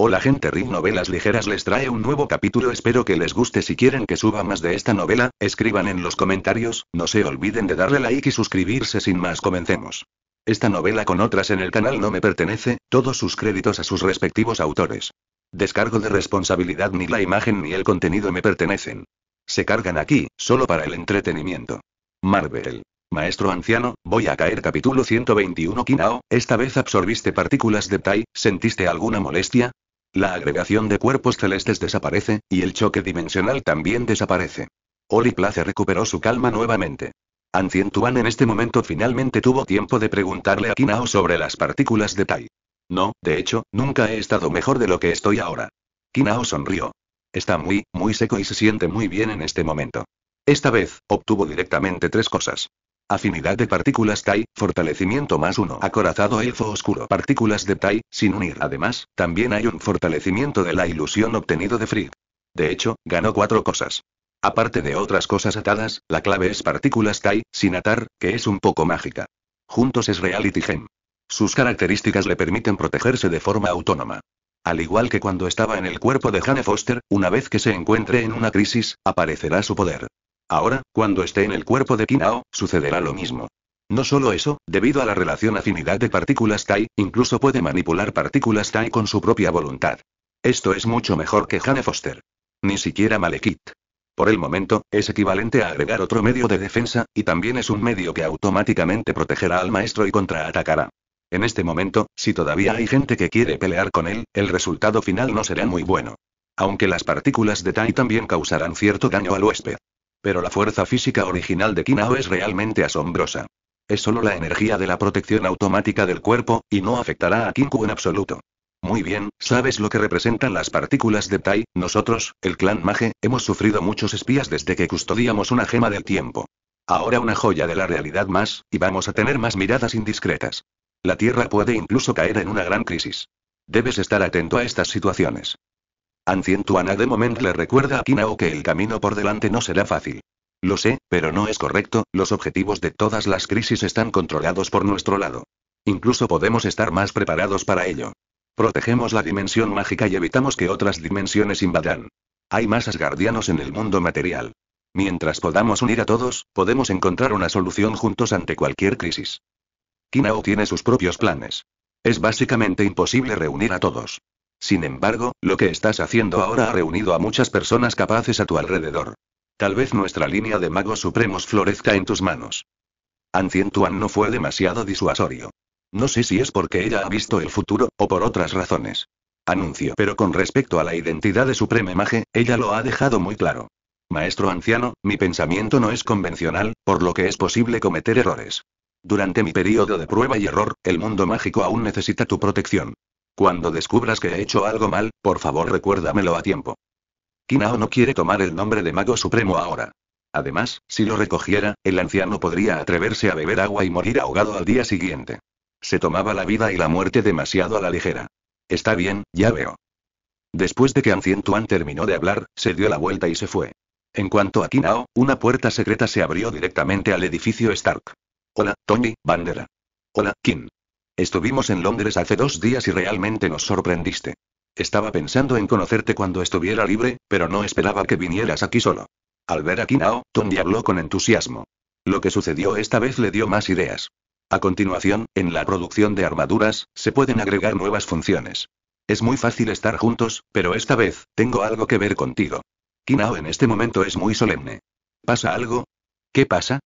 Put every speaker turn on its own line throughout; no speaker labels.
Hola gente RIP Novelas Ligeras les trae un nuevo capítulo espero que les guste si quieren que suba más de esta novela, escriban en los comentarios, no se olviden de darle like y suscribirse sin más comencemos. Esta novela con otras en el canal no me pertenece, todos sus créditos a sus respectivos autores. Descargo de responsabilidad ni la imagen ni el contenido me pertenecen. Se cargan aquí, solo para el entretenimiento. Marvel. Maestro anciano, voy a caer capítulo 121 Kinao, ¿esta vez absorbiste partículas de Tai, sentiste alguna molestia? La agregación de cuerpos celestes desaparece, y el choque dimensional también desaparece. Oli Place recuperó su calma nuevamente. Ancientuan en este momento finalmente tuvo tiempo de preguntarle a Kinao sobre las partículas de Tai. No, de hecho, nunca he estado mejor de lo que estoy ahora. Kinao sonrió. Está muy, muy seco y se siente muy bien en este momento. Esta vez, obtuvo directamente tres cosas. Afinidad de partículas Tai, fortalecimiento más uno Acorazado elfo oscuro. Partículas de Tai, sin unir. Además, también hay un fortalecimiento de la ilusión obtenido de Free. De hecho, ganó cuatro cosas. Aparte de otras cosas atadas, la clave es partículas Tai, sin atar, que es un poco mágica. Juntos es Reality Gem. Sus características le permiten protegerse de forma autónoma. Al igual que cuando estaba en el cuerpo de Hannah Foster, una vez que se encuentre en una crisis, aparecerá su poder. Ahora, cuando esté en el cuerpo de Kinao, sucederá lo mismo. No solo eso, debido a la relación afinidad de partículas Tai, incluso puede manipular partículas Tai con su propia voluntad. Esto es mucho mejor que Hane Foster. Ni siquiera Malekit. Por el momento, es equivalente a agregar otro medio de defensa, y también es un medio que automáticamente protegerá al maestro y contraatacará. En este momento, si todavía hay gente que quiere pelear con él, el resultado final no será muy bueno. Aunque las partículas de Tai también causarán cierto daño al huésped. Pero la fuerza física original de Kinao es realmente asombrosa. Es solo la energía de la protección automática del cuerpo, y no afectará a Kinku en absoluto. Muy bien, ¿sabes lo que representan las partículas de Tai? Nosotros, el clan Mage, hemos sufrido muchos espías desde que custodiamos una gema del tiempo. Ahora una joya de la realidad más, y vamos a tener más miradas indiscretas. La Tierra puede incluso caer en una gran crisis. Debes estar atento a estas situaciones. Ancientuana de momento le recuerda a Kinao que el camino por delante no será fácil. Lo sé, pero no es correcto, los objetivos de todas las crisis están controlados por nuestro lado. Incluso podemos estar más preparados para ello. Protegemos la dimensión mágica y evitamos que otras dimensiones invadan. Hay masas guardianos en el mundo material. Mientras podamos unir a todos, podemos encontrar una solución juntos ante cualquier crisis. Kinao tiene sus propios planes. Es básicamente imposible reunir a todos. Sin embargo, lo que estás haciendo ahora ha reunido a muchas personas capaces a tu alrededor. Tal vez nuestra línea de magos supremos florezca en tus manos. Ancientuan no fue demasiado disuasorio. No sé si es porque ella ha visto el futuro, o por otras razones. Anuncio. Pero con respecto a la identidad de Supreme Mage, ella lo ha dejado muy claro. Maestro anciano, mi pensamiento no es convencional, por lo que es posible cometer errores. Durante mi periodo de prueba y error, el mundo mágico aún necesita tu protección. Cuando descubras que he hecho algo mal, por favor recuérdamelo a tiempo. Kinao no quiere tomar el nombre de mago supremo ahora. Además, si lo recogiera, el anciano podría atreverse a beber agua y morir ahogado al día siguiente. Se tomaba la vida y la muerte demasiado a la ligera. Está bien, ya veo. Después de que Ancien Tuan terminó de hablar, se dio la vuelta y se fue. En cuanto a Kinao, una puerta secreta se abrió directamente al edificio Stark. Hola, Tony, bandera. Hola, Kim. Estuvimos en Londres hace dos días y realmente nos sorprendiste. Estaba pensando en conocerte cuando estuviera libre, pero no esperaba que vinieras aquí solo. Al ver a Kinao, Tony habló con entusiasmo. Lo que sucedió esta vez le dio más ideas. A continuación, en la producción de armaduras, se pueden agregar nuevas funciones. Es muy fácil estar juntos, pero esta vez, tengo algo que ver contigo. Kinao en este momento es muy solemne. ¿Pasa algo? ¿Qué pasa?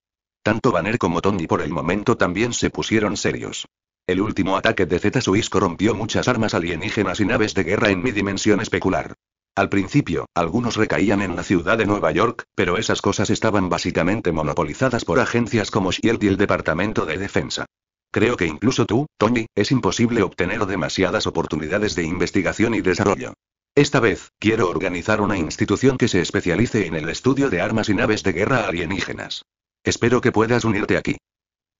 Tanto Banner como Tony por el momento también se pusieron serios. El último ataque de Zeta Suis corrompió muchas armas alienígenas y naves de guerra en mi dimensión especular. Al principio, algunos recaían en la ciudad de Nueva York, pero esas cosas estaban básicamente monopolizadas por agencias como Shield y el Departamento de Defensa. Creo que incluso tú, Tony, es imposible obtener demasiadas oportunidades de investigación y desarrollo. Esta vez, quiero organizar una institución que se especialice en el estudio de armas y naves de guerra alienígenas. Espero que puedas unirte aquí.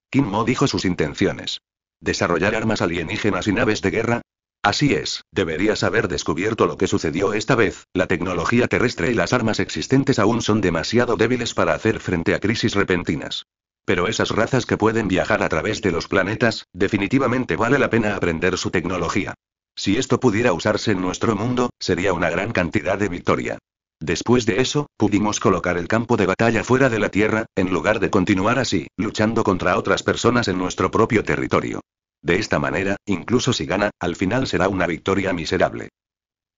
Kim Mo dijo sus intenciones. ¿Desarrollar armas alienígenas y naves de guerra? Así es, deberías haber descubierto lo que sucedió esta vez, la tecnología terrestre y las armas existentes aún son demasiado débiles para hacer frente a crisis repentinas. Pero esas razas que pueden viajar a través de los planetas, definitivamente vale la pena aprender su tecnología. Si esto pudiera usarse en nuestro mundo, sería una gran cantidad de victoria. Después de eso, pudimos colocar el campo de batalla fuera de la Tierra, en lugar de continuar así, luchando contra otras personas en nuestro propio territorio. De esta manera, incluso si gana, al final será una victoria miserable.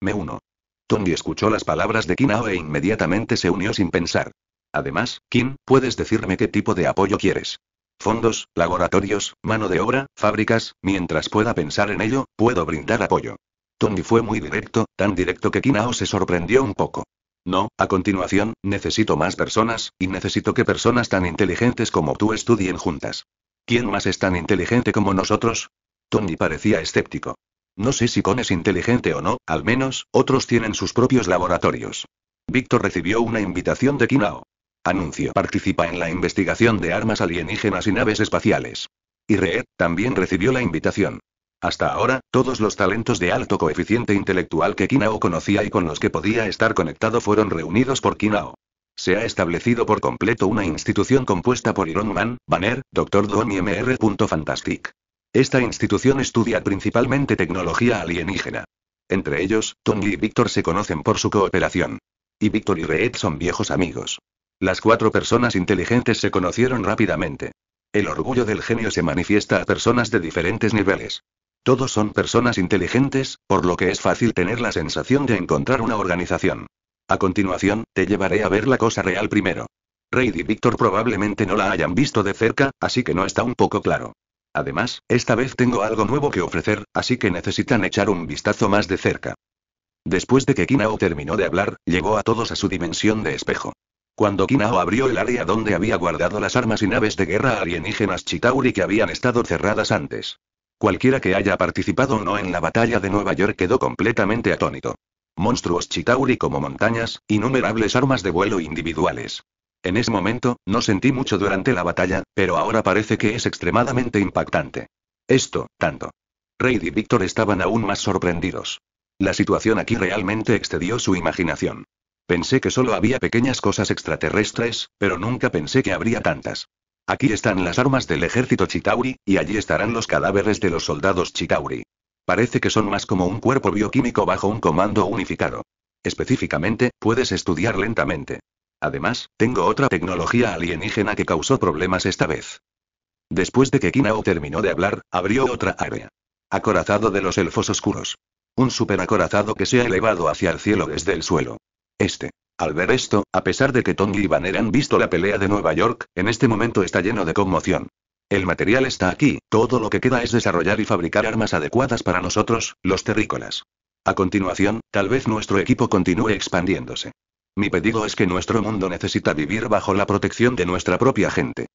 Me uno. Tony escuchó las palabras de Kinao e inmediatamente se unió sin pensar. Además, Kim, puedes decirme qué tipo de apoyo quieres. Fondos, laboratorios, mano de obra, fábricas, mientras pueda pensar en ello, puedo brindar apoyo. Tony fue muy directo, tan directo que Kinao se sorprendió un poco. No, a continuación, necesito más personas, y necesito que personas tan inteligentes como tú estudien juntas. ¿Quién más es tan inteligente como nosotros? Tony parecía escéptico. No sé si Con es inteligente o no, al menos, otros tienen sus propios laboratorios. Víctor recibió una invitación de Kinao. Anuncio participa en la investigación de armas alienígenas y naves espaciales. Y Reed también recibió la invitación. Hasta ahora, todos los talentos de alto coeficiente intelectual que Kinao conocía y con los que podía estar conectado fueron reunidos por Kinao. Se ha establecido por completo una institución compuesta por Iron Man, Banner, Dr. Don y Mr. Fantastic. Esta institución estudia principalmente tecnología alienígena. Entre ellos, Tony y Víctor se conocen por su cooperación. Y Víctor y Reed son viejos amigos. Las cuatro personas inteligentes se conocieron rápidamente. El orgullo del genio se manifiesta a personas de diferentes niveles. Todos son personas inteligentes, por lo que es fácil tener la sensación de encontrar una organización. A continuación, te llevaré a ver la cosa real primero. Reid y Víctor probablemente no la hayan visto de cerca, así que no está un poco claro. Además, esta vez tengo algo nuevo que ofrecer, así que necesitan echar un vistazo más de cerca. Después de que Kinao terminó de hablar, llegó a todos a su dimensión de espejo. Cuando Kinao abrió el área donde había guardado las armas y naves de guerra alienígenas Chitauri que habían estado cerradas antes. Cualquiera que haya participado o no en la batalla de Nueva York quedó completamente atónito. Monstruos chitauri como montañas, innumerables armas de vuelo individuales. En ese momento, no sentí mucho durante la batalla, pero ahora parece que es extremadamente impactante. Esto, tanto. Reid y Víctor estaban aún más sorprendidos. La situación aquí realmente excedió su imaginación. Pensé que solo había pequeñas cosas extraterrestres, pero nunca pensé que habría tantas. Aquí están las armas del ejército Chitauri, y allí estarán los cadáveres de los soldados Chitauri. Parece que son más como un cuerpo bioquímico bajo un comando unificado. Específicamente, puedes estudiar lentamente. Además, tengo otra tecnología alienígena que causó problemas esta vez. Después de que Kinao terminó de hablar, abrió otra área. Acorazado de los elfos oscuros. Un superacorazado que se ha elevado hacia el cielo desde el suelo. Este al ver esto, a pesar de que Tony y Banner han visto la pelea de Nueva York, en este momento está lleno de conmoción. El material está aquí, todo lo que queda es desarrollar y fabricar armas adecuadas para nosotros, los terrícolas. A continuación, tal vez nuestro equipo continúe expandiéndose. Mi pedido es que nuestro mundo necesita vivir bajo la protección de nuestra propia gente.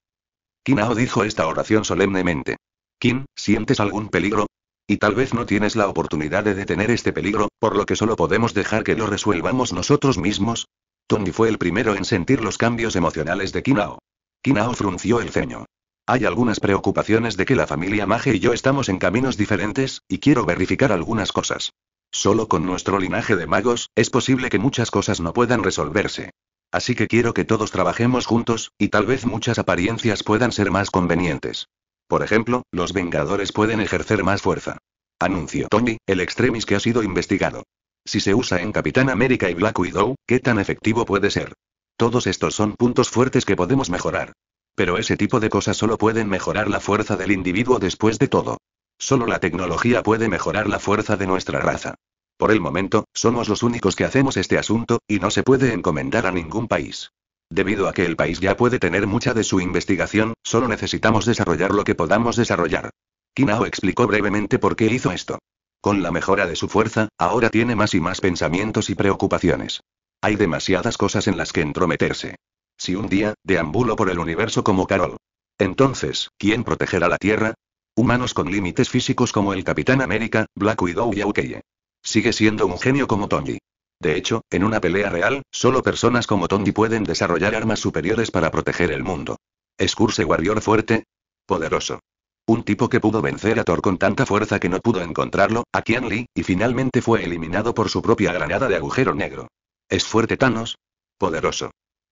Kinao dijo esta oración solemnemente. Kim, ¿sientes algún peligro? Y tal vez no tienes la oportunidad de detener este peligro, por lo que solo podemos dejar que lo resuelvamos nosotros mismos. Tony fue el primero en sentir los cambios emocionales de Kinao. Kinao frunció el ceño. Hay algunas preocupaciones de que la familia Mage y yo estamos en caminos diferentes, y quiero verificar algunas cosas. Solo con nuestro linaje de magos, es posible que muchas cosas no puedan resolverse. Así que quiero que todos trabajemos juntos, y tal vez muchas apariencias puedan ser más convenientes. Por ejemplo, los Vengadores pueden ejercer más fuerza. Anuncio Tony, el extremis que ha sido investigado. Si se usa en Capitán América y Black Widow, ¿qué tan efectivo puede ser? Todos estos son puntos fuertes que podemos mejorar. Pero ese tipo de cosas solo pueden mejorar la fuerza del individuo después de todo. Solo la tecnología puede mejorar la fuerza de nuestra raza. Por el momento, somos los únicos que hacemos este asunto, y no se puede encomendar a ningún país. Debido a que el país ya puede tener mucha de su investigación, solo necesitamos desarrollar lo que podamos desarrollar. Kinao explicó brevemente por qué hizo esto. Con la mejora de su fuerza, ahora tiene más y más pensamientos y preocupaciones. Hay demasiadas cosas en las que entrometerse. Si un día, deambulo por el universo como Carol. Entonces, ¿quién protegerá la Tierra? Humanos con límites físicos como el Capitán América, Black Widow y Aukeye. Sigue siendo un genio como Tony. De hecho, en una pelea real, solo personas como Tondi pueden desarrollar armas superiores para proteger el mundo. Escurse Warrior fuerte, poderoso. Un tipo que pudo vencer a Thor con tanta fuerza que no pudo encontrarlo, a Qian Lee, y finalmente fue eliminado por su propia granada de agujero negro. Es fuerte Thanos. Poderoso.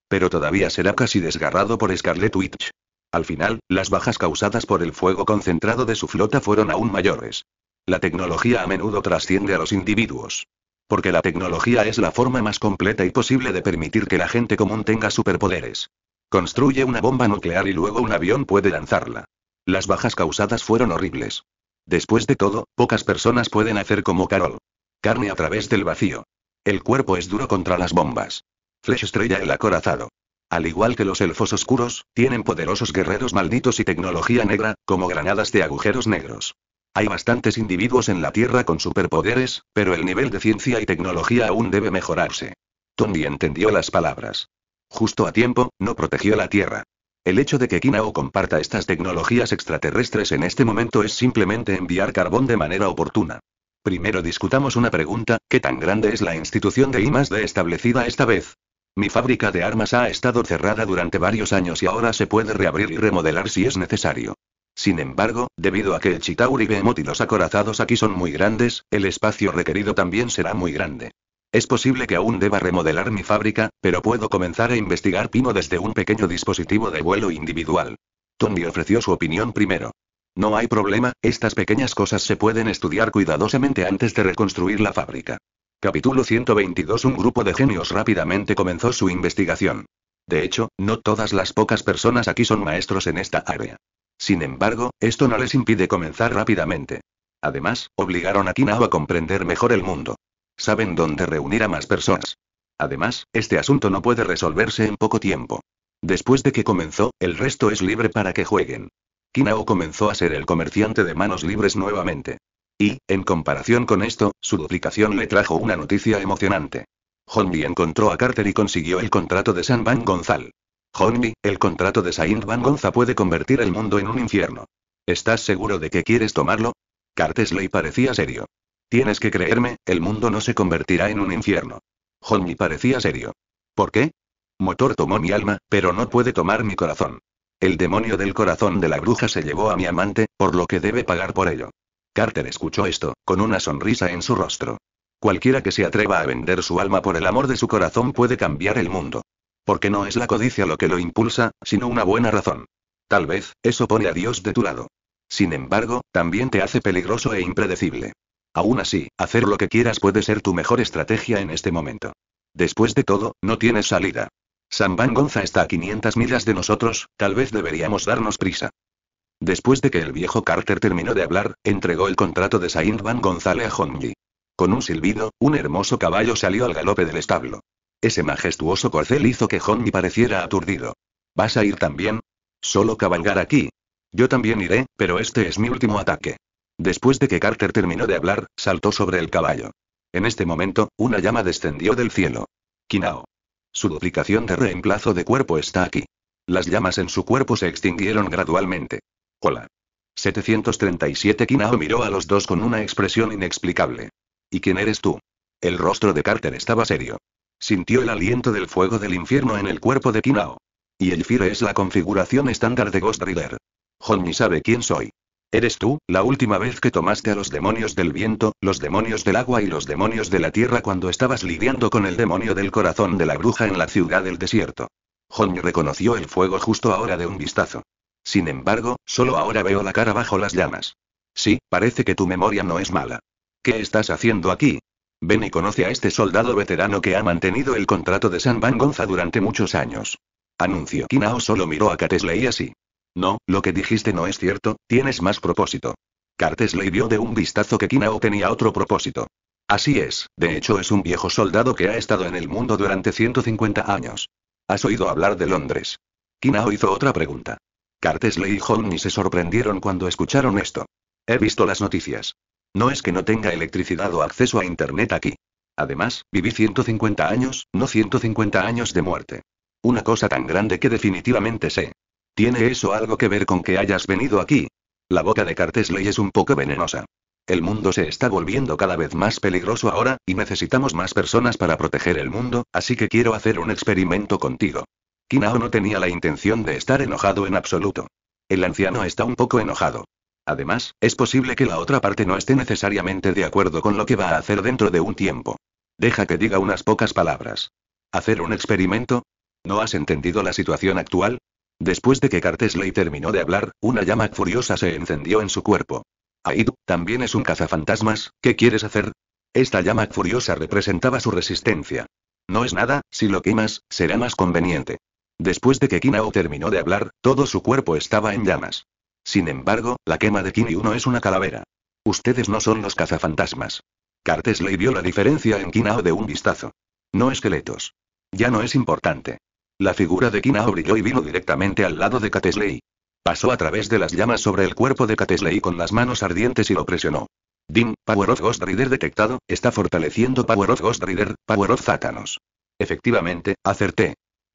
Pero todavía será casi desgarrado por Scarlet Witch. Al final, las bajas causadas por el fuego concentrado de su flota fueron aún mayores. La tecnología a menudo trasciende a los individuos. Porque la tecnología es la forma más completa y posible de permitir que la gente común tenga superpoderes. Construye una bomba nuclear y luego un avión puede lanzarla. Las bajas causadas fueron horribles. Después de todo, pocas personas pueden hacer como Carol. Carne a través del vacío. El cuerpo es duro contra las bombas. Flesh estrella el acorazado. Al igual que los elfos oscuros, tienen poderosos guerreros malditos y tecnología negra, como granadas de agujeros negros. Hay bastantes individuos en la Tierra con superpoderes, pero el nivel de ciencia y tecnología aún debe mejorarse. Tony entendió las palabras. Justo a tiempo, no protegió la Tierra. El hecho de que Kinao comparta estas tecnologías extraterrestres en este momento es simplemente enviar carbón de manera oportuna. Primero discutamos una pregunta, ¿qué tan grande es la institución de I de establecida esta vez? Mi fábrica de armas ha estado cerrada durante varios años y ahora se puede reabrir y remodelar si es necesario. Sin embargo, debido a que el Chitauri Behemoth y los acorazados aquí son muy grandes, el espacio requerido también será muy grande. Es posible que aún deba remodelar mi fábrica, pero puedo comenzar a investigar Pino desde un pequeño dispositivo de vuelo individual. Tony ofreció su opinión primero. No hay problema, estas pequeñas cosas se pueden estudiar cuidadosamente antes de reconstruir la fábrica. Capítulo 122 Un grupo de genios rápidamente comenzó su investigación. De hecho, no todas las pocas personas aquí son maestros en esta área. Sin embargo, esto no les impide comenzar rápidamente. Además, obligaron a Kinao a comprender mejor el mundo. Saben dónde reunir a más personas. Además, este asunto no puede resolverse en poco tiempo. Después de que comenzó, el resto es libre para que jueguen. Kinao comenzó a ser el comerciante de manos libres nuevamente. Y, en comparación con esto, su duplicación le trajo una noticia emocionante. Hongi encontró a Carter y consiguió el contrato de San Van Gonzal. Johnny, el contrato de Saint Van Gonza puede convertir el mundo en un infierno. ¿Estás seguro de que quieres tomarlo? Cartesley parecía serio. Tienes que creerme, el mundo no se convertirá en un infierno. Johnny parecía serio. ¿Por qué? Motor tomó mi alma, pero no puede tomar mi corazón. El demonio del corazón de la bruja se llevó a mi amante, por lo que debe pagar por ello. Carter escuchó esto, con una sonrisa en su rostro. Cualquiera que se atreva a vender su alma por el amor de su corazón puede cambiar el mundo. Porque no es la codicia lo que lo impulsa, sino una buena razón. Tal vez, eso pone a Dios de tu lado. Sin embargo, también te hace peligroso e impredecible. Aún así, hacer lo que quieras puede ser tu mejor estrategia en este momento. Después de todo, no tienes salida. San Van Gonza está a 500 millas de nosotros, tal vez deberíamos darnos prisa. Después de que el viejo Carter terminó de hablar, entregó el contrato de Saint Van Gonzale a Honji. Con un silbido, un hermoso caballo salió al galope del establo. Ese majestuoso corcel hizo que Johnny pareciera aturdido. ¿Vas a ir también? Solo cabalgar aquí. Yo también iré, pero este es mi último ataque. Después de que Carter terminó de hablar, saltó sobre el caballo. En este momento, una llama descendió del cielo. Kinao. Su duplicación de reemplazo de cuerpo está aquí. Las llamas en su cuerpo se extinguieron gradualmente. Hola. 737 Kinao miró a los dos con una expresión inexplicable. ¿Y quién eres tú? El rostro de Carter estaba serio. Sintió el aliento del fuego del infierno en el cuerpo de Kinao. Y el Fire es la configuración estándar de Ghost Rider. Honmi sabe quién soy. Eres tú, la última vez que tomaste a los demonios del viento, los demonios del agua y los demonios de la tierra cuando estabas lidiando con el demonio del corazón de la bruja en la ciudad del desierto. Honmi reconoció el fuego justo ahora de un vistazo. Sin embargo, solo ahora veo la cara bajo las llamas. Sí, parece que tu memoria no es mala. ¿Qué estás haciendo aquí? Ven y conoce a este soldado veterano que ha mantenido el contrato de San Van Gonza durante muchos años. Anuncio. Kinao solo miró a Cartesley así. No, lo que dijiste no es cierto, tienes más propósito. Cartesley vio de un vistazo que Kinao tenía otro propósito. Así es, de hecho es un viejo soldado que ha estado en el mundo durante 150 años. ¿Has oído hablar de Londres? Kinao hizo otra pregunta. Cartesley y Holmes se sorprendieron cuando escucharon esto. He visto las noticias. No es que no tenga electricidad o acceso a Internet aquí. Además, viví 150 años, no 150 años de muerte. Una cosa tan grande que definitivamente sé. ¿Tiene eso algo que ver con que hayas venido aquí? La boca de Cartesley es un poco venenosa. El mundo se está volviendo cada vez más peligroso ahora, y necesitamos más personas para proteger el mundo, así que quiero hacer un experimento contigo. Kinao no tenía la intención de estar enojado en absoluto. El anciano está un poco enojado. Además, es posible que la otra parte no esté necesariamente de acuerdo con lo que va a hacer dentro de un tiempo. Deja que diga unas pocas palabras. ¿Hacer un experimento? ¿No has entendido la situación actual? Después de que Cartesley terminó de hablar, una llama furiosa se encendió en su cuerpo. Aidu, también es un cazafantasmas, ¿qué quieres hacer? Esta llama furiosa representaba su resistencia. No es nada, si lo quemas, será más conveniente. Después de que Kinao terminó de hablar, todo su cuerpo estaba en llamas. Sin embargo, la quema de Kini 1 es una calavera. Ustedes no son los cazafantasmas. Cartesley vio la diferencia en Kinao de un vistazo. No esqueletos. Ya no es importante. La figura de Kinao brilló y vino directamente al lado de Catesley. Pasó a través de las llamas sobre el cuerpo de Catesley con las manos ardientes y lo presionó. Dim, Power of Ghost Rider detectado, está fortaleciendo Power of Ghost Rider, Power of Efectivamente, acerté.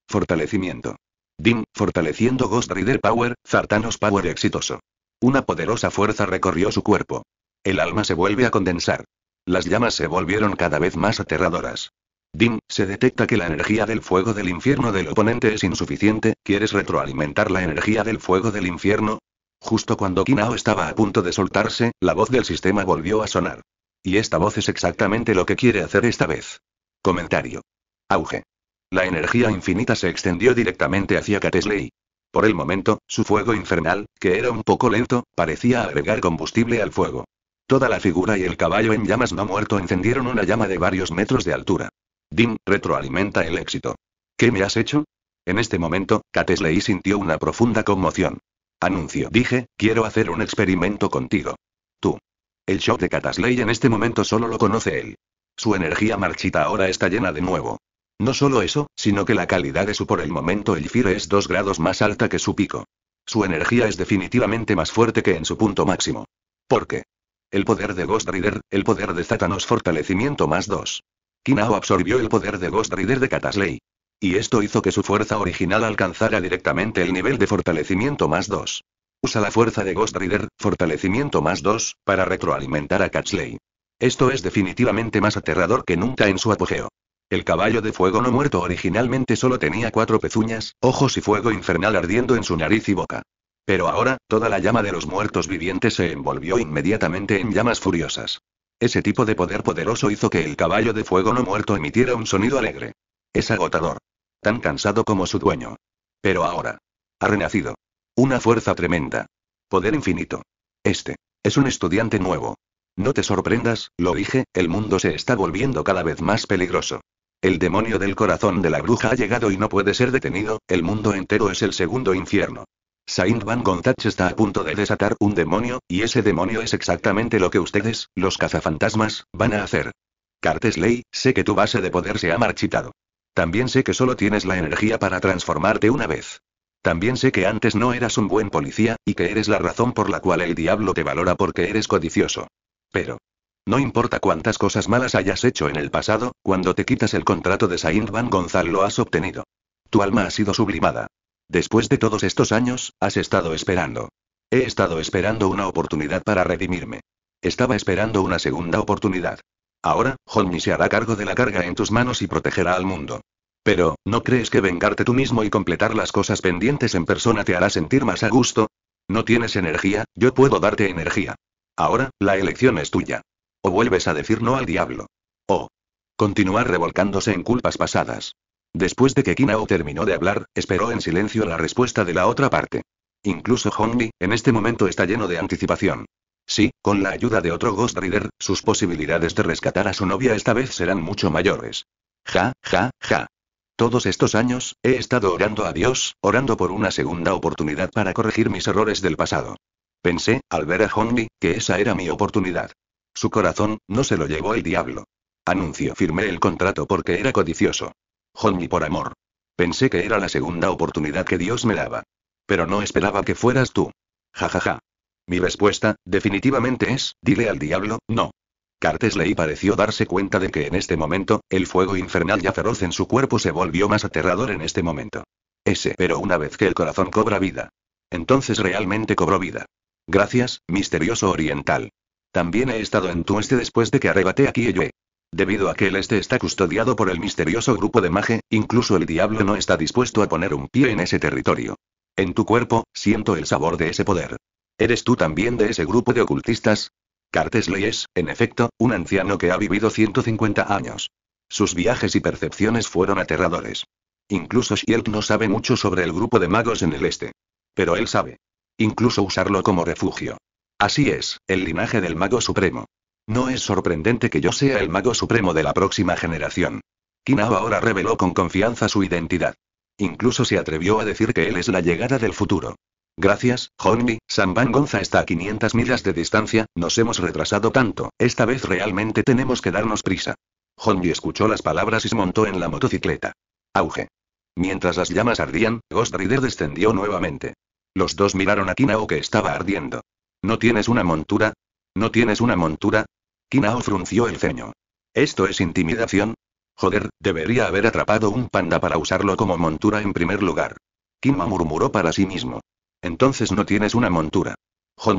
Fortalecimiento. DIM, fortaleciendo Ghost Rider Power, Zartanos Power exitoso. Una poderosa fuerza recorrió su cuerpo. El alma se vuelve a condensar. Las llamas se volvieron cada vez más aterradoras. Dim, se detecta que la energía del fuego del infierno del oponente es insuficiente, ¿quieres retroalimentar la energía del fuego del infierno? Justo cuando Kinao estaba a punto de soltarse, la voz del sistema volvió a sonar. Y esta voz es exactamente lo que quiere hacer esta vez. Comentario. Auge. La energía infinita se extendió directamente hacia Catesley. Por el momento, su fuego infernal, que era un poco lento, parecía agregar combustible al fuego. Toda la figura y el caballo en llamas no muerto encendieron una llama de varios metros de altura. Dim retroalimenta el éxito. ¿Qué me has hecho? En este momento, Catesley sintió una profunda conmoción. Anuncio. Dije, quiero hacer un experimento contigo. Tú. El shock de Catesley en este momento solo lo conoce él. Su energía marchita ahora está llena de nuevo. No solo eso, sino que la calidad de su por el momento Elfire es dos grados más alta que su pico. Su energía es definitivamente más fuerte que en su punto máximo. ¿Por qué? El poder de Ghost Rider, el poder de Satanos fortalecimiento más 2. Kinao absorbió el poder de Ghost Rider de Catasley. Y esto hizo que su fuerza original alcanzara directamente el nivel de fortalecimiento más 2. Usa la fuerza de Ghost Rider, fortalecimiento más 2, para retroalimentar a Kataslei. Esto es definitivamente más aterrador que nunca en su apogeo. El caballo de fuego no muerto originalmente solo tenía cuatro pezuñas, ojos y fuego infernal ardiendo en su nariz y boca. Pero ahora, toda la llama de los muertos vivientes se envolvió inmediatamente en llamas furiosas. Ese tipo de poder poderoso hizo que el caballo de fuego no muerto emitiera un sonido alegre. Es agotador. Tan cansado como su dueño. Pero ahora. Ha renacido. Una fuerza tremenda. Poder infinito. Este. Es un estudiante nuevo. No te sorprendas, lo dije, el mundo se está volviendo cada vez más peligroso. El demonio del corazón de la bruja ha llegado y no puede ser detenido, el mundo entero es el segundo infierno. Saint Van Gontach está a punto de desatar un demonio, y ese demonio es exactamente lo que ustedes, los cazafantasmas, van a hacer. Cartesley, sé que tu base de poder se ha marchitado. También sé que solo tienes la energía para transformarte una vez. También sé que antes no eras un buen policía, y que eres la razón por la cual el diablo te valora porque eres codicioso. Pero, no importa cuántas cosas malas hayas hecho en el pasado, cuando te quitas el contrato de Saint Van Gonzal lo has obtenido. Tu alma ha sido sublimada. Después de todos estos años, has estado esperando. He estado esperando una oportunidad para redimirme. Estaba esperando una segunda oportunidad. Ahora, Honmi se hará cargo de la carga en tus manos y protegerá al mundo. Pero, ¿no crees que vengarte tú mismo y completar las cosas pendientes en persona te hará sentir más a gusto? No tienes energía, yo puedo darte energía. Ahora, la elección es tuya. O vuelves a decir no al diablo. O continuar revolcándose en culpas pasadas. Después de que Kinao terminó de hablar, esperó en silencio la respuesta de la otra parte. Incluso Hongli, en este momento está lleno de anticipación. Sí, con la ayuda de otro Ghost Rider, sus posibilidades de rescatar a su novia esta vez serán mucho mayores. Ja, ja, ja. Todos estos años, he estado orando a Dios, orando por una segunda oportunidad para corregir mis errores del pasado. Pensé, al ver a Hongli, que esa era mi oportunidad. Su corazón, no se lo llevó el diablo. Anuncio firmé el contrato porque era codicioso. Johnny por amor. Pensé que era la segunda oportunidad que Dios me daba. Pero no esperaba que fueras tú. Ja ja ja. Mi respuesta, definitivamente es, dile al diablo, no. Cartesley pareció darse cuenta de que en este momento, el fuego infernal ya feroz en su cuerpo se volvió más aterrador en este momento. Ese, pero una vez que el corazón cobra vida. Entonces realmente cobró vida. Gracias, misterioso oriental. También he estado en tu este después de que arrebaté a yo. Debido a que el este está custodiado por el misterioso grupo de Mage, incluso el diablo no está dispuesto a poner un pie en ese territorio. En tu cuerpo, siento el sabor de ese poder. ¿Eres tú también de ese grupo de ocultistas? Cartesley es, en efecto, un anciano que ha vivido 150 años. Sus viajes y percepciones fueron aterradores. Incluso Shield no sabe mucho sobre el grupo de magos en el este. Pero él sabe. Incluso usarlo como refugio. Así es, el linaje del mago supremo. No es sorprendente que yo sea el mago supremo de la próxima generación. Kinao ahora reveló con confianza su identidad. Incluso se atrevió a decir que él es la llegada del futuro. Gracias, Honmi, Van Gonza está a 500 millas de distancia, nos hemos retrasado tanto, esta vez realmente tenemos que darnos prisa. Honmi escuchó las palabras y se montó en la motocicleta. Auge. Mientras las llamas ardían, Ghost Rider descendió nuevamente. Los dos miraron a Kinao que estaba ardiendo. ¿No tienes una montura? ¿No tienes una montura? Kinao frunció el ceño. ¿Esto es intimidación? Joder, debería haber atrapado un panda para usarlo como montura en primer lugar. Kima murmuró para sí mismo. Entonces no tienes una montura.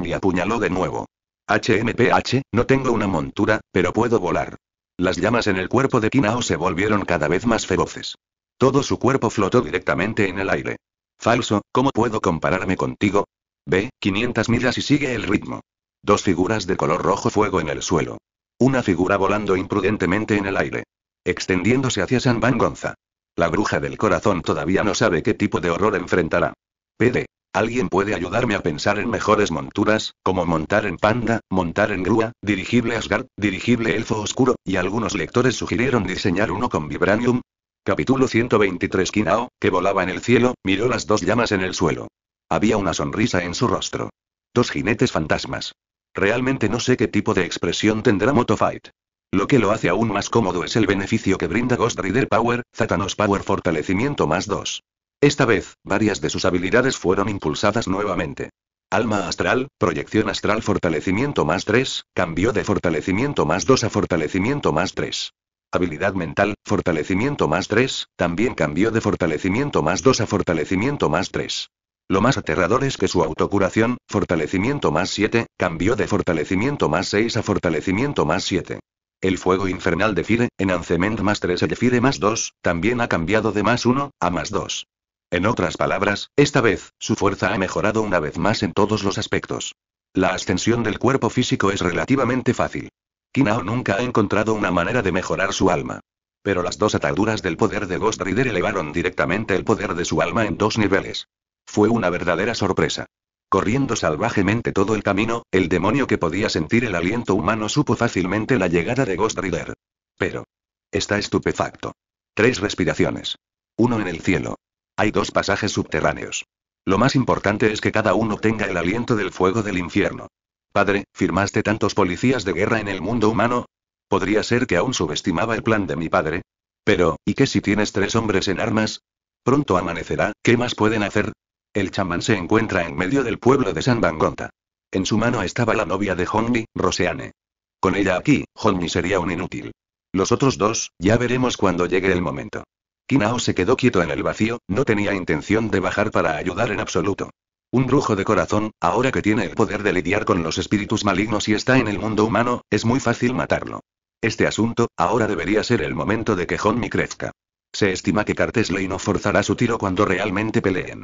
y apuñaló de nuevo. HMPH, no tengo una montura, pero puedo volar. Las llamas en el cuerpo de Kinao se volvieron cada vez más feroces. Todo su cuerpo flotó directamente en el aire. Falso, ¿cómo puedo compararme contigo? B, 500 millas y sigue el ritmo. Dos figuras de color rojo fuego en el suelo. Una figura volando imprudentemente en el aire. Extendiéndose hacia San Van Gonza. La bruja del corazón todavía no sabe qué tipo de horror enfrentará. PD. ¿Alguien puede ayudarme a pensar en mejores monturas, como montar en panda, montar en grúa, dirigible Asgard, dirigible elfo oscuro, y algunos lectores sugirieron diseñar uno con vibranium? Capítulo 123 Kinao, que volaba en el cielo, miró las dos llamas en el suelo. Había una sonrisa en su rostro. Dos jinetes fantasmas. Realmente no sé qué tipo de expresión tendrá Motofight. Lo que lo hace aún más cómodo es el beneficio que brinda Ghost Rider Power, Zatanos Power Fortalecimiento más 2. Esta vez, varias de sus habilidades fueron impulsadas nuevamente. Alma astral, proyección astral fortalecimiento más 3, cambió de fortalecimiento más 2 a fortalecimiento más 3. Habilidad mental, fortalecimiento más 3, también cambió de fortalecimiento más 2 a fortalecimiento más 3. Lo más aterrador es que su autocuración, fortalecimiento más 7, cambió de fortalecimiento más 6 a fortalecimiento más 7. El fuego infernal de Fire, en más 3 y de Fire más 2, también ha cambiado de más 1 a más 2. En otras palabras, esta vez, su fuerza ha mejorado una vez más en todos los aspectos. La ascensión del cuerpo físico es relativamente fácil. Kinao nunca ha encontrado una manera de mejorar su alma. Pero las dos ataduras del poder de Ghost Rider elevaron directamente el poder de su alma en dos niveles. Fue una verdadera sorpresa. Corriendo salvajemente todo el camino, el demonio que podía sentir el aliento humano supo fácilmente la llegada de Ghost Rider. Pero. Está estupefacto. Tres respiraciones. Uno en el cielo. Hay dos pasajes subterráneos. Lo más importante es que cada uno tenga el aliento del fuego del infierno. Padre, ¿firmaste tantos policías de guerra en el mundo humano? Podría ser que aún subestimaba el plan de mi padre. Pero, ¿y qué si tienes tres hombres en armas? Pronto amanecerá, ¿qué más pueden hacer? El chamán se encuentra en medio del pueblo de San Bangonta. En su mano estaba la novia de Honmi, Roseane. Con ella aquí, Honmi sería un inútil. Los otros dos, ya veremos cuando llegue el momento. Kinao se quedó quieto en el vacío, no tenía intención de bajar para ayudar en absoluto. Un brujo de corazón, ahora que tiene el poder de lidiar con los espíritus malignos y está en el mundo humano, es muy fácil matarlo. Este asunto, ahora debería ser el momento de que Honmi crezca. Se estima que Cartesley no forzará su tiro cuando realmente peleen.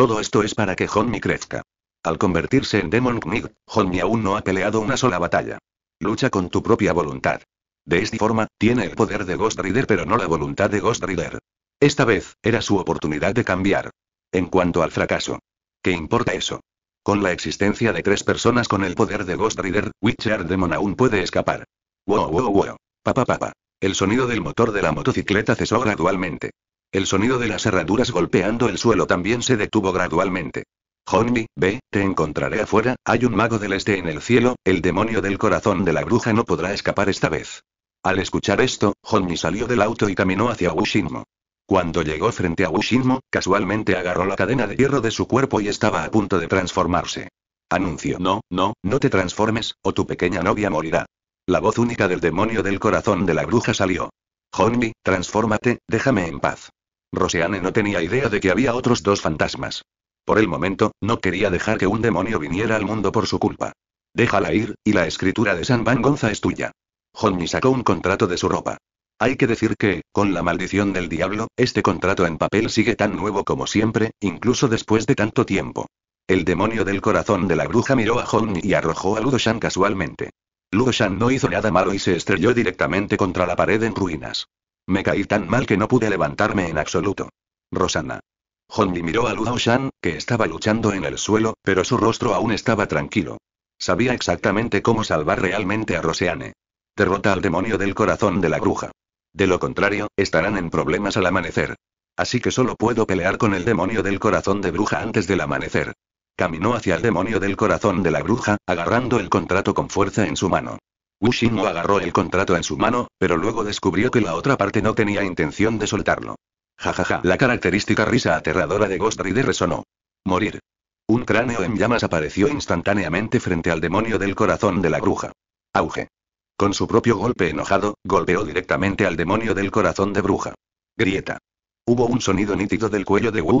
Todo esto es para que Honmi crezca. Al convertirse en Demon Knight, Honmi aún no ha peleado una sola batalla. Lucha con tu propia voluntad. De esta forma, tiene el poder de Ghost Rider pero no la voluntad de Ghost Rider. Esta vez, era su oportunidad de cambiar. En cuanto al fracaso. ¿Qué importa eso? Con la existencia de tres personas con el poder de Ghost Rider, Witcher Demon aún puede escapar. Wow wow wow. Papá papá. El sonido del motor de la motocicleta cesó gradualmente. El sonido de las herraduras golpeando el suelo también se detuvo gradualmente. Honmi, ve, te encontraré afuera, hay un mago del este en el cielo, el demonio del corazón de la bruja no podrá escapar esta vez. Al escuchar esto, Honmi salió del auto y caminó hacia Wushinmo. Cuando llegó frente a Wushinmo, casualmente agarró la cadena de hierro de su cuerpo y estaba a punto de transformarse. Anuncio, no, no, no te transformes, o tu pequeña novia morirá. La voz única del demonio del corazón de la bruja salió. Honmi, transfórmate, déjame en paz. Roseanne no tenía idea de que había otros dos fantasmas. Por el momento, no quería dejar que un demonio viniera al mundo por su culpa. Déjala ir, y la escritura de San Van Gonza es tuya. Johnny sacó un contrato de su ropa. Hay que decir que, con la maldición del diablo, este contrato en papel sigue tan nuevo como siempre, incluso después de tanto tiempo. El demonio del corazón de la bruja miró a Johnny y arrojó a Ludo-Shan casualmente. Ludo-Shan no hizo nada malo y se estrelló directamente contra la pared en ruinas. Me caí tan mal que no pude levantarme en absoluto. Rosana. Hondi miró a Luo Shan, que estaba luchando en el suelo, pero su rostro aún estaba tranquilo. Sabía exactamente cómo salvar realmente a Roseanne. Derrota al demonio del corazón de la bruja. De lo contrario, estarán en problemas al amanecer. Así que solo puedo pelear con el demonio del corazón de bruja antes del amanecer. Caminó hacia el demonio del corazón de la bruja, agarrando el contrato con fuerza en su mano. Wu agarró el contrato en su mano, pero luego descubrió que la otra parte no tenía intención de soltarlo. Jajaja, ja, ja. la característica risa aterradora de Ghost Rider resonó. Morir. Un cráneo en llamas apareció instantáneamente frente al demonio del corazón de la bruja. Auge. Con su propio golpe enojado, golpeó directamente al demonio del corazón de bruja. Grieta. Hubo un sonido nítido del cuello de Wu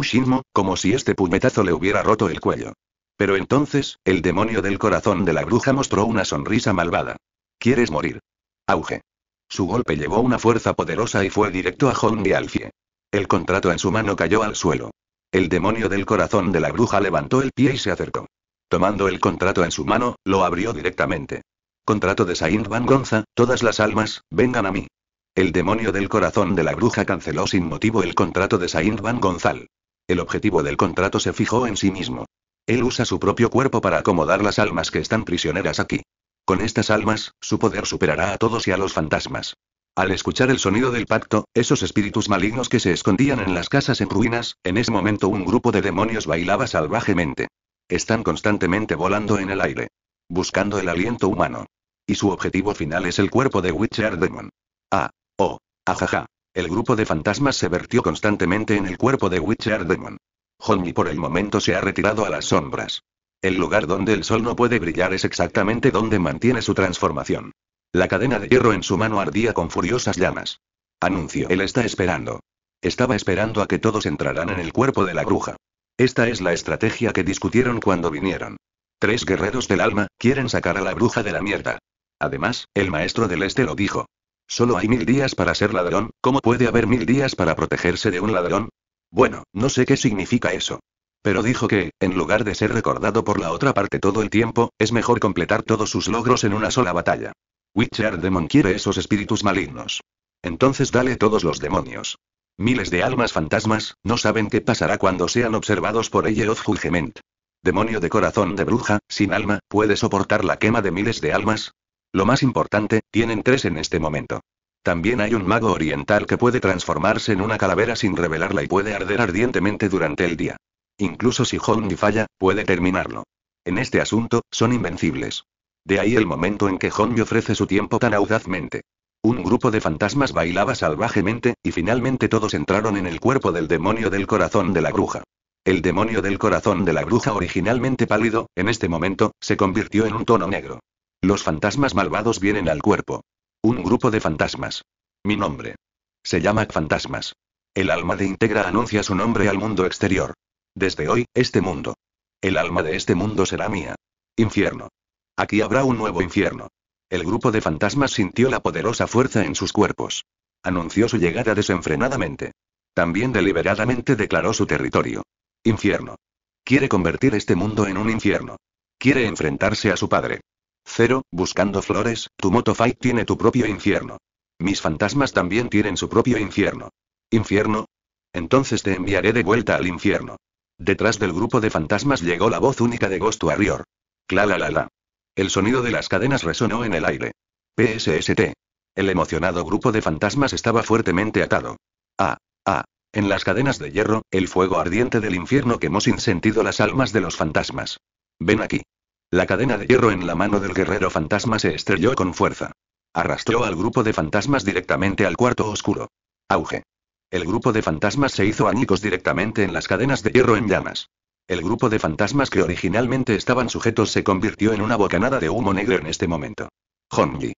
como si este puñetazo le hubiera roto el cuello. Pero entonces, el demonio del corazón de la bruja mostró una sonrisa malvada. ¿Quieres morir? Auge. Su golpe llevó una fuerza poderosa y fue directo a Hong y Alfie. El contrato en su mano cayó al suelo. El demonio del corazón de la bruja levantó el pie y se acercó. Tomando el contrato en su mano, lo abrió directamente. Contrato de Saint Van Gonza, todas las almas, vengan a mí. El demonio del corazón de la bruja canceló sin motivo el contrato de Saint Van Gonzal. El objetivo del contrato se fijó en sí mismo. Él usa su propio cuerpo para acomodar las almas que están prisioneras aquí. Con estas almas, su poder superará a todos y a los fantasmas. Al escuchar el sonido del pacto, esos espíritus malignos que se escondían en las casas en ruinas, en ese momento un grupo de demonios bailaba salvajemente. Están constantemente volando en el aire. Buscando el aliento humano. Y su objetivo final es el cuerpo de Witcher Demon. Ah. Oh. Ajaja. El grupo de fantasmas se vertió constantemente en el cuerpo de Witcher Demon. Honmi por el momento se ha retirado a las sombras. El lugar donde el sol no puede brillar es exactamente donde mantiene su transformación. La cadena de hierro en su mano ardía con furiosas llamas. Anuncio. Él está esperando. Estaba esperando a que todos entraran en el cuerpo de la bruja. Esta es la estrategia que discutieron cuando vinieron. Tres guerreros del alma, quieren sacar a la bruja de la mierda. Además, el maestro del este lo dijo. Solo hay mil días para ser ladrón, ¿cómo puede haber mil días para protegerse de un ladrón? Bueno, no sé qué significa eso. Pero dijo que, en lugar de ser recordado por la otra parte todo el tiempo, es mejor completar todos sus logros en una sola batalla. Witcher Demon quiere esos espíritus malignos. Entonces dale todos los demonios. Miles de almas fantasmas, no saben qué pasará cuando sean observados por o Judgment. Demonio de corazón de bruja, sin alma, ¿puede soportar la quema de miles de almas? Lo más importante, tienen tres en este momento. También hay un mago oriental que puede transformarse en una calavera sin revelarla y puede arder ardientemente durante el día. Incluso si y falla, puede terminarlo. En este asunto, son invencibles. De ahí el momento en que Hongi ofrece su tiempo tan audazmente. Un grupo de fantasmas bailaba salvajemente, y finalmente todos entraron en el cuerpo del demonio del corazón de la bruja. El demonio del corazón de la bruja originalmente pálido, en este momento, se convirtió en un tono negro. Los fantasmas malvados vienen al cuerpo. Un grupo de fantasmas. Mi nombre. Se llama Fantasmas. El alma de Integra anuncia su nombre al mundo exterior. Desde hoy, este mundo. El alma de este mundo será mía. Infierno. Aquí habrá un nuevo infierno. El grupo de fantasmas sintió la poderosa fuerza en sus cuerpos. Anunció su llegada desenfrenadamente. También deliberadamente declaró su territorio. Infierno. Quiere convertir este mundo en un infierno. Quiere enfrentarse a su padre. Cero, buscando flores, tu motofight tiene tu propio infierno. Mis fantasmas también tienen su propio infierno. ¿Infierno? Entonces te enviaré de vuelta al infierno. Detrás del grupo de fantasmas llegó la voz única de Ghost Warrior. Clalalala. la la El sonido de las cadenas resonó en el aire. PSST. El emocionado grupo de fantasmas estaba fuertemente atado. Ah, ah. En las cadenas de hierro, el fuego ardiente del infierno quemó sin sentido las almas de los fantasmas. Ven aquí. La cadena de hierro en la mano del guerrero fantasma se estrelló con fuerza. Arrastró al grupo de fantasmas directamente al cuarto oscuro. Auge. El grupo de fantasmas se hizo añicos directamente en las cadenas de hierro en llamas. El grupo de fantasmas que originalmente estaban sujetos se convirtió en una bocanada de humo negro en este momento. Honji.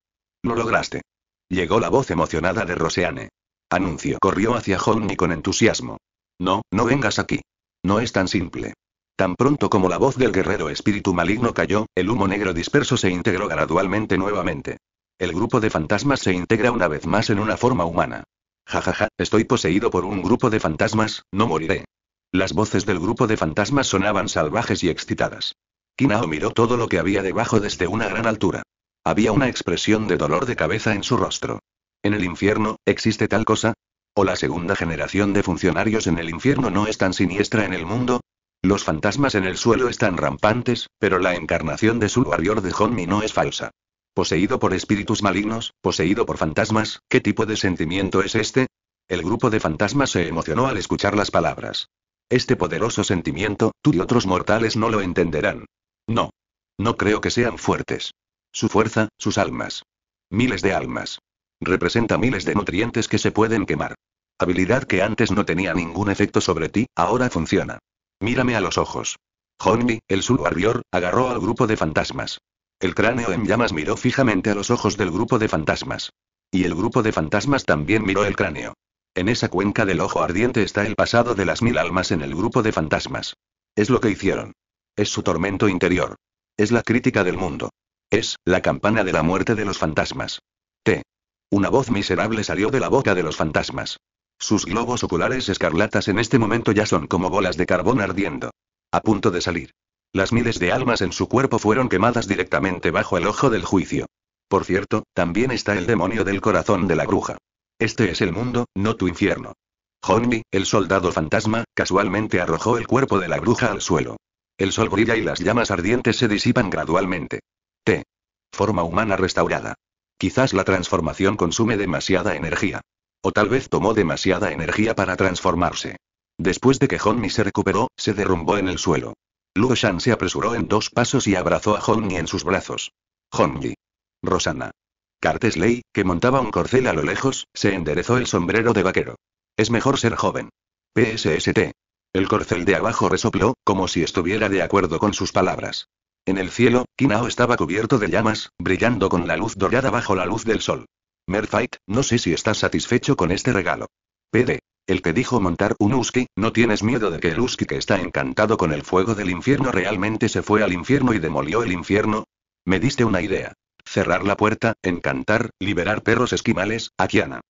No lograste. Llegó la voz emocionada de Roseanne. Anuncio corrió hacia Honji con entusiasmo. No, no vengas aquí. No es tan simple. Tan pronto como la voz del guerrero espíritu maligno cayó, el humo negro disperso se integró gradualmente nuevamente. El grupo de fantasmas se integra una vez más en una forma humana. Jajaja, estoy poseído por un grupo de fantasmas, no moriré. Las voces del grupo de fantasmas sonaban salvajes y excitadas. Kinao miró todo lo que había debajo desde una gran altura. Había una expresión de dolor de cabeza en su rostro. ¿En el infierno, existe tal cosa? ¿O la segunda generación de funcionarios en el infierno no es tan siniestra en el mundo? Los fantasmas en el suelo están rampantes, pero la encarnación de su warrior de Honmi no es falsa. ¿Poseído por espíritus malignos? ¿Poseído por fantasmas? ¿Qué tipo de sentimiento es este? El grupo de fantasmas se emocionó al escuchar las palabras. Este poderoso sentimiento, tú y otros mortales no lo entenderán. No. No creo que sean fuertes. Su fuerza, sus almas. Miles de almas. Representa miles de nutrientes que se pueden quemar. Habilidad que antes no tenía ningún efecto sobre ti, ahora funciona. Mírame a los ojos. Johnny, el arbior, agarró al grupo de fantasmas. El cráneo en llamas miró fijamente a los ojos del grupo de fantasmas. Y el grupo de fantasmas también miró el cráneo. En esa cuenca del ojo ardiente está el pasado de las mil almas en el grupo de fantasmas. Es lo que hicieron. Es su tormento interior. Es la crítica del mundo. Es la campana de la muerte de los fantasmas. T. Una voz miserable salió de la boca de los fantasmas. Sus globos oculares escarlatas en este momento ya son como bolas de carbón ardiendo. A punto de salir. Las miles de almas en su cuerpo fueron quemadas directamente bajo el ojo del juicio. Por cierto, también está el demonio del corazón de la bruja. Este es el mundo, no tu infierno. Honmi, el soldado fantasma, casualmente arrojó el cuerpo de la bruja al suelo. El sol brilla y las llamas ardientes se disipan gradualmente. T. Forma humana restaurada. Quizás la transformación consume demasiada energía. O tal vez tomó demasiada energía para transformarse. Después de que Honmi se recuperó, se derrumbó en el suelo. Luo Shan se apresuró en dos pasos y abrazó a Hongyi en sus brazos. Hongyi. Rosana. Cartesley, que montaba un corcel a lo lejos, se enderezó el sombrero de vaquero. Es mejor ser joven. PSST. El corcel de abajo resopló, como si estuviera de acuerdo con sus palabras. En el cielo, Kinao estaba cubierto de llamas, brillando con la luz dorada bajo la luz del sol. Merfight, no sé si estás satisfecho con este regalo. PD. El que dijo montar un husky, ¿no tienes miedo de que el husky que está encantado con el fuego del infierno realmente se fue al infierno y demolió el infierno? Me diste una idea. Cerrar la puerta, encantar, liberar perros esquimales, Akiana.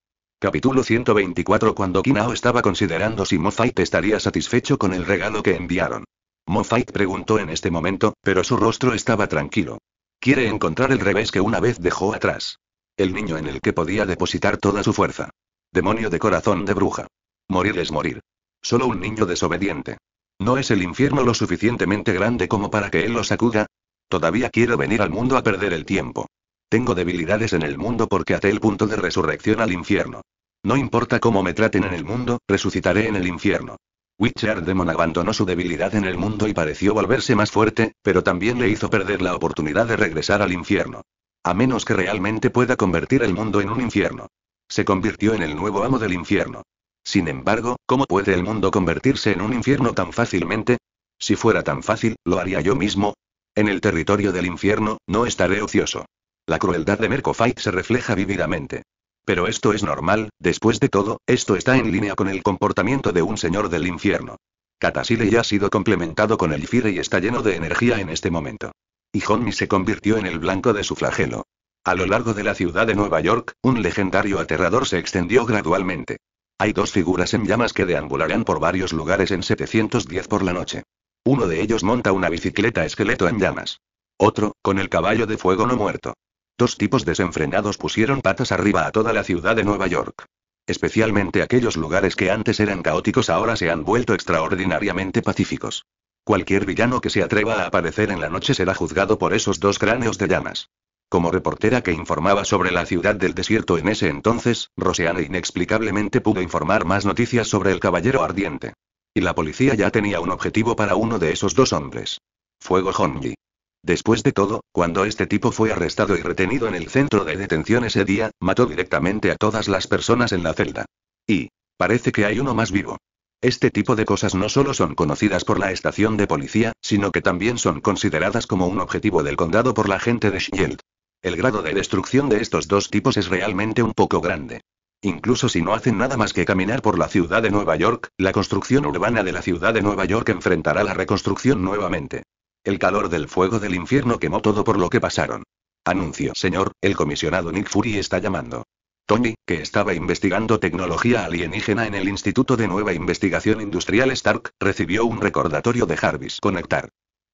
Capítulo 124 Cuando Kinao estaba considerando si Moffite estaría satisfecho con el regalo que enviaron. Mofite preguntó en este momento, pero su rostro estaba tranquilo. Quiere encontrar el revés que una vez dejó atrás. El niño en el que podía depositar toda su fuerza. Demonio de corazón de bruja. Morir es morir. Solo un niño desobediente. ¿No es el infierno lo suficientemente grande como para que él lo sacuda? Todavía quiero venir al mundo a perder el tiempo. Tengo debilidades en el mundo porque até el punto de resurrección al infierno. No importa cómo me traten en el mundo, resucitaré en el infierno. Witcher Demon abandonó su debilidad en el mundo y pareció volverse más fuerte, pero también le hizo perder la oportunidad de regresar al infierno. A menos que realmente pueda convertir el mundo en un infierno. Se convirtió en el nuevo amo del infierno. Sin embargo, ¿cómo puede el mundo convertirse en un infierno tan fácilmente? Si fuera tan fácil, lo haría yo mismo. En el territorio del infierno, no estaré ocioso. La crueldad de Mercofight se refleja vívidamente. Pero esto es normal, después de todo, esto está en línea con el comportamiento de un señor del infierno. Katasile ya ha sido complementado con el Fire y está lleno de energía en este momento. Y Honmi se convirtió en el blanco de su flagelo. A lo largo de la ciudad de Nueva York, un legendario aterrador se extendió gradualmente. Hay dos figuras en llamas que deambularán por varios lugares en 710 por la noche. Uno de ellos monta una bicicleta esqueleto en llamas. Otro, con el caballo de fuego no muerto. Dos tipos desenfrenados pusieron patas arriba a toda la ciudad de Nueva York. Especialmente aquellos lugares que antes eran caóticos ahora se han vuelto extraordinariamente pacíficos. Cualquier villano que se atreva a aparecer en la noche será juzgado por esos dos cráneos de llamas. Como reportera que informaba sobre la ciudad del desierto en ese entonces, Roseanne inexplicablemente pudo informar más noticias sobre el caballero ardiente. Y la policía ya tenía un objetivo para uno de esos dos hombres. Fuego Honji. Después de todo, cuando este tipo fue arrestado y retenido en el centro de detención ese día, mató directamente a todas las personas en la celda. Y, parece que hay uno más vivo. Este tipo de cosas no solo son conocidas por la estación de policía, sino que también son consideradas como un objetivo del condado por la gente de Shield. El grado de destrucción de estos dos tipos es realmente un poco grande. Incluso si no hacen nada más que caminar por la ciudad de Nueva York, la construcción urbana de la ciudad de Nueva York enfrentará la reconstrucción nuevamente. El calor del fuego del infierno quemó todo por lo que pasaron. Anuncio, señor, el comisionado Nick Fury está llamando. Tony, que estaba investigando tecnología alienígena en el Instituto de Nueva Investigación Industrial Stark, recibió un recordatorio de Jarvis. Conectar.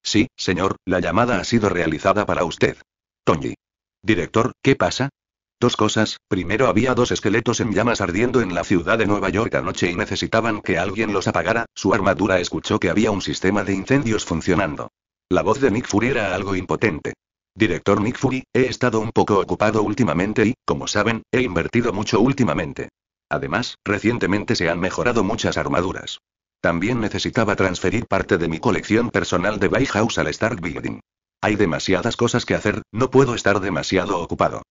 Sí, señor, la llamada ha sido realizada para usted. Tony. Director, ¿qué pasa? Dos cosas, primero había dos esqueletos en llamas ardiendo en la ciudad de Nueva York anoche y necesitaban que alguien los apagara, su armadura escuchó que había un sistema de incendios funcionando. La voz de Nick Fury era algo impotente. Director Nick Fury, he estado un poco ocupado últimamente y, como saben, he invertido mucho últimamente. Además, recientemente se han mejorado muchas armaduras. También necesitaba transferir parte de mi colección personal de Bay House al Stark Building. Hay demasiadas cosas que hacer, no puedo estar demasiado ocupado.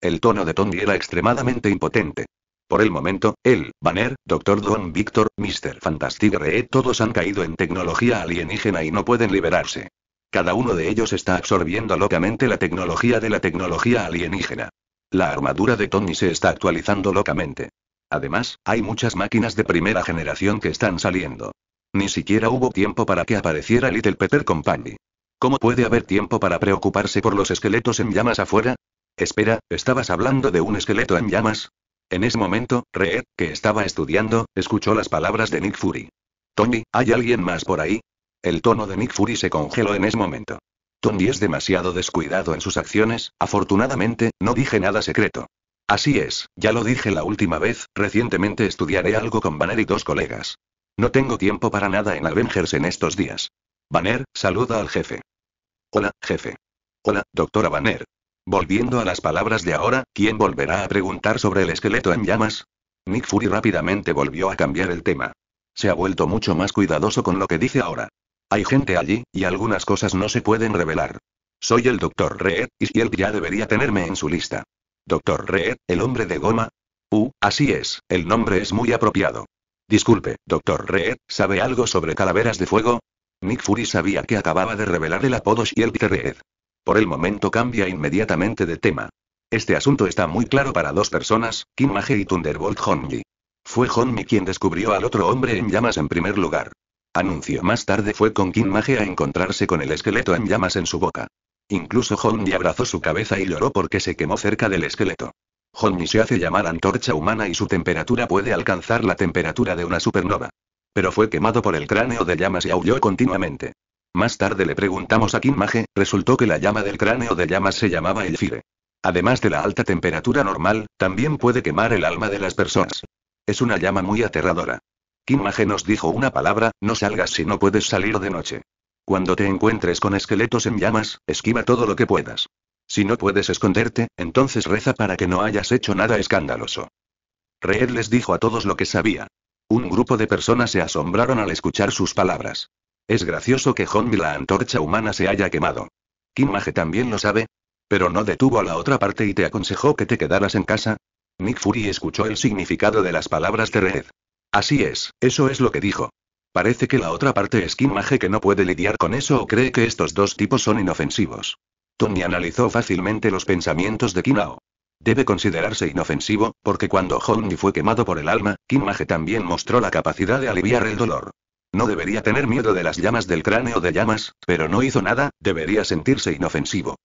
El tono de Tony era extremadamente impotente. Por el momento, él, Banner, Dr. Don Victor, Mr. Fantastic Reed todos han caído en tecnología alienígena y no pueden liberarse. Cada uno de ellos está absorbiendo locamente la tecnología de la tecnología alienígena. La armadura de Tony se está actualizando locamente. Además, hay muchas máquinas de primera generación que están saliendo. Ni siquiera hubo tiempo para que apareciera Little Peter Company. ¿Cómo puede haber tiempo para preocuparse por los esqueletos en llamas afuera? Espera, ¿estabas hablando de un esqueleto en llamas? En ese momento, Reed, que estaba estudiando, escuchó las palabras de Nick Fury. Tony, ¿hay alguien más por ahí? El tono de Nick Fury se congeló en ese momento. Tony es demasiado descuidado en sus acciones, afortunadamente, no dije nada secreto. Así es, ya lo dije la última vez, recientemente estudiaré algo con Banner y dos colegas. No tengo tiempo para nada en Avengers en estos días. Banner, saluda al jefe. Hola, jefe. Hola, doctora Banner. Volviendo a las palabras de ahora, ¿quién volverá a preguntar sobre el esqueleto en llamas? Nick Fury rápidamente volvió a cambiar el tema. Se ha vuelto mucho más cuidadoso con lo que dice ahora. Hay gente allí, y algunas cosas no se pueden revelar. Soy el doctor Reed, y él ya debería tenerme en su lista. Doctor Reed, el hombre de goma. Uh, así es, el nombre es muy apropiado. Disculpe, doctor Reed, ¿sabe algo sobre calaveras de fuego? Nick Fury sabía que acababa de revelar el apodo Shield Red. Por el momento cambia inmediatamente de tema. Este asunto está muy claro para dos personas, Kim Mage y Thunderbolt Honmi. Fue Honmi quien descubrió al otro hombre en llamas en primer lugar. Anuncio más tarde fue con Kim Mage a encontrarse con el esqueleto en llamas en su boca. Incluso Honmi abrazó su cabeza y lloró porque se quemó cerca del esqueleto. Honmi se hace llamar antorcha humana y su temperatura puede alcanzar la temperatura de una supernova pero fue quemado por el cráneo de llamas y aulló continuamente. Más tarde le preguntamos a Mage, resultó que la llama del cráneo de llamas se llamaba Elfire. Además de la alta temperatura normal, también puede quemar el alma de las personas. Es una llama muy aterradora. Mage nos dijo una palabra, no salgas si no puedes salir de noche. Cuando te encuentres con esqueletos en llamas, esquiva todo lo que puedas. Si no puedes esconderte, entonces reza para que no hayas hecho nada escandaloso. Reed les dijo a todos lo que sabía. Un grupo de personas se asombraron al escuchar sus palabras. Es gracioso que Honby la antorcha humana se haya quemado. Kim también lo sabe. Pero no detuvo a la otra parte y te aconsejó que te quedaras en casa. Nick Fury escuchó el significado de las palabras de Red. Así es, eso es lo que dijo. Parece que la otra parte es Kim que no puede lidiar con eso o cree que estos dos tipos son inofensivos. Tony analizó fácilmente los pensamientos de Kinao. Debe considerarse inofensivo, porque cuando hong-ni fue quemado por el alma, Kimage también mostró la capacidad de aliviar el dolor. No debería tener miedo de las llamas del cráneo de llamas, pero no hizo nada, debería sentirse inofensivo.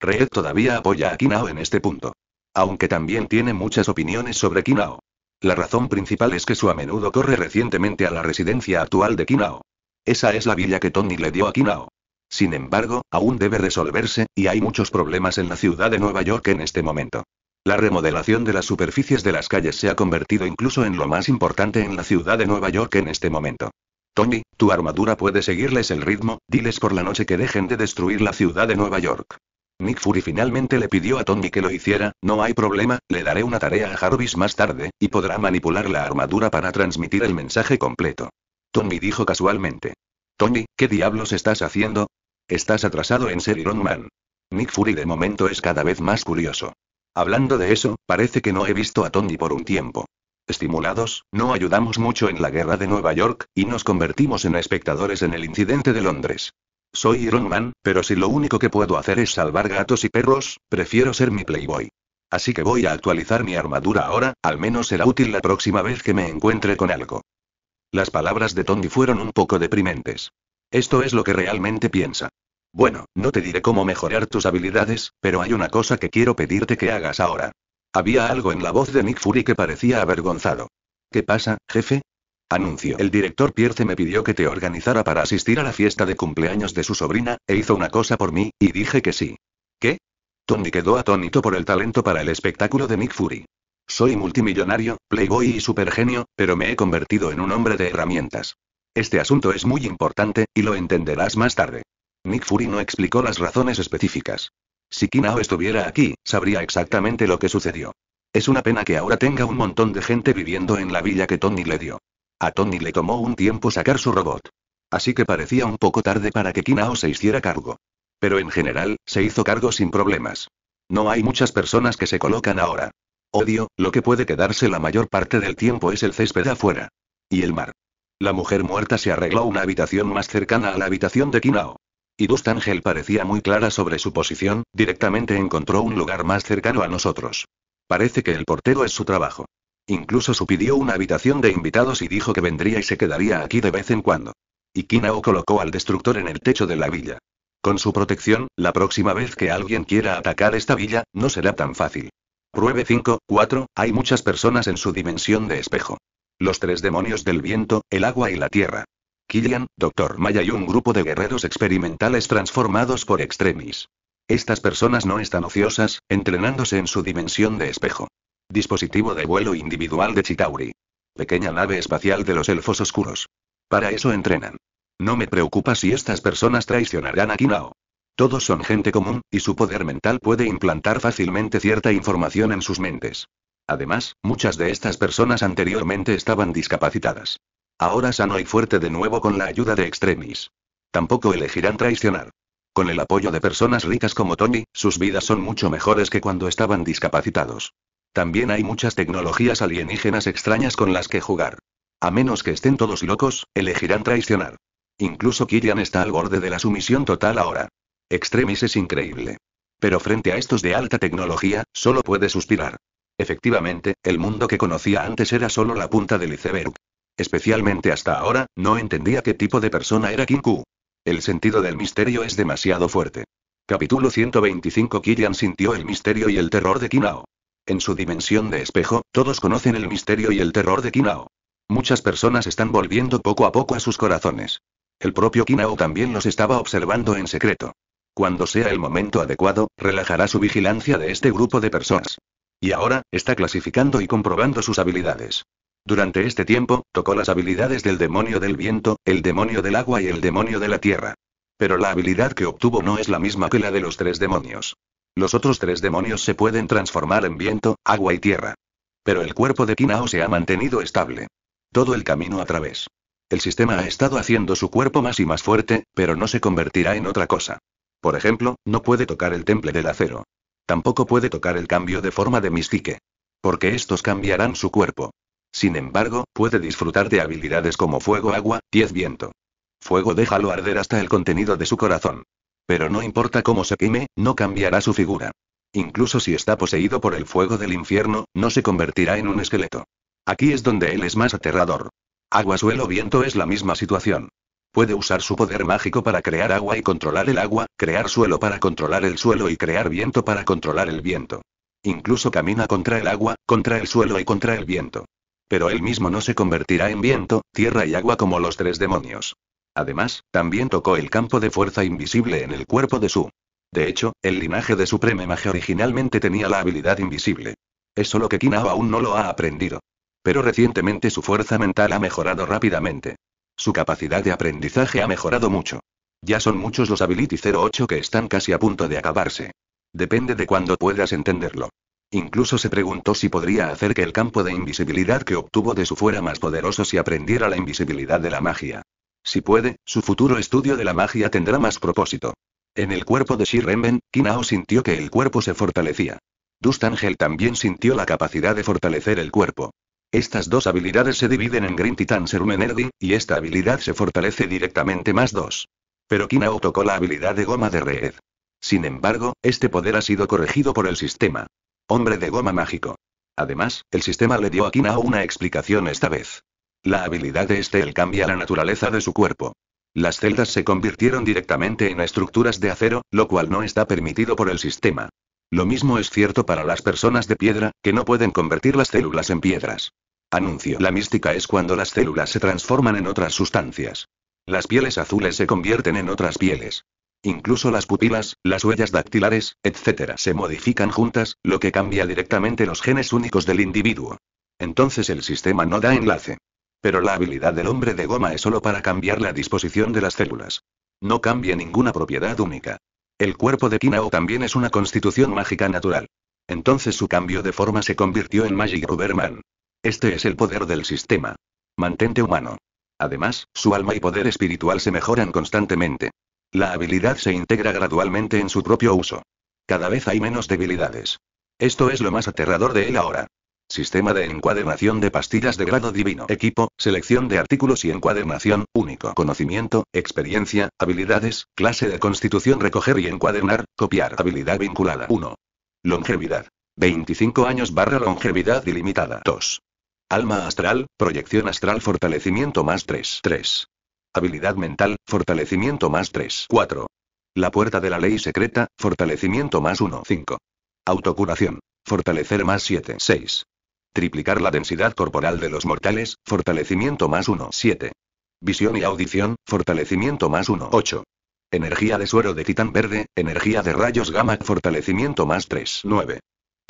Reed todavía apoya a Kinao en este punto. Aunque también tiene muchas opiniones sobre Kinao. La razón principal es que su a menudo corre recientemente a la residencia actual de Kinao. Esa es la villa que Tony le dio a Kinao. Sin embargo, aún debe resolverse, y hay muchos problemas en la ciudad de Nueva York en este momento. La remodelación de las superficies de las calles se ha convertido incluso en lo más importante en la ciudad de Nueva York en este momento. Tony, tu armadura puede seguirles el ritmo, diles por la noche que dejen de destruir la ciudad de Nueva York. Nick Fury finalmente le pidió a Tony que lo hiciera, no hay problema, le daré una tarea a Jarvis más tarde, y podrá manipular la armadura para transmitir el mensaje completo. Tony dijo casualmente. Tony, ¿qué diablos estás haciendo? Estás atrasado en ser Iron Man. Nick Fury de momento es cada vez más curioso. Hablando de eso, parece que no he visto a Tony por un tiempo. Estimulados, no ayudamos mucho en la guerra de Nueva York, y nos convertimos en espectadores en el incidente de Londres. Soy Iron Man, pero si lo único que puedo hacer es salvar gatos y perros, prefiero ser mi Playboy. Así que voy a actualizar mi armadura ahora, al menos será útil la próxima vez que me encuentre con algo. Las palabras de Tony fueron un poco deprimentes. Esto es lo que realmente piensa. Bueno, no te diré cómo mejorar tus habilidades, pero hay una cosa que quiero pedirte que hagas ahora. Había algo en la voz de Nick Fury que parecía avergonzado. ¿Qué pasa, jefe? Anuncio. El director Pierce me pidió que te organizara para asistir a la fiesta de cumpleaños de su sobrina, e hizo una cosa por mí, y dije que sí. ¿Qué? Tony quedó atónito por el talento para el espectáculo de Nick Fury. Soy multimillonario, playboy y supergenio, pero me he convertido en un hombre de herramientas. Este asunto es muy importante, y lo entenderás más tarde. Nick Fury no explicó las razones específicas. Si Kinao estuviera aquí, sabría exactamente lo que sucedió. Es una pena que ahora tenga un montón de gente viviendo en la villa que Tony le dio. A Tony le tomó un tiempo sacar su robot. Así que parecía un poco tarde para que Kinao se hiciera cargo. Pero en general, se hizo cargo sin problemas. No hay muchas personas que se colocan ahora. Odio, lo que puede quedarse la mayor parte del tiempo es el césped afuera. Y el mar. La mujer muerta se arregló una habitación más cercana a la habitación de Kinao. Y Dust Angel parecía muy clara sobre su posición, directamente encontró un lugar más cercano a nosotros. Parece que el portero es su trabajo. Incluso su pidió una habitación de invitados y dijo que vendría y se quedaría aquí de vez en cuando. Y Kinao colocó al destructor en el techo de la villa. Con su protección, la próxima vez que alguien quiera atacar esta villa, no será tan fácil. Pruebe 5, 4, hay muchas personas en su dimensión de espejo. Los tres demonios del viento, el agua y la tierra. Killian, Dr. Maya y un grupo de guerreros experimentales transformados por extremis. Estas personas no están ociosas, entrenándose en su dimensión de espejo. Dispositivo de vuelo individual de Chitauri. Pequeña nave espacial de los elfos oscuros. Para eso entrenan. No me preocupa si estas personas traicionarán a Kinao. Todos son gente común, y su poder mental puede implantar fácilmente cierta información en sus mentes. Además, muchas de estas personas anteriormente estaban discapacitadas. Ahora sano y fuerte de nuevo con la ayuda de Extremis. Tampoco elegirán traicionar. Con el apoyo de personas ricas como Tony, sus vidas son mucho mejores que cuando estaban discapacitados. También hay muchas tecnologías alienígenas extrañas con las que jugar. A menos que estén todos locos, elegirán traicionar. Incluso Killian está al borde de la sumisión total ahora. Extremis es increíble. Pero frente a estos de alta tecnología, solo puede suspirar. Efectivamente, el mundo que conocía antes era solo la punta del iceberg. Especialmente hasta ahora, no entendía qué tipo de persona era Kinku. El sentido del misterio es demasiado fuerte. Capítulo 125 Killian sintió el misterio y el terror de Kinao. En su dimensión de espejo, todos conocen el misterio y el terror de Kinao. Muchas personas están volviendo poco a poco a sus corazones. El propio Kinao también los estaba observando en secreto. Cuando sea el momento adecuado, relajará su vigilancia de este grupo de personas. Y ahora, está clasificando y comprobando sus habilidades. Durante este tiempo, tocó las habilidades del demonio del viento, el demonio del agua y el demonio de la tierra. Pero la habilidad que obtuvo no es la misma que la de los tres demonios. Los otros tres demonios se pueden transformar en viento, agua y tierra. Pero el cuerpo de Kinao se ha mantenido estable. Todo el camino a través. El sistema ha estado haciendo su cuerpo más y más fuerte, pero no se convertirá en otra cosa. Por ejemplo, no puede tocar el temple del acero. Tampoco puede tocar el cambio de forma de Mistique, Porque estos cambiarán su cuerpo. Sin embargo, puede disfrutar de habilidades como fuego, agua, 10 viento. Fuego déjalo arder hasta el contenido de su corazón. Pero no importa cómo se queme, no cambiará su figura. Incluso si está poseído por el fuego del infierno, no se convertirá en un esqueleto. Aquí es donde él es más aterrador. Agua, suelo, viento es la misma situación. Puede usar su poder mágico para crear agua y controlar el agua, crear suelo para controlar el suelo y crear viento para controlar el viento. Incluso camina contra el agua, contra el suelo y contra el viento. Pero él mismo no se convertirá en viento, tierra y agua como los tres demonios. Además, también tocó el campo de fuerza invisible en el cuerpo de Su. De hecho, el linaje de Supreme Mage originalmente tenía la habilidad invisible. Es solo que Kinao aún no lo ha aprendido. Pero recientemente su fuerza mental ha mejorado rápidamente. Su capacidad de aprendizaje ha mejorado mucho. Ya son muchos los Ability 08 que están casi a punto de acabarse. Depende de cuándo puedas entenderlo. Incluso se preguntó si podría hacer que el campo de invisibilidad que obtuvo de su fuera más poderoso si aprendiera la invisibilidad de la magia. Si puede, su futuro estudio de la magia tendrá más propósito. En el cuerpo de Shirremen, Kinao sintió que el cuerpo se fortalecía. Dust Angel también sintió la capacidad de fortalecer el cuerpo. Estas dos habilidades se dividen en Green Titan Serum Energy, y esta habilidad se fortalece directamente más dos. Pero Kinao tocó la habilidad de goma de red. Sin embargo, este poder ha sido corregido por el sistema. Hombre de goma mágico. Además, el sistema le dio a Kinao una explicación esta vez. La habilidad de Estel cambia la naturaleza de su cuerpo. Las celdas se convirtieron directamente en estructuras de acero, lo cual no está permitido por el sistema. Lo mismo es cierto para las personas de piedra, que no pueden convertir las células en piedras. Anuncio. La mística es cuando las células se transforman en otras sustancias. Las pieles azules se convierten en otras pieles. Incluso las pupilas, las huellas dactilares, etc. se modifican juntas, lo que cambia directamente los genes únicos del individuo. Entonces el sistema no da enlace. Pero la habilidad del hombre de goma es solo para cambiar la disposición de las células. No cambia ninguna propiedad única. El cuerpo de Kinao también es una constitución mágica natural. Entonces su cambio de forma se convirtió en Magic Rubberman. Este es el poder del sistema. Mantente humano. Además, su alma y poder espiritual se mejoran constantemente. La habilidad se integra gradualmente en su propio uso. Cada vez hay menos debilidades. Esto es lo más aterrador de él ahora. Sistema de encuadernación de pastillas de grado divino. Equipo, selección de artículos y encuadernación, único. Conocimiento, experiencia, habilidades, clase de constitución recoger y encuadernar, copiar. Habilidad vinculada. 1. Longevidad. 25 años barra longevidad ilimitada. 2. Alma astral, proyección astral fortalecimiento más 3. 3. Habilidad mental, fortalecimiento más 3. 4. La puerta de la ley secreta, fortalecimiento más 1. 5. Autocuración. Fortalecer más 7. 6. Triplicar la densidad corporal de los mortales, fortalecimiento más 1, 7. Visión y audición, fortalecimiento más 1, 8. Energía de suero de titán verde, energía de rayos gamma, fortalecimiento más 3, 9.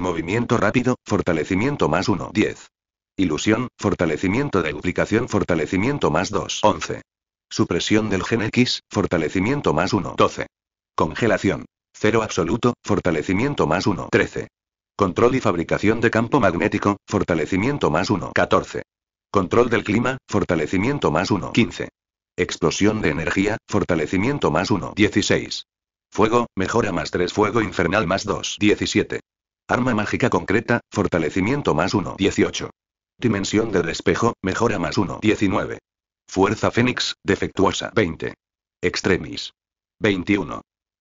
Movimiento rápido, fortalecimiento más 1, 10. Ilusión, fortalecimiento de duplicación, fortalecimiento más 2, 11. Supresión del gen X, fortalecimiento más 1, 12. Congelación. Cero absoluto, fortalecimiento más 1, 13. Control y fabricación de campo magnético, fortalecimiento más 1, 14. Control del clima, fortalecimiento más 1, 15. Explosión de energía, fortalecimiento más 1, 16. Fuego, mejora más 3, fuego infernal más 2, 17. Arma mágica concreta, fortalecimiento más 1, 18. Dimensión del espejo, mejora más 1, 19. Fuerza fénix, defectuosa, 20. Extremis. 21.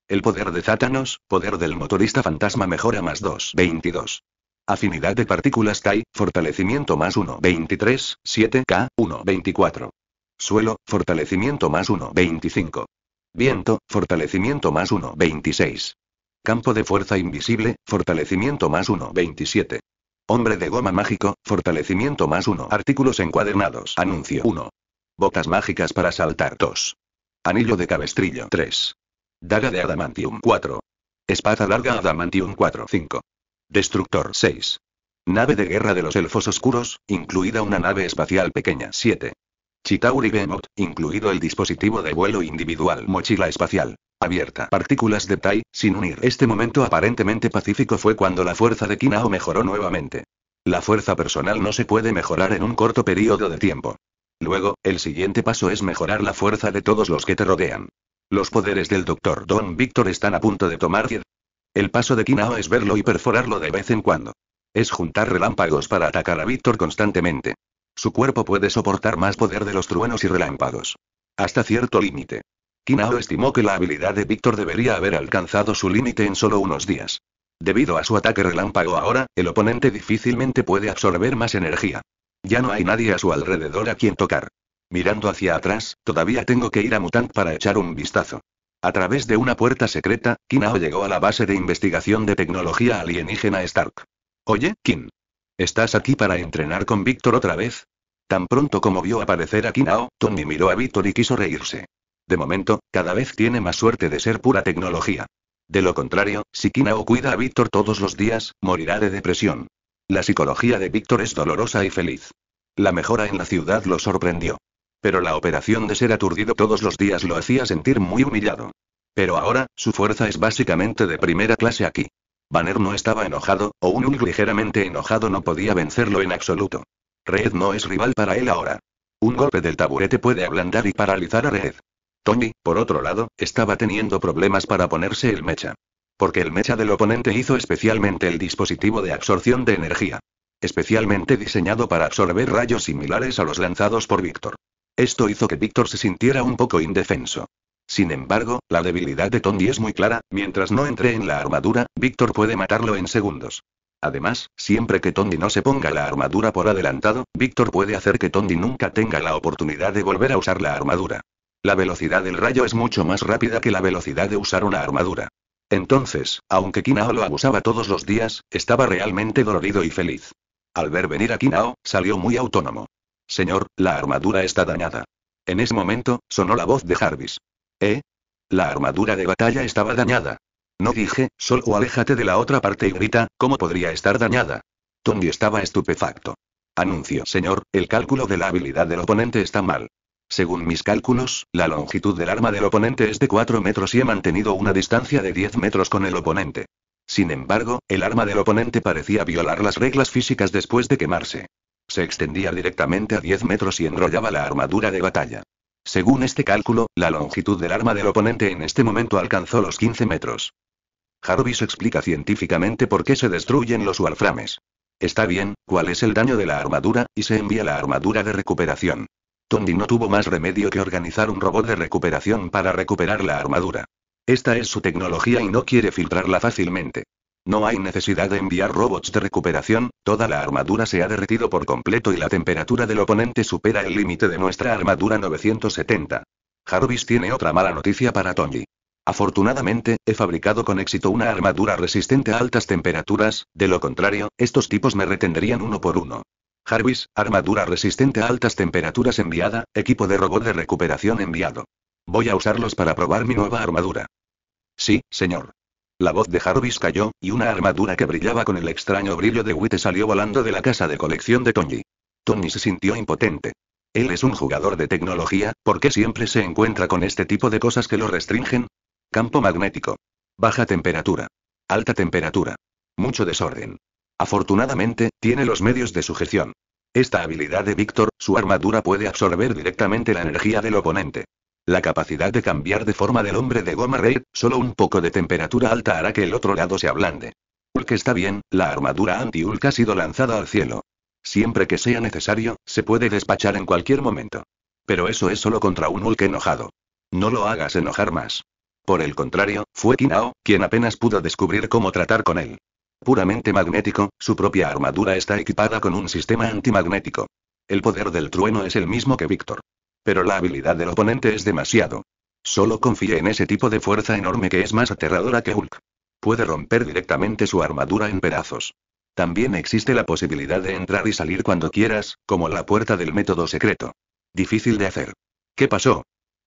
El poder de Zátanos, poder del motorista fantasma mejora más 2. 22. Afinidad de partículas Kai, fortalecimiento más 1. 23, 7K, 1. 24. Suelo, fortalecimiento más 1. 25. Viento, fortalecimiento más 1. 26. Campo de fuerza invisible, fortalecimiento más 1. 27. Hombre de goma mágico, fortalecimiento más 1. Artículos encuadernados. Anuncio 1. Botas mágicas para saltar 2. Anillo de cabestrillo 3. Daga de Adamantium 4. Espada larga Adamantium 4-5. Destructor 6. Nave de guerra de los elfos oscuros, incluida una nave espacial pequeña 7. Chitauri Behemoth, incluido el dispositivo de vuelo individual mochila espacial. Abierta. Partículas de Tai, sin unir. Este momento aparentemente pacífico fue cuando la fuerza de Kinao mejoró nuevamente. La fuerza personal no se puede mejorar en un corto periodo de tiempo. Luego, el siguiente paso es mejorar la fuerza de todos los que te rodean. Los poderes del doctor Don Víctor están a punto de tomar El paso de Kinao es verlo y perforarlo de vez en cuando. Es juntar relámpagos para atacar a Víctor constantemente. Su cuerpo puede soportar más poder de los truenos y relámpagos. Hasta cierto límite. Kinao estimó que la habilidad de Víctor debería haber alcanzado su límite en solo unos días. Debido a su ataque relámpago ahora, el oponente difícilmente puede absorber más energía. Ya no hay nadie a su alrededor a quien tocar. Mirando hacia atrás, todavía tengo que ir a Mutant para echar un vistazo. A través de una puerta secreta, Kinao llegó a la base de investigación de tecnología alienígena Stark. Oye, Kin. ¿Estás aquí para entrenar con Víctor otra vez? Tan pronto como vio aparecer a Kinao, Tony miró a Víctor y quiso reírse. De momento, cada vez tiene más suerte de ser pura tecnología. De lo contrario, si Kinao cuida a Víctor todos los días, morirá de depresión. La psicología de Víctor es dolorosa y feliz. La mejora en la ciudad lo sorprendió. Pero la operación de ser aturdido todos los días lo hacía sentir muy humillado. Pero ahora, su fuerza es básicamente de primera clase aquí. Banner no estaba enojado, o un ligeramente enojado no podía vencerlo en absoluto. Red no es rival para él ahora. Un golpe del taburete puede ablandar y paralizar a Red. Tony, por otro lado, estaba teniendo problemas para ponerse el mecha. Porque el mecha del oponente hizo especialmente el dispositivo de absorción de energía. Especialmente diseñado para absorber rayos similares a los lanzados por Víctor. Esto hizo que Víctor se sintiera un poco indefenso. Sin embargo, la debilidad de Tondi es muy clara, mientras no entre en la armadura, Víctor puede matarlo en segundos. Además, siempre que Tondi no se ponga la armadura por adelantado, Víctor puede hacer que Tondi nunca tenga la oportunidad de volver a usar la armadura. La velocidad del rayo es mucho más rápida que la velocidad de usar una armadura. Entonces, aunque Kinao lo abusaba todos los días, estaba realmente dolorido y feliz. Al ver venir a Kinao, salió muy autónomo. Señor, la armadura está dañada. En ese momento, sonó la voz de Jarvis. ¿Eh? La armadura de batalla estaba dañada. No dije, solo aléjate de la otra parte y grita, ¿cómo podría estar dañada? Tony estaba estupefacto. Anuncio, señor, el cálculo de la habilidad del oponente está mal. Según mis cálculos, la longitud del arma del oponente es de 4 metros y he mantenido una distancia de 10 metros con el oponente. Sin embargo, el arma del oponente parecía violar las reglas físicas después de quemarse. Se extendía directamente a 10 metros y enrollaba la armadura de batalla. Según este cálculo, la longitud del arma del oponente en este momento alcanzó los 15 metros. Jarvis explica científicamente por qué se destruyen los warframes. Está bien, cuál es el daño de la armadura, y se envía la armadura de recuperación. Tondi no tuvo más remedio que organizar un robot de recuperación para recuperar la armadura. Esta es su tecnología y no quiere filtrarla fácilmente. No hay necesidad de enviar robots de recuperación, toda la armadura se ha derretido por completo y la temperatura del oponente supera el límite de nuestra armadura 970. Jarvis tiene otra mala noticia para Tony. Afortunadamente, he fabricado con éxito una armadura resistente a altas temperaturas, de lo contrario, estos tipos me retendrían uno por uno. Jarvis, armadura resistente a altas temperaturas enviada, equipo de robot de recuperación enviado. Voy a usarlos para probar mi nueva armadura. Sí, señor. La voz de Jarvis cayó, y una armadura que brillaba con el extraño brillo de Witte salió volando de la casa de colección de Tony. Tony se sintió impotente. Él es un jugador de tecnología, ¿por qué siempre se encuentra con este tipo de cosas que lo restringen? Campo magnético. Baja temperatura. Alta temperatura. Mucho desorden. Afortunadamente, tiene los medios de sujeción. Esta habilidad de Víctor, su armadura puede absorber directamente la energía del oponente. La capacidad de cambiar de forma del hombre de goma rey, solo un poco de temperatura alta hará que el otro lado se ablande. Hulk está bien, la armadura anti-Hulk ha sido lanzada al cielo. Siempre que sea necesario, se puede despachar en cualquier momento. Pero eso es solo contra un Hulk enojado. No lo hagas enojar más. Por el contrario, fue Kinao, quien apenas pudo descubrir cómo tratar con él. Puramente magnético, su propia armadura está equipada con un sistema antimagnético. El poder del trueno es el mismo que Víctor. Pero la habilidad del oponente es demasiado. Solo confíe en ese tipo de fuerza enorme que es más aterradora que Hulk. Puede romper directamente su armadura en pedazos. También existe la posibilidad de entrar y salir cuando quieras, como la puerta del método secreto. Difícil de hacer. ¿Qué pasó?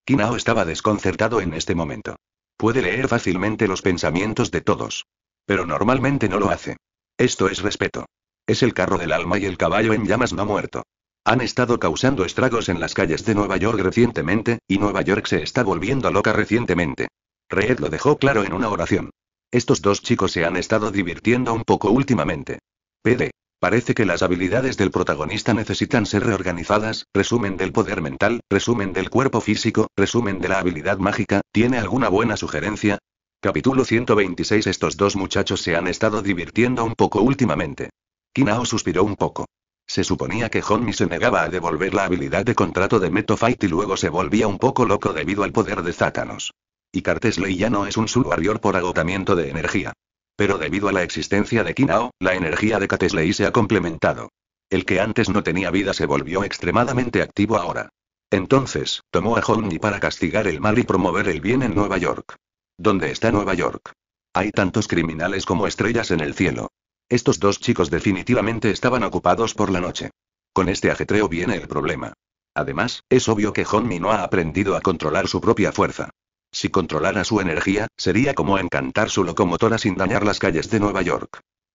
Kinao estaba desconcertado en este momento. Puede leer fácilmente los pensamientos de todos. Pero normalmente no lo hace. Esto es respeto. Es el carro del alma y el caballo en llamas no muerto. Han estado causando estragos en las calles de Nueva York recientemente, y Nueva York se está volviendo loca recientemente. Reed lo dejó claro en una oración. Estos dos chicos se han estado divirtiendo un poco últimamente. PD. Parece que las habilidades del protagonista necesitan ser reorganizadas, resumen del poder mental, resumen del cuerpo físico, resumen de la habilidad mágica, ¿tiene alguna buena sugerencia? Capítulo 126 Estos dos muchachos se han estado divirtiendo un poco últimamente. Kinao suspiró un poco. Se suponía que Honmi se negaba a devolver la habilidad de contrato de Metophite y luego se volvía un poco loco debido al poder de Zátanos. Y Cartesley ya no es un sub-warrior por agotamiento de energía. Pero debido a la existencia de Kinao, la energía de Cartesley se ha complementado. El que antes no tenía vida se volvió extremadamente activo ahora. Entonces, tomó a Honmi para castigar el mal y promover el bien en Nueva York. ¿Dónde está Nueva York? Hay tantos criminales como estrellas en el cielo. Estos dos chicos definitivamente estaban ocupados por la noche. Con este ajetreo viene el problema. Además, es obvio que Honmi no ha aprendido a controlar su propia fuerza. Si controlara su energía, sería como encantar su locomotora sin dañar las calles de Nueva York.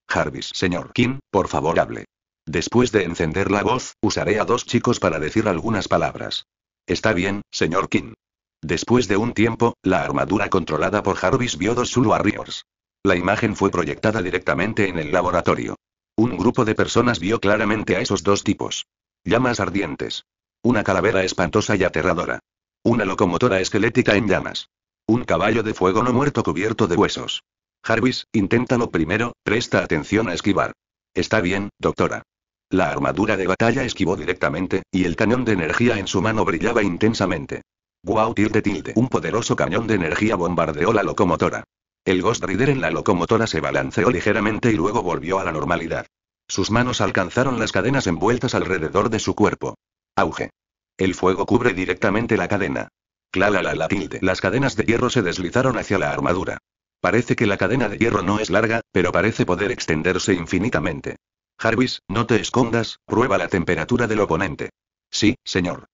Jarvis, señor Kim, por favor hable. Después de encender la voz, usaré a dos chicos para decir algunas palabras. Está bien, señor Kim. Después de un tiempo, la armadura controlada por Jarvis vio dos Zulu Warriors. La imagen fue proyectada directamente en el laboratorio. Un grupo de personas vio claramente a esos dos tipos. Llamas ardientes. Una calavera espantosa y aterradora. Una locomotora esquelética en llamas. Un caballo de fuego no muerto cubierto de huesos. Jarvis, inténtalo primero, presta atención a esquivar. Está bien, doctora. La armadura de batalla esquivó directamente, y el cañón de energía en su mano brillaba intensamente. Wow tilde tilde. Un poderoso cañón de energía bombardeó la locomotora. El Ghost Rider en la locomotora se balanceó ligeramente y luego volvió a la normalidad. Sus manos alcanzaron las cadenas envueltas alrededor de su cuerpo. Auge. El fuego cubre directamente la cadena. Clala la tilde. Las cadenas de hierro se deslizaron hacia la armadura. Parece que la cadena de hierro no es larga, pero parece poder extenderse infinitamente. Jarvis, no te escondas, prueba la temperatura del oponente. Sí, señor.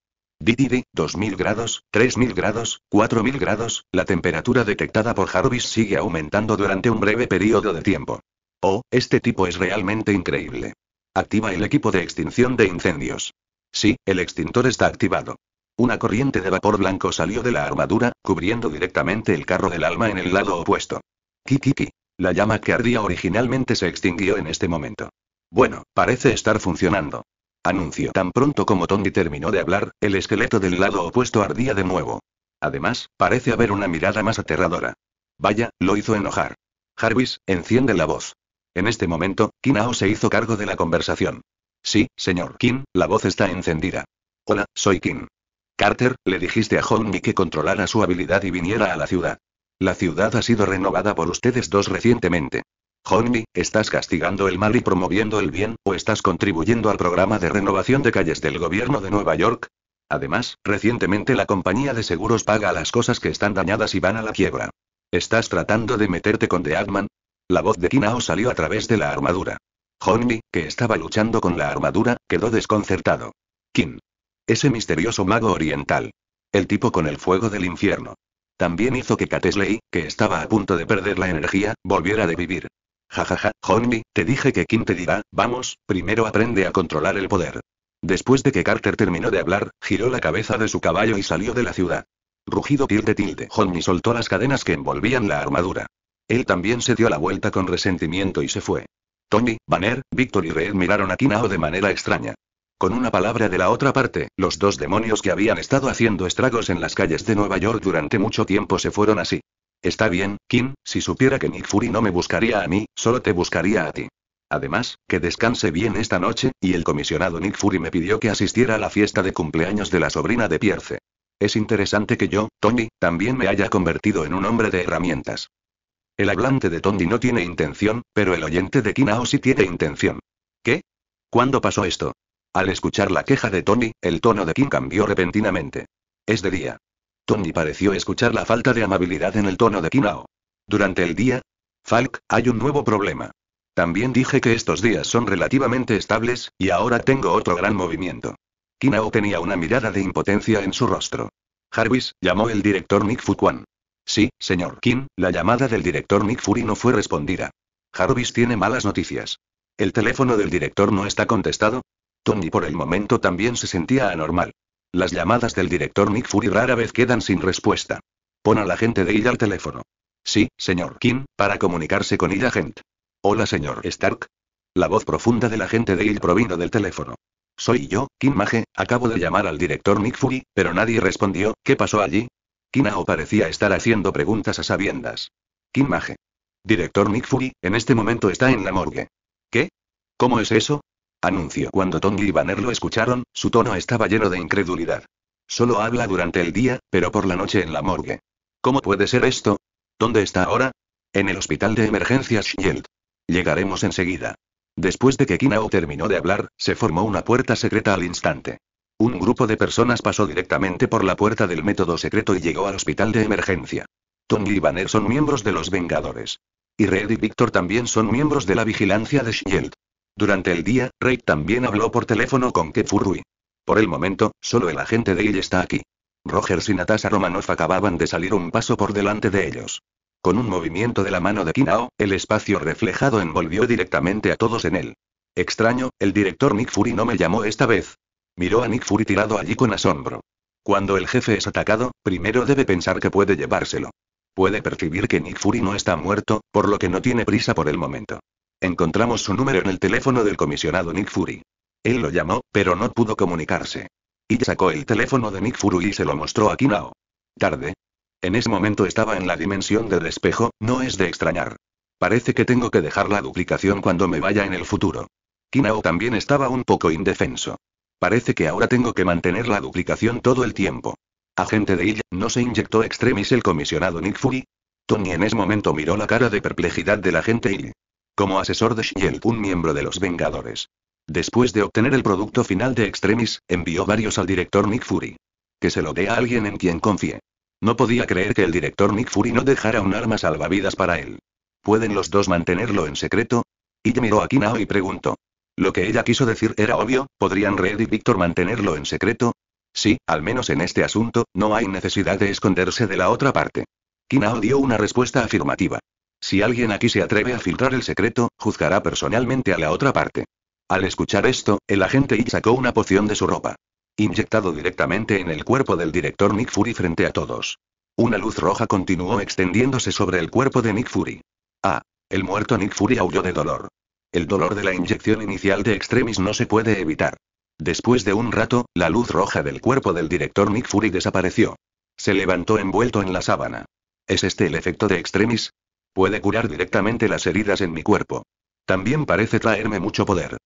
Didide, 2000 grados, 3000 grados, 4000 grados, la temperatura detectada por Jarvis sigue aumentando durante un breve periodo de tiempo. Oh, este tipo es realmente increíble. Activa el equipo de extinción de incendios. Sí, el extintor está activado. Una corriente de vapor blanco salió de la armadura, cubriendo directamente el carro del alma en el lado opuesto. Kikiki. La llama que ardía originalmente se extinguió en este momento. Bueno, parece estar funcionando. Anuncio. Tan pronto como Tony terminó de hablar, el esqueleto del lado opuesto ardía de nuevo. Además, parece haber una mirada más aterradora. Vaya, lo hizo enojar. Jarvis, enciende la voz. En este momento, Kinao se hizo cargo de la conversación. Sí, señor Kim, la voz está encendida. Hola, soy Kim. Carter, le dijiste a Honmi que controlara su habilidad y viniera a la ciudad. La ciudad ha sido renovada por ustedes dos recientemente. Johnny, ¿estás castigando el mal y promoviendo el bien, o estás contribuyendo al programa de renovación de calles del gobierno de Nueva York? Además, recientemente la compañía de seguros paga las cosas que están dañadas y van a la quiebra. ¿Estás tratando de meterte con The Adman? La voz de Kinao salió a través de la armadura. Johnny, que estaba luchando con la armadura, quedó desconcertado. Kim. Ese misterioso mago oriental. El tipo con el fuego del infierno. También hizo que Catesley, que estaba a punto de perder la energía, volviera de vivir. Jajaja, Johnny, te dije que Kim te dirá, vamos, primero aprende a controlar el poder. Después de que Carter terminó de hablar, giró la cabeza de su caballo y salió de la ciudad. Rugido tilde tilde. Johnny soltó las cadenas que envolvían la armadura. Él también se dio la vuelta con resentimiento y se fue. Tony, Banner, Víctor y Red miraron a Kinao de manera extraña. Con una palabra de la otra parte, los dos demonios que habían estado haciendo estragos en las calles de Nueva York durante mucho tiempo se fueron así. Está bien, Kim, si supiera que Nick Fury no me buscaría a mí, solo te buscaría a ti. Además, que descanse bien esta noche, y el comisionado Nick Fury me pidió que asistiera a la fiesta de cumpleaños de la sobrina de Pierce. Es interesante que yo, Tony, también me haya convertido en un hombre de herramientas. El hablante de Tony no tiene intención, pero el oyente de Kinao sí tiene intención. ¿Qué? ¿Cuándo pasó esto? Al escuchar la queja de Tony, el tono de Kim cambió repentinamente. Es de día. Tony pareció escuchar la falta de amabilidad en el tono de Kinao. Durante el día, Falk, hay un nuevo problema. También dije que estos días son relativamente estables, y ahora tengo otro gran movimiento. Kinao tenía una mirada de impotencia en su rostro. Jarvis, llamó el director Nick Fuquan. Sí, señor Kim, la llamada del director Nick Fury no fue respondida. Jarvis tiene malas noticias. ¿El teléfono del director no está contestado? Tony por el momento también se sentía anormal. Las llamadas del director Nick Fury rara vez quedan sin respuesta. Pon a la gente de ella al teléfono. Sí, señor Kim, para comunicarse con ella Gent. Hola, señor Stark. La voz profunda de la gente de ella provino del teléfono. Soy yo, Kim Mage, acabo de llamar al director Nick Fury, pero nadie respondió, ¿qué pasó allí? Kinao parecía estar haciendo preguntas a sabiendas. Kim Mage. Director Nick Fury, en este momento está en la morgue. ¿Qué? ¿Cómo es eso? Anuncio. Cuando Tony y Banner lo escucharon, su tono estaba lleno de incredulidad. Solo habla durante el día, pero por la noche en la morgue. ¿Cómo puede ser esto? ¿Dónde está ahora? En el hospital de emergencias Shield. Llegaremos enseguida. Después de que Kinao terminó de hablar, se formó una puerta secreta al instante. Un grupo de personas pasó directamente por la puerta del método secreto y llegó al hospital de emergencia. Tong y Banner son miembros de los Vengadores. Y Red y Víctor también son miembros de la vigilancia de Shield. Durante el día, Rey también habló por teléfono con Kefurui. Por el momento, solo el agente de él está aquí. Rogers y Natasha Romanoff acababan de salir un paso por delante de ellos. Con un movimiento de la mano de Kinao, el espacio reflejado envolvió directamente a todos en él. Extraño, el director Nick Fury no me llamó esta vez. Miró a Nick Fury tirado allí con asombro. Cuando el jefe es atacado, primero debe pensar que puede llevárselo. Puede percibir que Nick Fury no está muerto, por lo que no tiene prisa por el momento. Encontramos su número en el teléfono del comisionado Nick Fury. Él lo llamó, pero no pudo comunicarse. Y sacó el teléfono de Nick Fury y se lo mostró a Kinao. Tarde. En ese momento estaba en la dimensión del espejo, no es de extrañar. Parece que tengo que dejar la duplicación cuando me vaya en el futuro. Kinao también estaba un poco indefenso. Parece que ahora tengo que mantener la duplicación todo el tiempo. Agente de ella, ¿no se inyectó extremis el comisionado Nick Fury? Tony en ese momento miró la cara de perplejidad del agente y como asesor de Shield, un miembro de los Vengadores. Después de obtener el producto final de Extremis, envió varios al director Nick Fury. Que se lo dé a alguien en quien confíe. No podía creer que el director Nick Fury no dejara un arma salvavidas para él. ¿Pueden los dos mantenerlo en secreto? Y miró a Kinao y preguntó. Lo que ella quiso decir era obvio, ¿podrían Red y Víctor mantenerlo en secreto? Sí, al menos en este asunto, no hay necesidad de esconderse de la otra parte. Kinao dio una respuesta afirmativa. Si alguien aquí se atreve a filtrar el secreto, juzgará personalmente a la otra parte. Al escuchar esto, el agente y sacó una poción de su ropa. Inyectado directamente en el cuerpo del director Nick Fury frente a todos. Una luz roja continuó extendiéndose sobre el cuerpo de Nick Fury. Ah. El muerto Nick Fury aulló de dolor. El dolor de la inyección inicial de Extremis no se puede evitar. Después de un rato, la luz roja del cuerpo del director Nick Fury desapareció. Se levantó envuelto en la sábana. ¿Es este el efecto de Extremis? Puede curar directamente las heridas en mi cuerpo. También parece traerme mucho poder.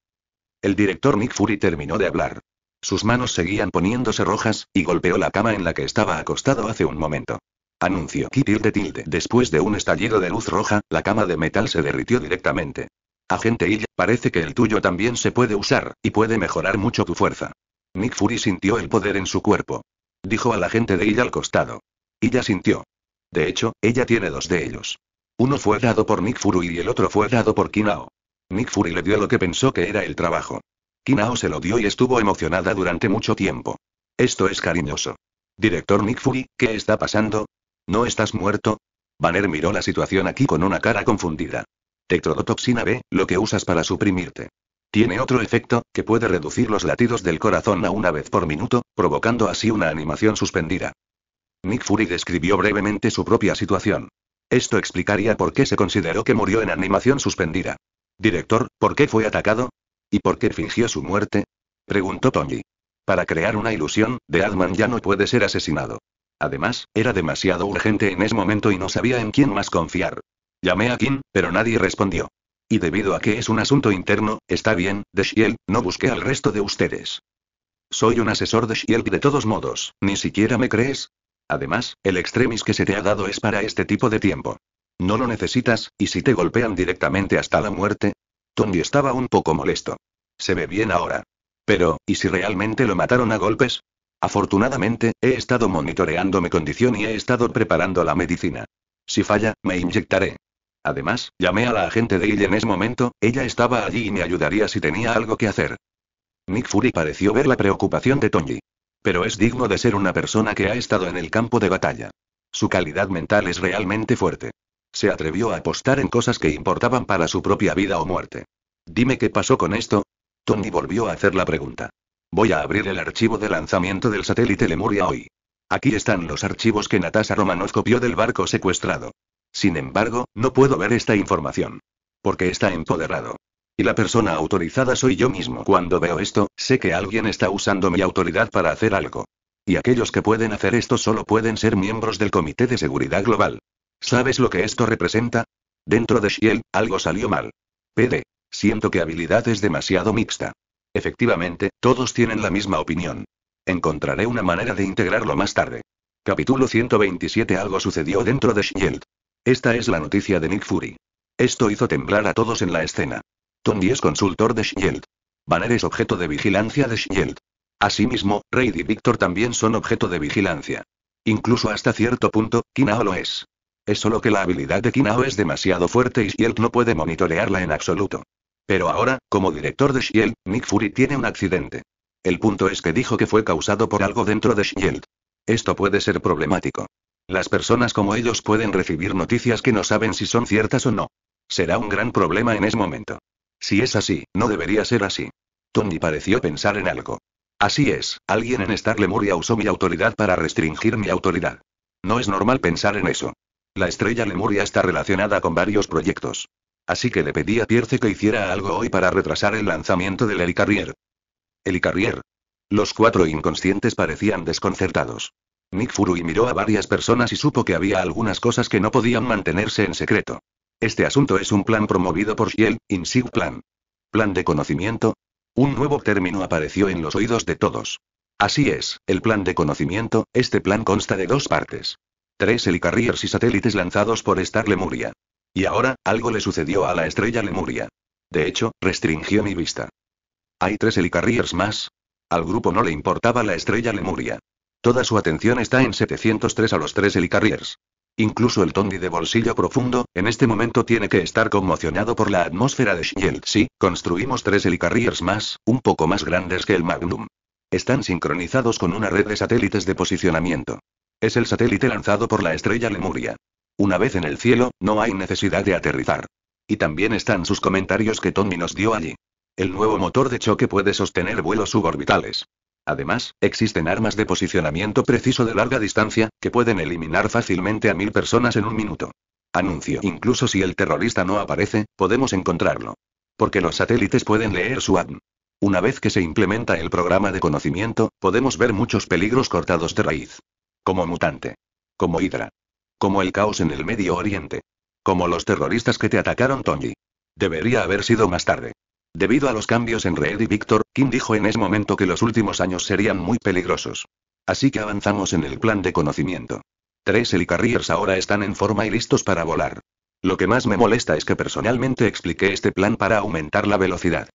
El director Nick Fury terminó de hablar. Sus manos seguían poniéndose rojas, y golpeó la cama en la que estaba acostado hace un momento. Anunció Kitty tilde tilde. Después de un estallido de luz roja, la cama de metal se derritió directamente. Agente Hill, parece que el tuyo también se puede usar, y puede mejorar mucho tu fuerza. Nick Fury sintió el poder en su cuerpo. Dijo al agente de Hill al costado. Ella sintió. De hecho, ella tiene dos de ellos. Uno fue dado por Nick Fury y el otro fue dado por Kinao. Nick Fury le dio lo que pensó que era el trabajo. Kinao se lo dio y estuvo emocionada durante mucho tiempo. Esto es cariñoso. Director Nick Fury, ¿qué está pasando? ¿No estás muerto? Banner miró la situación aquí con una cara confundida. Tetrodotoxina B, lo que usas para suprimirte. Tiene otro efecto, que puede reducir los latidos del corazón a una vez por minuto, provocando así una animación suspendida. Nick Fury describió brevemente su propia situación. Esto explicaría por qué se consideró que murió en animación suspendida. Director, ¿por qué fue atacado? ¿Y por qué fingió su muerte? Preguntó Tony. Para crear una ilusión, The Adman ya no puede ser asesinado. Además, era demasiado urgente en ese momento y no sabía en quién más confiar. Llamé a Kim, pero nadie respondió. Y debido a que es un asunto interno, está bien, de Shield, no busqué al resto de ustedes. Soy un asesor de Shield de todos modos, ¿ni siquiera me crees? Además, el extremis que se te ha dado es para este tipo de tiempo. No lo necesitas, y si te golpean directamente hasta la muerte. Tony estaba un poco molesto. Se ve bien ahora. Pero, ¿y si realmente lo mataron a golpes? Afortunadamente, he estado monitoreando mi condición y he estado preparando la medicina. Si falla, me inyectaré. Además, llamé a la agente de ella en ese momento, ella estaba allí y me ayudaría si tenía algo que hacer. Nick Fury pareció ver la preocupación de Tony pero es digno de ser una persona que ha estado en el campo de batalla. Su calidad mental es realmente fuerte. Se atrevió a apostar en cosas que importaban para su propia vida o muerte. Dime qué pasó con esto. Tony volvió a hacer la pregunta. Voy a abrir el archivo de lanzamiento del satélite Lemuria hoy. Aquí están los archivos que Natasha Romanos copió del barco secuestrado. Sin embargo, no puedo ver esta información. Porque está empoderado. Y la persona autorizada soy yo mismo. Cuando veo esto, sé que alguien está usando mi autoridad para hacer algo. Y aquellos que pueden hacer esto solo pueden ser miembros del Comité de Seguridad Global. ¿Sabes lo que esto representa? Dentro de Shield, algo salió mal. PD. Siento que habilidad es demasiado mixta. Efectivamente, todos tienen la misma opinión. Encontraré una manera de integrarlo más tarde. Capítulo 127 Algo sucedió dentro de Shield. Esta es la noticia de Nick Fury. Esto hizo temblar a todos en la escena. Y es consultor de Shield. Banner es objeto de vigilancia de Shield. Asimismo, Reid y Victor también son objeto de vigilancia. Incluso hasta cierto punto, Kinao lo es. Es solo que la habilidad de Kinao es demasiado fuerte y Shield no puede monitorearla en absoluto. Pero ahora, como director de Shield, Nick Fury tiene un accidente. El punto es que dijo que fue causado por algo dentro de Shield. Esto puede ser problemático. Las personas como ellos pueden recibir noticias que no saben si son ciertas o no. Será un gran problema en ese momento. Si es así, no debería ser así. Tony pareció pensar en algo. Así es, alguien en Star Lemuria usó mi autoridad para restringir mi autoridad. No es normal pensar en eso. La estrella Lemuria está relacionada con varios proyectos. Así que le pedí a Pierce que hiciera algo hoy para retrasar el lanzamiento del Helicarrier. Helicarrier. Los cuatro inconscientes parecían desconcertados. Nick Furui miró a varias personas y supo que había algunas cosas que no podían mantenerse en secreto. Este asunto es un plan promovido por Shell, INSIG Plan. Plan de conocimiento. Un nuevo término apareció en los oídos de todos. Así es, el plan de conocimiento, este plan consta de dos partes. Tres helicarriers y satélites lanzados por Star Lemuria. Y ahora, algo le sucedió a la estrella Lemuria. De hecho, restringió mi vista. ¿Hay tres helicarriers más? Al grupo no le importaba la estrella Lemuria. Toda su atención está en 703 a los tres helicarriers. Incluso el Tommy de bolsillo profundo, en este momento tiene que estar conmocionado por la atmósfera de Shield. Sí, construimos tres helicarriers más, un poco más grandes que el Magnum. Están sincronizados con una red de satélites de posicionamiento. Es el satélite lanzado por la estrella Lemuria. Una vez en el cielo, no hay necesidad de aterrizar. Y también están sus comentarios que Tommy nos dio allí. El nuevo motor de choque puede sostener vuelos suborbitales. Además, existen armas de posicionamiento preciso de larga distancia, que pueden eliminar fácilmente a mil personas en un minuto. Anuncio. Incluso si el terrorista no aparece, podemos encontrarlo. Porque los satélites pueden leer su ADN. Una vez que se implementa el programa de conocimiento, podemos ver muchos peligros cortados de raíz. Como mutante. Como Hydra. Como el caos en el Medio Oriente. Como los terroristas que te atacaron, Tony. Debería haber sido más tarde. Debido a los cambios en Red y Víctor, Kim dijo en ese momento que los últimos años serían muy peligrosos. Así que avanzamos en el plan de conocimiento. Tres helicarriers ahora están en forma y listos para volar. Lo que más me molesta es que personalmente expliqué este plan para aumentar la velocidad.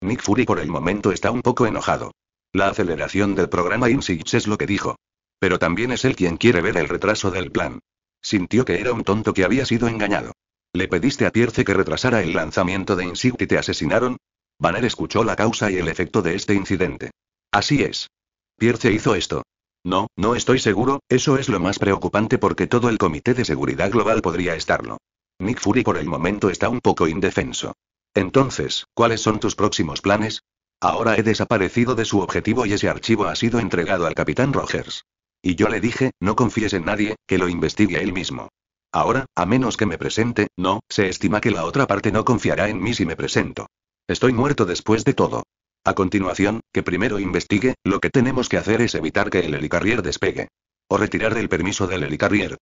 Nick Fury por el momento está un poco enojado. La aceleración del programa INSIGHTS es lo que dijo. Pero también es él quien quiere ver el retraso del plan. Sintió que era un tonto que había sido engañado. ¿Le pediste a Pierce que retrasara el lanzamiento de Insight y te asesinaron? Banner escuchó la causa y el efecto de este incidente. Así es. Pierce hizo esto. No, no estoy seguro, eso es lo más preocupante porque todo el Comité de Seguridad Global podría estarlo. Nick Fury por el momento está un poco indefenso. Entonces, ¿cuáles son tus próximos planes? Ahora he desaparecido de su objetivo y ese archivo ha sido entregado al capitán Rogers. Y yo le dije, no confíes en nadie, que lo investigue él mismo. Ahora, a menos que me presente, no, se estima que la otra parte no confiará en mí si me presento. Estoy muerto después de todo. A continuación, que primero investigue, lo que tenemos que hacer es evitar que el helicarrier despegue. O retirar el permiso del helicarrier.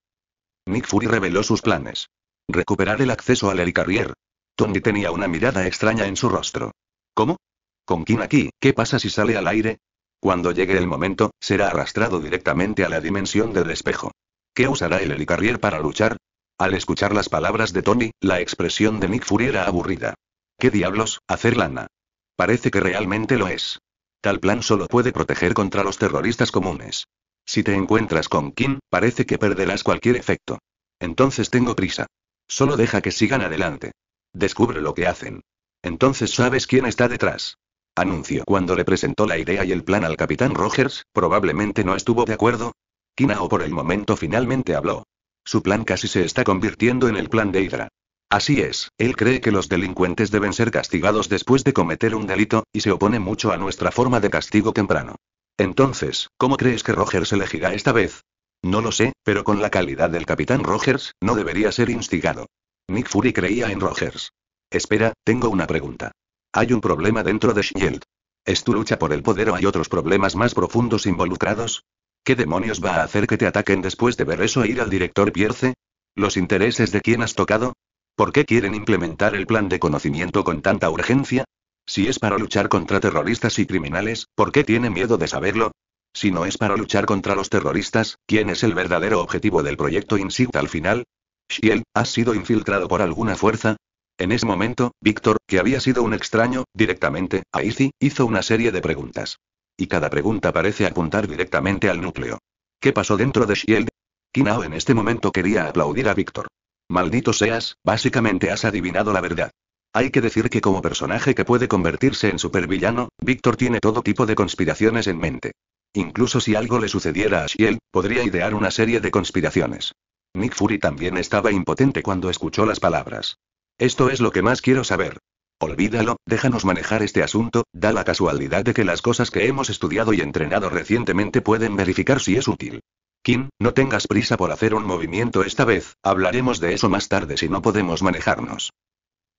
Nick Fury reveló sus planes. Recuperar el acceso al helicarrier. Tony tenía una mirada extraña en su rostro. ¿Cómo? ¿Con quién aquí? ¿Qué pasa si sale al aire? Cuando llegue el momento, será arrastrado directamente a la dimensión del espejo. ¿Qué usará el helicarrier para luchar? Al escuchar las palabras de Tony, la expresión de Nick Fury era aburrida. ¿Qué diablos, hacer lana? Parece que realmente lo es. Tal plan solo puede proteger contra los terroristas comunes. Si te encuentras con Kim, parece que perderás cualquier efecto. Entonces tengo prisa. Solo deja que sigan adelante. Descubre lo que hacen. Entonces sabes quién está detrás. Anuncio. Cuando le presentó la idea y el plan al capitán Rogers, probablemente no estuvo de acuerdo, Kinao por el momento finalmente habló. Su plan casi se está convirtiendo en el plan de Hydra. Así es, él cree que los delincuentes deben ser castigados después de cometer un delito, y se opone mucho a nuestra forma de castigo temprano. Entonces, ¿cómo crees que Rogers elegirá esta vez? No lo sé, pero con la calidad del capitán Rogers, no debería ser instigado. Nick Fury creía en Rogers. Espera, tengo una pregunta. Hay un problema dentro de Shield. ¿Es tu lucha por el poder o hay otros problemas más profundos involucrados? ¿Qué demonios va a hacer que te ataquen después de ver eso e ir al director Pierce? ¿Los intereses de quién has tocado? ¿Por qué quieren implementar el plan de conocimiento con tanta urgencia? Si es para luchar contra terroristas y criminales, ¿por qué tiene miedo de saberlo? Si no es para luchar contra los terroristas, ¿quién es el verdadero objetivo del proyecto Insight al final? Shield, ¿has sido infiltrado por alguna fuerza? En ese momento, Víctor, que había sido un extraño, directamente, a Izzy, hizo una serie de preguntas. Y cada pregunta parece apuntar directamente al núcleo. ¿Qué pasó dentro de Shield? Kinao en este momento quería aplaudir a Víctor. Maldito seas, básicamente has adivinado la verdad. Hay que decir que como personaje que puede convertirse en supervillano, Víctor tiene todo tipo de conspiraciones en mente. Incluso si algo le sucediera a Shield, podría idear una serie de conspiraciones. Nick Fury también estaba impotente cuando escuchó las palabras. Esto es lo que más quiero saber. Olvídalo, déjanos manejar este asunto, da la casualidad de que las cosas que hemos estudiado y entrenado recientemente pueden verificar si es útil. Kim, no tengas prisa por hacer un movimiento esta vez, hablaremos de eso más tarde si no podemos manejarnos.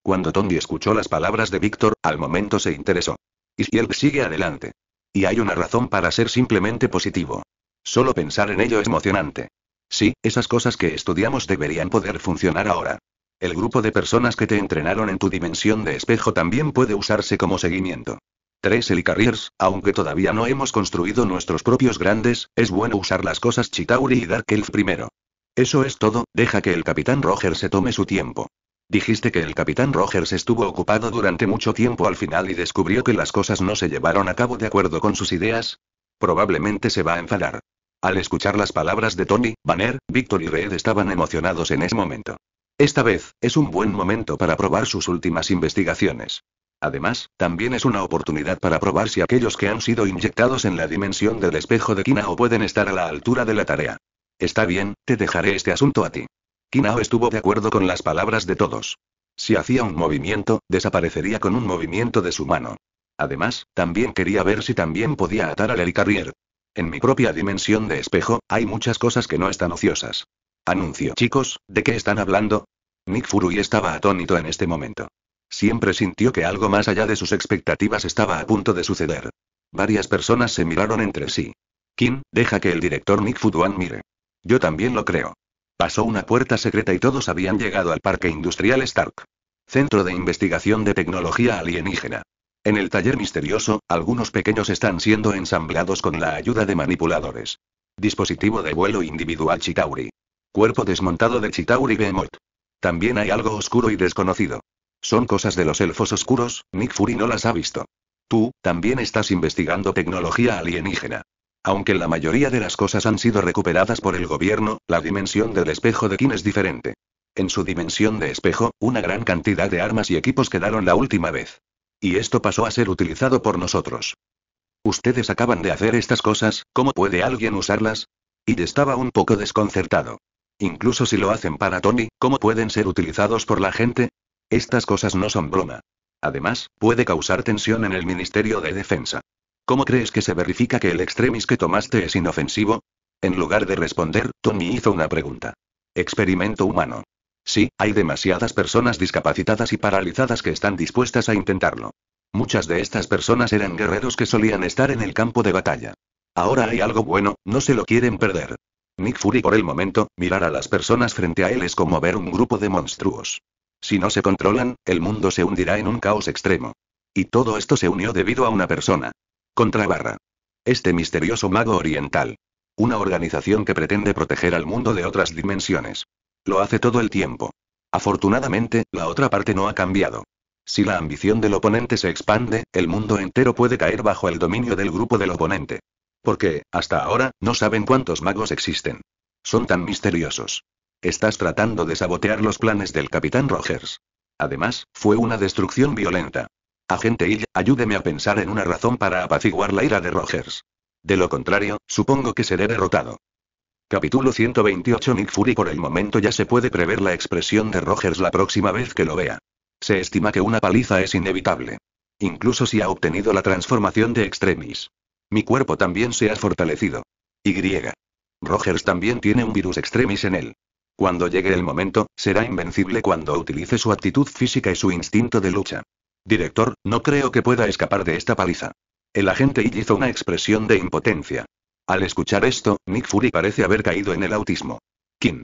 Cuando Tony escuchó las palabras de Víctor, al momento se interesó. Y él sigue adelante. Y hay una razón para ser simplemente positivo. Solo pensar en ello es emocionante. Sí, esas cosas que estudiamos deberían poder funcionar ahora. El grupo de personas que te entrenaron en tu dimensión de espejo también puede usarse como seguimiento. 3. Helicarriers, aunque todavía no hemos construido nuestros propios grandes, es bueno usar las cosas Chitauri y Dark Elf primero. Eso es todo, deja que el Capitán Rogers se tome su tiempo. Dijiste que el Capitán Rogers estuvo ocupado durante mucho tiempo al final y descubrió que las cosas no se llevaron a cabo de acuerdo con sus ideas. Probablemente se va a enfadar. Al escuchar las palabras de Tony, Banner, Victor y Red estaban emocionados en ese momento. Esta vez, es un buen momento para probar sus últimas investigaciones. Además, también es una oportunidad para probar si aquellos que han sido inyectados en la dimensión del espejo de Kinao pueden estar a la altura de la tarea. Está bien, te dejaré este asunto a ti. Kinao estuvo de acuerdo con las palabras de todos. Si hacía un movimiento, desaparecería con un movimiento de su mano. Además, también quería ver si también podía atar al Carrier. En mi propia dimensión de espejo, hay muchas cosas que no están ociosas. Anuncio. Chicos, ¿de qué están hablando? Nick Fury estaba atónito en este momento. Siempre sintió que algo más allá de sus expectativas estaba a punto de suceder. Varias personas se miraron entre sí. Kim, deja que el director Nick Fuduan mire. Yo también lo creo. Pasó una puerta secreta y todos habían llegado al Parque Industrial Stark. Centro de Investigación de Tecnología Alienígena. En el taller misterioso, algunos pequeños están siendo ensamblados con la ayuda de manipuladores. Dispositivo de vuelo individual Chitauri. Cuerpo desmontado de Chitauri Behemoth. También hay algo oscuro y desconocido. Son cosas de los elfos oscuros, Nick Fury no las ha visto. Tú, también estás investigando tecnología alienígena. Aunque la mayoría de las cosas han sido recuperadas por el gobierno, la dimensión del espejo de Kim es diferente. En su dimensión de espejo, una gran cantidad de armas y equipos quedaron la última vez. Y esto pasó a ser utilizado por nosotros. Ustedes acaban de hacer estas cosas, ¿cómo puede alguien usarlas? Y estaba un poco desconcertado. Incluso si lo hacen para Tony, ¿cómo pueden ser utilizados por la gente? Estas cosas no son broma. Además, puede causar tensión en el Ministerio de Defensa. ¿Cómo crees que se verifica que el extremis que tomaste es inofensivo? En lugar de responder, Tony hizo una pregunta. Experimento humano. Sí, hay demasiadas personas discapacitadas y paralizadas que están dispuestas a intentarlo. Muchas de estas personas eran guerreros que solían estar en el campo de batalla. Ahora hay algo bueno, no se lo quieren perder. Nick Fury por el momento, mirar a las personas frente a él es como ver un grupo de monstruos. Si no se controlan, el mundo se hundirá en un caos extremo. Y todo esto se unió debido a una persona. Contrabarra. Este misterioso mago oriental. Una organización que pretende proteger al mundo de otras dimensiones. Lo hace todo el tiempo. Afortunadamente, la otra parte no ha cambiado. Si la ambición del oponente se expande, el mundo entero puede caer bajo el dominio del grupo del oponente. Porque, hasta ahora, no saben cuántos magos existen. Son tan misteriosos. Estás tratando de sabotear los planes del capitán Rogers. Además, fue una destrucción violenta. Agente Hill, ayúdeme a pensar en una razón para apaciguar la ira de Rogers. De lo contrario, supongo que seré derrotado. Capítulo 128 Nick Fury Por el momento ya se puede prever la expresión de Rogers la próxima vez que lo vea. Se estima que una paliza es inevitable. Incluso si ha obtenido la transformación de extremis. Mi cuerpo también se ha fortalecido. Y. Rogers también tiene un virus extremis en él. Cuando llegue el momento, será invencible cuando utilice su actitud física y su instinto de lucha. Director, no creo que pueda escapar de esta paliza. El agente Y hizo una expresión de impotencia. Al escuchar esto, Nick Fury parece haber caído en el autismo. Kim.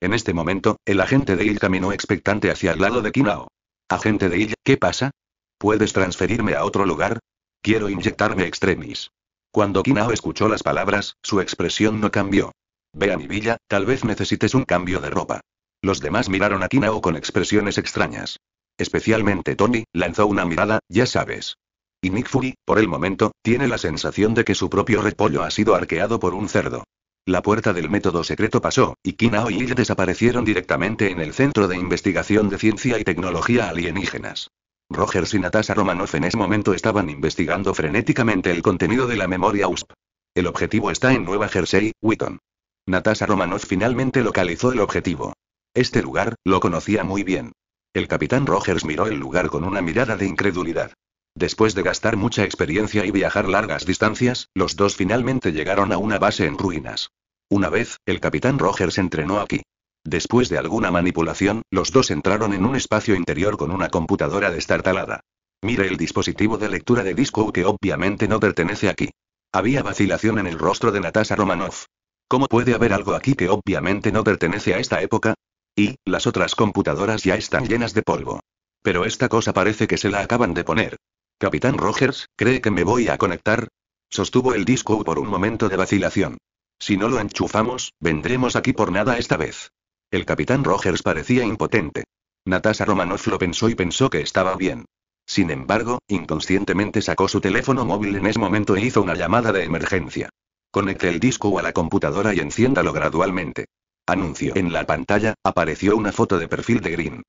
En este momento, el agente de Y caminó expectante hacia el lado de Kinao. Agente de Y, ¿qué pasa? ¿Puedes transferirme a otro lugar? Quiero inyectarme extremis. Cuando Kinao escuchó las palabras, su expresión no cambió. Ve a mi villa, tal vez necesites un cambio de ropa. Los demás miraron a Kinao con expresiones extrañas. Especialmente Tony, lanzó una mirada, ya sabes. Y Nick Fury, por el momento, tiene la sensación de que su propio repollo ha sido arqueado por un cerdo. La puerta del método secreto pasó, y Kinao y ella desaparecieron directamente en el Centro de Investigación de Ciencia y Tecnología Alienígenas. Rogers y Natasha Romanoff en ese momento estaban investigando frenéticamente el contenido de la memoria USP. El objetivo está en Nueva Jersey, Wheaton. Natasha Romanoff finalmente localizó el objetivo. Este lugar, lo conocía muy bien. El capitán Rogers miró el lugar con una mirada de incredulidad. Después de gastar mucha experiencia y viajar largas distancias, los dos finalmente llegaron a una base en ruinas. Una vez, el capitán Rogers entrenó aquí. Después de alguna manipulación, los dos entraron en un espacio interior con una computadora destartalada. Mire el dispositivo de lectura de disco que obviamente no pertenece aquí. Había vacilación en el rostro de Natasha Romanoff. ¿Cómo puede haber algo aquí que obviamente no pertenece a esta época? Y, las otras computadoras ya están llenas de polvo. Pero esta cosa parece que se la acaban de poner. Capitán Rogers, ¿cree que me voy a conectar? Sostuvo el disco por un momento de vacilación. Si no lo enchufamos, vendremos aquí por nada esta vez. El capitán Rogers parecía impotente. Natasha Romanoff lo pensó y pensó que estaba bien. Sin embargo, inconscientemente sacó su teléfono móvil en ese momento e hizo una llamada de emergencia. Conecte el disco a la computadora y enciéndalo gradualmente. Anuncio. En la pantalla, apareció una foto de perfil de Green.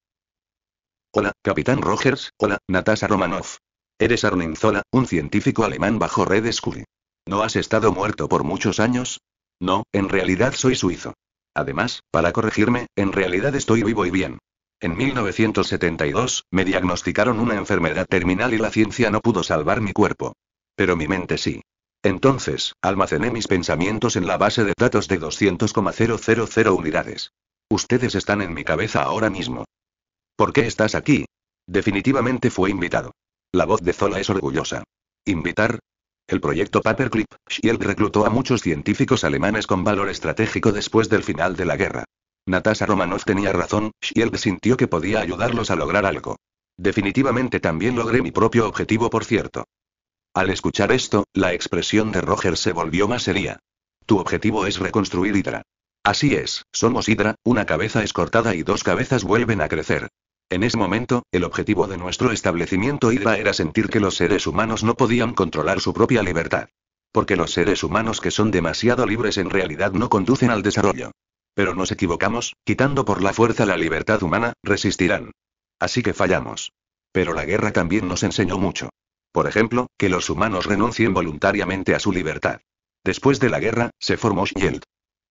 Hola, Capitán Rogers. Hola, Natasha Romanoff. Eres Arnim Zola, un científico alemán bajo Red Skull. ¿No has estado muerto por muchos años? No, en realidad soy suizo. Además, para corregirme, en realidad estoy vivo y bien. En 1972, me diagnosticaron una enfermedad terminal y la ciencia no pudo salvar mi cuerpo. Pero mi mente sí. Entonces, almacené mis pensamientos en la base de datos de 200,000 unidades. Ustedes están en mi cabeza ahora mismo. ¿Por qué estás aquí? Definitivamente fue invitado. La voz de Zola es orgullosa. Invitar, el proyecto Paperclip Schiel reclutó a muchos científicos alemanes con valor estratégico después del final de la guerra. Natasha Romanov tenía razón, Schiel sintió que podía ayudarlos a lograr algo. Definitivamente también logré mi propio objetivo, por cierto. Al escuchar esto, la expresión de Roger se volvió más seria. Tu objetivo es reconstruir Hydra. Así es, somos Hydra, una cabeza es cortada y dos cabezas vuelven a crecer. En ese momento, el objetivo de nuestro establecimiento Hydra era sentir que los seres humanos no podían controlar su propia libertad. Porque los seres humanos que son demasiado libres en realidad no conducen al desarrollo. Pero nos equivocamos, quitando por la fuerza la libertad humana, resistirán. Así que fallamos. Pero la guerra también nos enseñó mucho. Por ejemplo, que los humanos renuncien voluntariamente a su libertad. Después de la guerra, se formó Shield.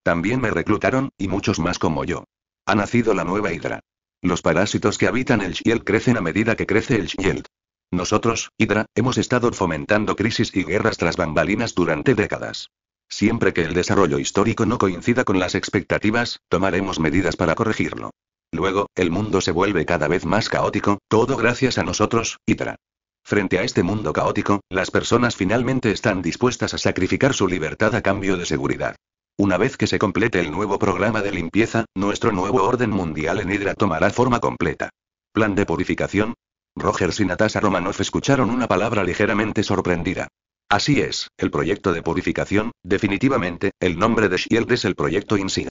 También me reclutaron, y muchos más como yo. Ha nacido la nueva Hydra. Los parásitos que habitan el Shield crecen a medida que crece el Shield. Nosotros, Hydra, hemos estado fomentando crisis y guerras tras bambalinas durante décadas. Siempre que el desarrollo histórico no coincida con las expectativas, tomaremos medidas para corregirlo. Luego, el mundo se vuelve cada vez más caótico, todo gracias a nosotros, Hydra. Frente a este mundo caótico, las personas finalmente están dispuestas a sacrificar su libertad a cambio de seguridad. Una vez que se complete el nuevo programa de limpieza, nuestro nuevo orden mundial en Hidra tomará forma completa. ¿Plan de purificación? Rogers y Natasha Romanoff escucharon una palabra ligeramente sorprendida. Así es, el proyecto de purificación, definitivamente, el nombre de Shield es el proyecto INSID.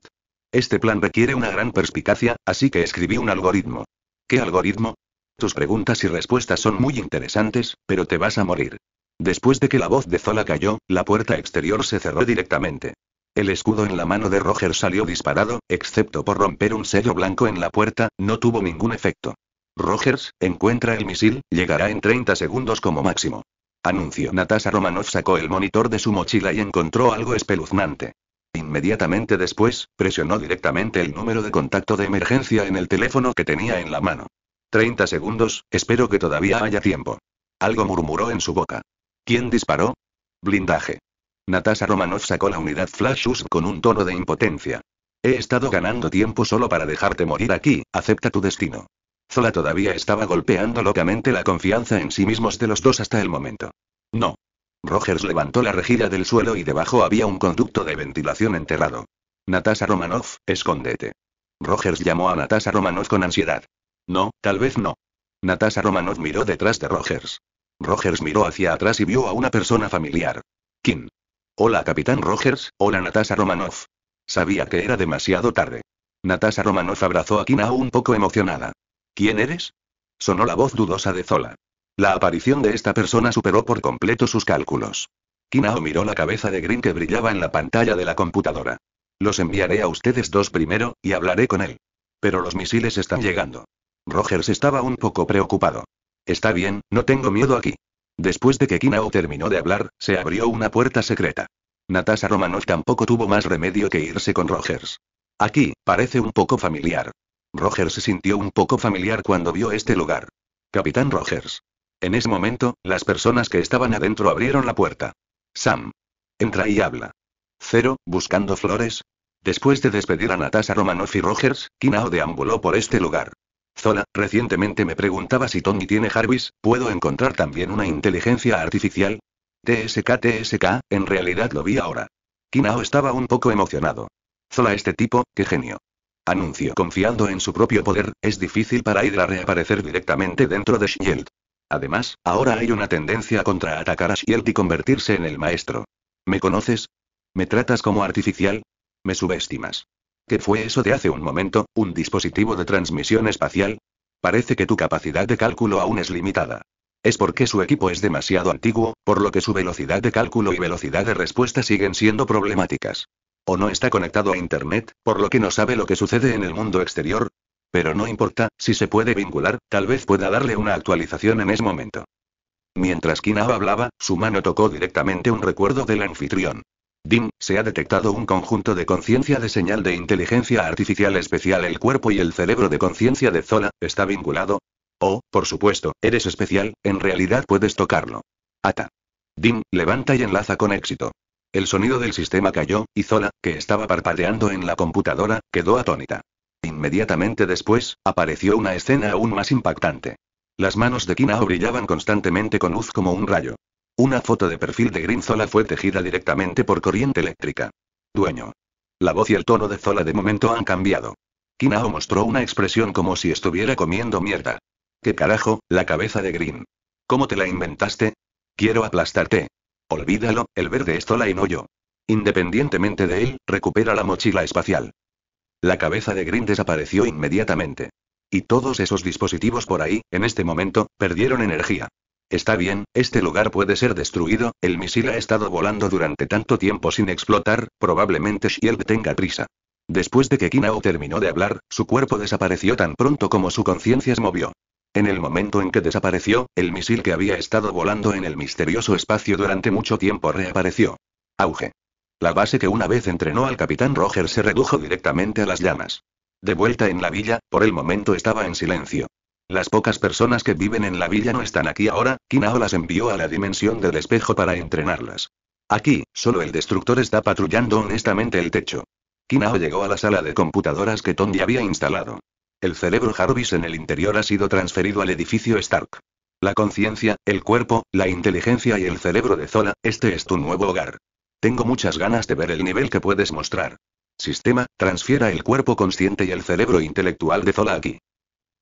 Este plan requiere una gran perspicacia, así que escribí un algoritmo. ¿Qué algoritmo? Tus preguntas y respuestas son muy interesantes, pero te vas a morir. Después de que la voz de Zola cayó, la puerta exterior se cerró directamente. El escudo en la mano de Rogers salió disparado, excepto por romper un sello blanco en la puerta, no tuvo ningún efecto. Rogers, encuentra el misil, llegará en 30 segundos como máximo. Anunció Natasha Romanoff sacó el monitor de su mochila y encontró algo espeluznante. Inmediatamente después, presionó directamente el número de contacto de emergencia en el teléfono que tenía en la mano. 30 segundos, espero que todavía haya tiempo. Algo murmuró en su boca. ¿Quién disparó? Blindaje. Natasha Romanov sacó la unidad Flashus con un tono de impotencia. He estado ganando tiempo solo para dejarte morir aquí, acepta tu destino. Zola todavía estaba golpeando locamente la confianza en sí mismos de los dos hasta el momento. No. Rogers levantó la rejilla del suelo y debajo había un conducto de ventilación enterrado. Natasha Romanov, escóndete. Rogers llamó a Natasha Romanov con ansiedad. No, tal vez no. Natasha Romanov miró detrás de Rogers. Rogers miró hacia atrás y vio a una persona familiar. Kim. Hola Capitán Rogers, hola Natasha Romanoff. Sabía que era demasiado tarde. Natasha Romanoff abrazó a Kinao un poco emocionada. ¿Quién eres? Sonó la voz dudosa de Zola. La aparición de esta persona superó por completo sus cálculos. Kinao miró la cabeza de Green que brillaba en la pantalla de la computadora. Los enviaré a ustedes dos primero, y hablaré con él. Pero los misiles están llegando. Rogers estaba un poco preocupado. Está bien, no tengo miedo aquí. Después de que Kinao terminó de hablar, se abrió una puerta secreta. Natasha Romanoff tampoco tuvo más remedio que irse con Rogers. Aquí, parece un poco familiar. Rogers se sintió un poco familiar cuando vio este lugar. Capitán Rogers. En ese momento, las personas que estaban adentro abrieron la puerta. Sam. Entra y habla. Cero, buscando flores. Después de despedir a Natasha Romanoff y Rogers, Kinao deambuló por este lugar. Zola, recientemente me preguntaba si Tony tiene Jarvis, ¿puedo encontrar también una inteligencia artificial? TSK TSK, en realidad lo vi ahora. Kinao estaba un poco emocionado. Zola este tipo, qué genio. Anuncio confiando en su propio poder, es difícil para Hydra reaparecer directamente dentro de Shield. Además, ahora hay una tendencia contra atacar a Shield y convertirse en el maestro. ¿Me conoces? ¿Me tratas como artificial? ¿Me subestimas? ¿Qué fue eso de hace un momento? ¿Un dispositivo de transmisión espacial? Parece que tu capacidad de cálculo aún es limitada. Es porque su equipo es demasiado antiguo, por lo que su velocidad de cálculo y velocidad de respuesta siguen siendo problemáticas. O no está conectado a Internet, por lo que no sabe lo que sucede en el mundo exterior. Pero no importa, si se puede vincular, tal vez pueda darle una actualización en ese momento. Mientras Kinab hablaba, su mano tocó directamente un recuerdo del anfitrión. DIM, se ha detectado un conjunto de conciencia de señal de inteligencia artificial especial. El cuerpo y el cerebro de conciencia de Zola, ¿está vinculado? Oh, por supuesto, eres especial, en realidad puedes tocarlo. Ata. DIM, levanta y enlaza con éxito. El sonido del sistema cayó, y Zola, que estaba parpadeando en la computadora, quedó atónita. Inmediatamente después, apareció una escena aún más impactante. Las manos de Kinao brillaban constantemente con luz como un rayo. Una foto de perfil de Green Zola fue tejida directamente por corriente eléctrica. Dueño. La voz y el tono de Zola de momento han cambiado. Kinao mostró una expresión como si estuviera comiendo mierda. ¿Qué carajo, la cabeza de Green? ¿Cómo te la inventaste? Quiero aplastarte. Olvídalo, el verde es Zola y no yo. Independientemente de él, recupera la mochila espacial. La cabeza de Green desapareció inmediatamente. Y todos esos dispositivos por ahí, en este momento, perdieron energía. Está bien, este lugar puede ser destruido, el misil ha estado volando durante tanto tiempo sin explotar, probablemente Shield tenga prisa. Después de que Kinao terminó de hablar, su cuerpo desapareció tan pronto como su conciencia se movió. En el momento en que desapareció, el misil que había estado volando en el misterioso espacio durante mucho tiempo reapareció. Auge. La base que una vez entrenó al capitán Roger se redujo directamente a las llamas. De vuelta en la villa, por el momento estaba en silencio. Las pocas personas que viven en la villa no están aquí ahora, Kinao las envió a la dimensión del espejo para entrenarlas. Aquí, solo el destructor está patrullando honestamente el techo. Kinao llegó a la sala de computadoras que Tony había instalado. El cerebro Jarvis en el interior ha sido transferido al edificio Stark. La conciencia, el cuerpo, la inteligencia y el cerebro de Zola, este es tu nuevo hogar. Tengo muchas ganas de ver el nivel que puedes mostrar. Sistema, transfiera el cuerpo consciente y el cerebro intelectual de Zola aquí.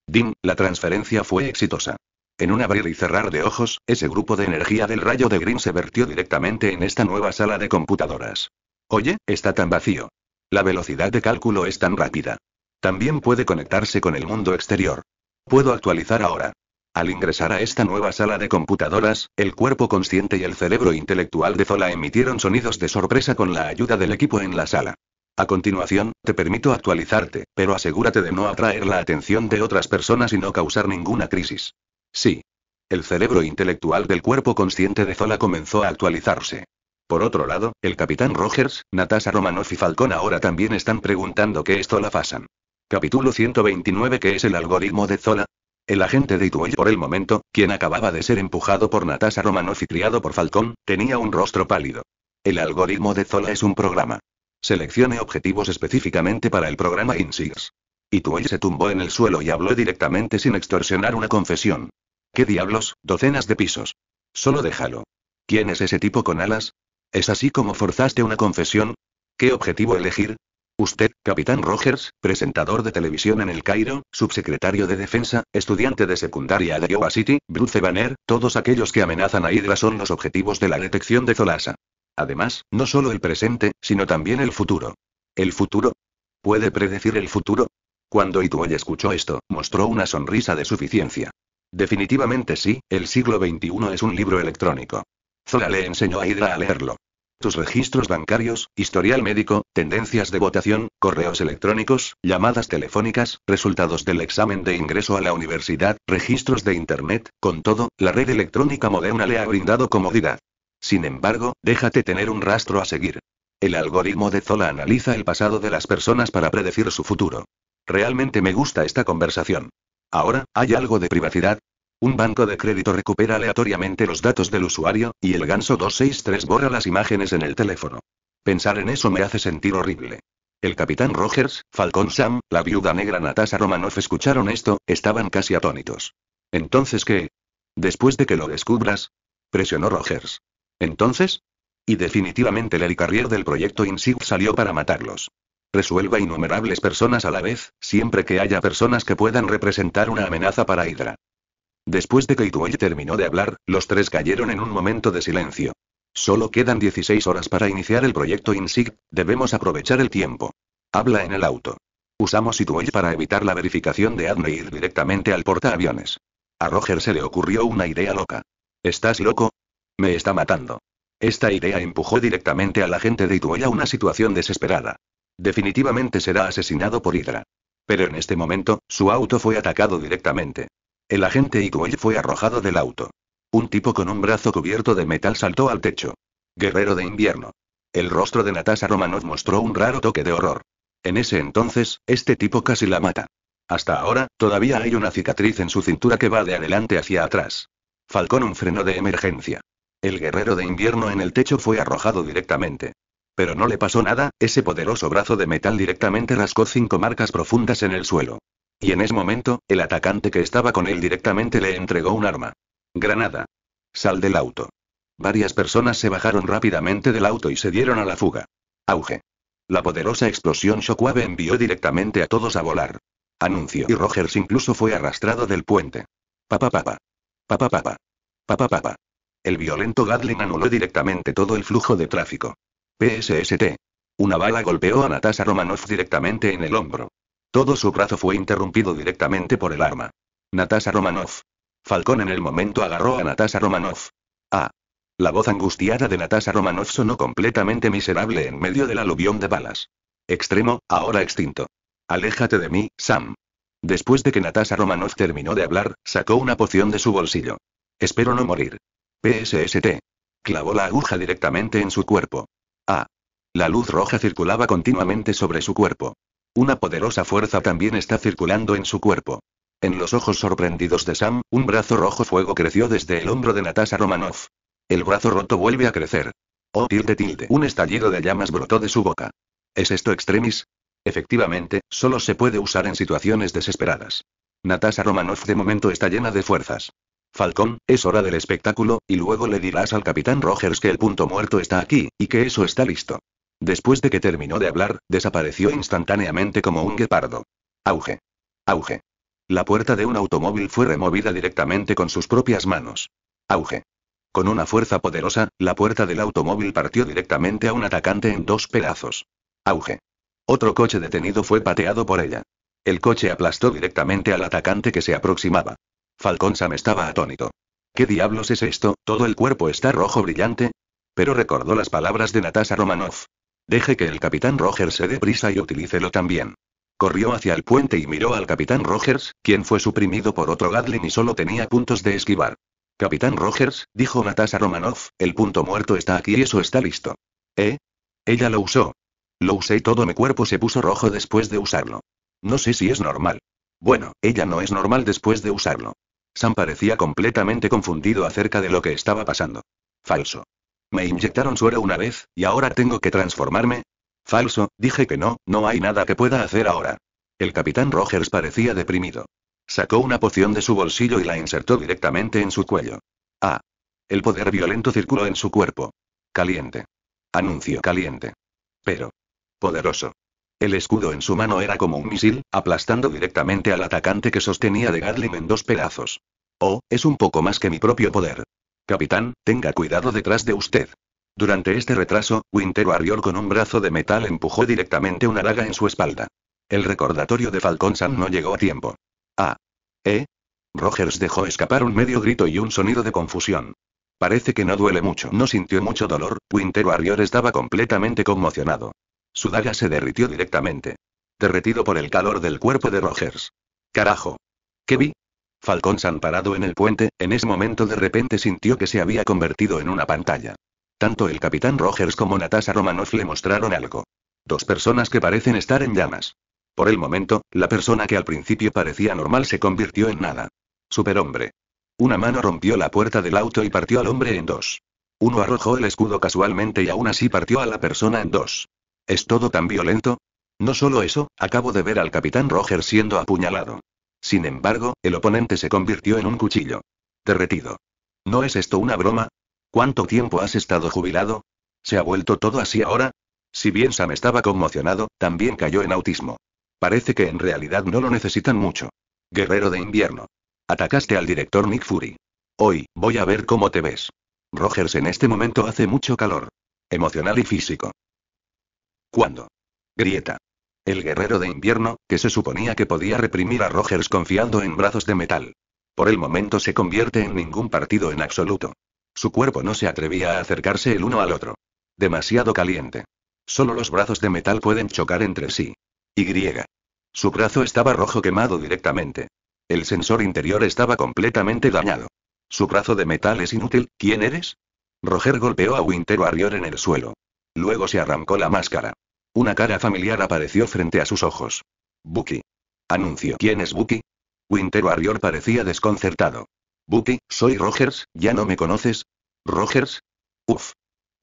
Dim, la transferencia fue exitosa. En un abrir y cerrar de ojos, ese grupo de energía del rayo de Green se vertió directamente en esta nueva sala de computadoras. Oye, está tan vacío. La velocidad de cálculo es tan rápida. También puede conectarse con el mundo exterior. Puedo actualizar ahora. Al ingresar a esta nueva sala de computadoras, el cuerpo consciente y el cerebro intelectual de Zola emitieron sonidos de sorpresa con la ayuda del equipo en la sala. A continuación, te permito actualizarte, pero asegúrate de no atraer la atención de otras personas y no causar ninguna crisis. Sí. El cerebro intelectual del cuerpo consciente de Zola comenzó a actualizarse. Por otro lado, el capitán Rogers, Natasha Romanoff y Falcón ahora también están preguntando qué es Zola Fasan. Capítulo 129 ¿Qué es el algoritmo de Zola? El agente de Ituel por el momento, quien acababa de ser empujado por Natasha Romanoff y criado por Falcón, tenía un rostro pálido. El algoritmo de Zola es un programa. Seleccione objetivos específicamente para el programa INSIGS. Ituel se tumbó en el suelo y habló directamente sin extorsionar una confesión. ¿Qué diablos? Docenas de pisos. Solo déjalo. ¿Quién es ese tipo con alas? ¿Es así como forzaste una confesión? ¿Qué objetivo elegir? Usted, capitán Rogers, presentador de televisión en El Cairo, subsecretario de Defensa, estudiante de secundaria de Iowa City, Bruce Banner, todos aquellos que amenazan a Hydra son los objetivos de la detección de Zolasa. Además, no solo el presente, sino también el futuro. ¿El futuro? ¿Puede predecir el futuro? Cuando Ituay escuchó esto, mostró una sonrisa de suficiencia. Definitivamente sí, el siglo XXI es un libro electrónico. Zola le enseñó a Hydra a leerlo. Tus registros bancarios, historial médico, tendencias de votación, correos electrónicos, llamadas telefónicas, resultados del examen de ingreso a la universidad, registros de Internet, con todo, la red electrónica moderna le ha brindado comodidad. Sin embargo, déjate tener un rastro a seguir. El algoritmo de Zola analiza el pasado de las personas para predecir su futuro. Realmente me gusta esta conversación. Ahora, ¿hay algo de privacidad? Un banco de crédito recupera aleatoriamente los datos del usuario, y el ganso 263 borra las imágenes en el teléfono. Pensar en eso me hace sentir horrible. El capitán Rogers, Falcón Sam, la viuda negra Natasha Romanoff escucharon esto, estaban casi atónitos. Entonces, ¿qué? Después de que lo descubras, presionó Rogers. Entonces. Y definitivamente el carrier del proyecto INSIG salió para matarlos. Resuelva innumerables personas a la vez, siempre que haya personas que puedan representar una amenaza para Hydra. Después de que Ituoy terminó de hablar, los tres cayeron en un momento de silencio. Solo quedan 16 horas para iniciar el proyecto INSIG, debemos aprovechar el tiempo. Habla en el auto. Usamos Ituoy para evitar la verificación de Adme ir directamente al portaaviones. A Roger se le ocurrió una idea loca. ¿Estás loco? Me está matando. Esta idea empujó directamente a la gente de Ituoya a una situación desesperada. Definitivamente será asesinado por Hydra. Pero en este momento, su auto fue atacado directamente. El agente Ituoya fue arrojado del auto. Un tipo con un brazo cubierto de metal saltó al techo. Guerrero de invierno. El rostro de Natasha Romanov mostró un raro toque de horror. En ese entonces, este tipo casi la mata. Hasta ahora, todavía hay una cicatriz en su cintura que va de adelante hacia atrás. Falcón un freno de emergencia. El guerrero de invierno en el techo fue arrojado directamente. Pero no le pasó nada, ese poderoso brazo de metal directamente rascó cinco marcas profundas en el suelo. Y en ese momento, el atacante que estaba con él directamente le entregó un arma. Granada. Sal del auto. Varias personas se bajaron rápidamente del auto y se dieron a la fuga. Auge. La poderosa explosión Shockwave envió directamente a todos a volar. Anuncio. Y Rogers incluso fue arrastrado del puente. Papá papá. Papá papá. Papá papá. El violento Gatling anuló directamente todo el flujo de tráfico. PSST. Una bala golpeó a Natasha Romanoff directamente en el hombro. Todo su brazo fue interrumpido directamente por el arma. Natasha Romanoff. Falcón en el momento agarró a Natasha Romanoff. Ah. La voz angustiada de Natasha Romanoff sonó completamente miserable en medio del aluvión de balas. Extremo, ahora extinto. Aléjate de mí, Sam. Después de que Natasha Romanoff terminó de hablar, sacó una poción de su bolsillo. Espero no morir. PSST. Clavó la aguja directamente en su cuerpo. Ah. La luz roja circulaba continuamente sobre su cuerpo. Una poderosa fuerza también está circulando en su cuerpo. En los ojos sorprendidos de Sam, un brazo rojo fuego creció desde el hombro de Natasha Romanoff. El brazo roto vuelve a crecer. Oh, tilde tilde. Un estallido de llamas brotó de su boca. ¿Es esto extremis? Efectivamente, solo se puede usar en situaciones desesperadas. Natasha Romanoff de momento está llena de fuerzas. Falcón, es hora del espectáculo, y luego le dirás al capitán Rogers que el punto muerto está aquí, y que eso está listo. Después de que terminó de hablar, desapareció instantáneamente como un guepardo. Auge. Auge. La puerta de un automóvil fue removida directamente con sus propias manos. Auge. Con una fuerza poderosa, la puerta del automóvil partió directamente a un atacante en dos pedazos. Auge. Otro coche detenido fue pateado por ella. El coche aplastó directamente al atacante que se aproximaba. Falcón Sam estaba atónito. ¿Qué diablos es esto? Todo el cuerpo está rojo brillante. Pero recordó las palabras de Natasha Romanoff. Deje que el capitán Rogers se dé prisa y utilícelo también. Corrió hacia el puente y miró al capitán Rogers, quien fue suprimido por otro gadlin y solo tenía puntos de esquivar. Capitán Rogers, dijo Natasha Romanoff, el punto muerto está aquí y eso está listo. ¿Eh? Ella lo usó. Lo usé y todo mi cuerpo se puso rojo después de usarlo. No sé si es normal. Bueno, ella no es normal después de usarlo. Sam parecía completamente confundido acerca de lo que estaba pasando. Falso. Me inyectaron suero una vez, y ahora tengo que transformarme. Falso, dije que no, no hay nada que pueda hacer ahora. El capitán Rogers parecía deprimido. Sacó una poción de su bolsillo y la insertó directamente en su cuello. Ah. El poder violento circuló en su cuerpo. Caliente. Anuncio caliente. Pero. Poderoso. El escudo en su mano era como un misil, aplastando directamente al atacante que sostenía de Gatling en dos pedazos. Oh, es un poco más que mi propio poder. Capitán, tenga cuidado detrás de usted. Durante este retraso, Winter Warrior con un brazo de metal empujó directamente una daga en su espalda. El recordatorio de Falconsan no llegó a tiempo. Ah. ¿Eh? Rogers dejó escapar un medio grito y un sonido de confusión. Parece que no duele mucho. No sintió mucho dolor, Winter Warrior estaba completamente conmocionado. Su daga se derritió directamente. Derretido por el calor del cuerpo de Rogers. Carajo. ¿Qué vi? Falcón parado en el puente, en ese momento de repente sintió que se había convertido en una pantalla. Tanto el capitán Rogers como Natasha Romanoff le mostraron algo. Dos personas que parecen estar en llamas. Por el momento, la persona que al principio parecía normal se convirtió en nada. Superhombre. Una mano rompió la puerta del auto y partió al hombre en dos. Uno arrojó el escudo casualmente y aún así partió a la persona en dos. ¿Es todo tan violento? No solo eso, acabo de ver al capitán Rogers siendo apuñalado. Sin embargo, el oponente se convirtió en un cuchillo. Derretido. ¿No es esto una broma? ¿Cuánto tiempo has estado jubilado? ¿Se ha vuelto todo así ahora? Si bien Sam estaba conmocionado, también cayó en autismo. Parece que en realidad no lo necesitan mucho. Guerrero de invierno. Atacaste al director Nick Fury. Hoy, voy a ver cómo te ves. Rogers en este momento hace mucho calor. Emocional y físico. ¿Cuándo? Grieta. El guerrero de invierno, que se suponía que podía reprimir a Rogers confiando en brazos de metal. Por el momento se convierte en ningún partido en absoluto. Su cuerpo no se atrevía a acercarse el uno al otro. Demasiado caliente. Solo los brazos de metal pueden chocar entre sí. Y. Su brazo estaba rojo quemado directamente. El sensor interior estaba completamente dañado. Su brazo de metal es inútil, ¿quién eres? Roger golpeó a Winter Warrior en el suelo. Luego se arrancó la máscara. Una cara familiar apareció frente a sus ojos. Bucky. Anunció. ¿Quién es Bucky? Winter Warrior parecía desconcertado. Bucky, soy Rogers, ¿ya no me conoces? ¿Rogers? Uf.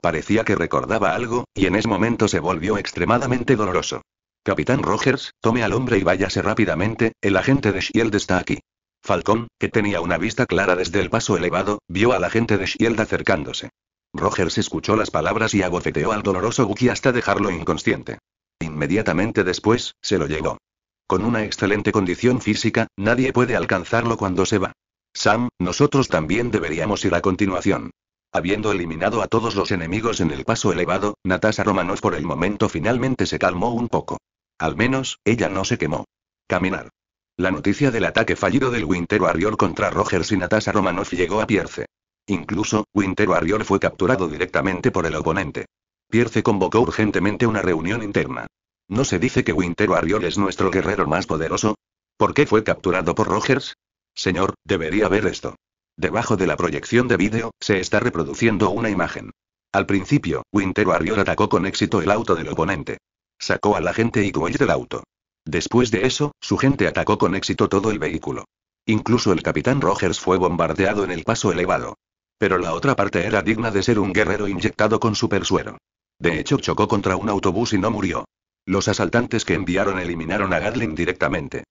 Parecía que recordaba algo, y en ese momento se volvió extremadamente doloroso. Capitán Rogers, tome al hombre y váyase rápidamente, el agente de Shield está aquí. Falcón, que tenía una vista clara desde el paso elevado, vio al agente de Shield acercándose. Rogers escuchó las palabras y abofeteó al doloroso Buki hasta dejarlo inconsciente. Inmediatamente después, se lo llevó. Con una excelente condición física, nadie puede alcanzarlo cuando se va. Sam, nosotros también deberíamos ir a continuación. Habiendo eliminado a todos los enemigos en el paso elevado, Natasha Romanoff por el momento finalmente se calmó un poco. Al menos, ella no se quemó. Caminar. La noticia del ataque fallido del Winter Warrior contra Rogers y Natasha Romanoff llegó a Pierce. Incluso, Winter Warrior fue capturado directamente por el oponente. Pierce convocó urgentemente una reunión interna. ¿No se dice que Winter Warrior es nuestro guerrero más poderoso? ¿Por qué fue capturado por Rogers? Señor, debería ver esto. Debajo de la proyección de vídeo, se está reproduciendo una imagen. Al principio, Winter Warrior atacó con éxito el auto del oponente. Sacó a la gente y Goy del auto. Después de eso, su gente atacó con éxito todo el vehículo. Incluso el capitán Rogers fue bombardeado en el paso elevado. Pero la otra parte era digna de ser un guerrero inyectado con supersuero. De hecho, chocó contra un autobús y no murió. Los asaltantes que enviaron eliminaron a Gatling directamente.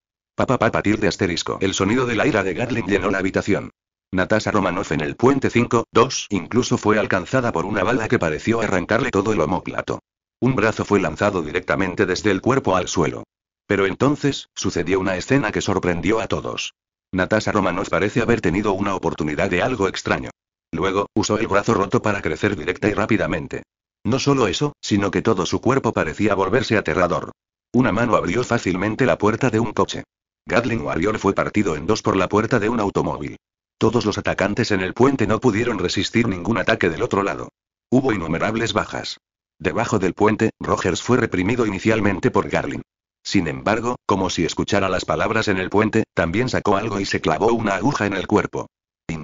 tir de asterisco. El sonido de la ira de Gatling llenó la habitación. Natasha Romanoff en el puente 5, 2, incluso fue alcanzada por una bala que pareció arrancarle todo el homóplato. Un brazo fue lanzado directamente desde el cuerpo al suelo. Pero entonces, sucedió una escena que sorprendió a todos. Natasha Romanoff parece haber tenido una oportunidad de algo extraño. Luego, usó el brazo roto para crecer directa y rápidamente. No solo eso, sino que todo su cuerpo parecía volverse aterrador. Una mano abrió fácilmente la puerta de un coche. Gatling Warrior fue partido en dos por la puerta de un automóvil. Todos los atacantes en el puente no pudieron resistir ningún ataque del otro lado. Hubo innumerables bajas. Debajo del puente, Rogers fue reprimido inicialmente por Garlin. Sin embargo, como si escuchara las palabras en el puente, también sacó algo y se clavó una aguja en el cuerpo.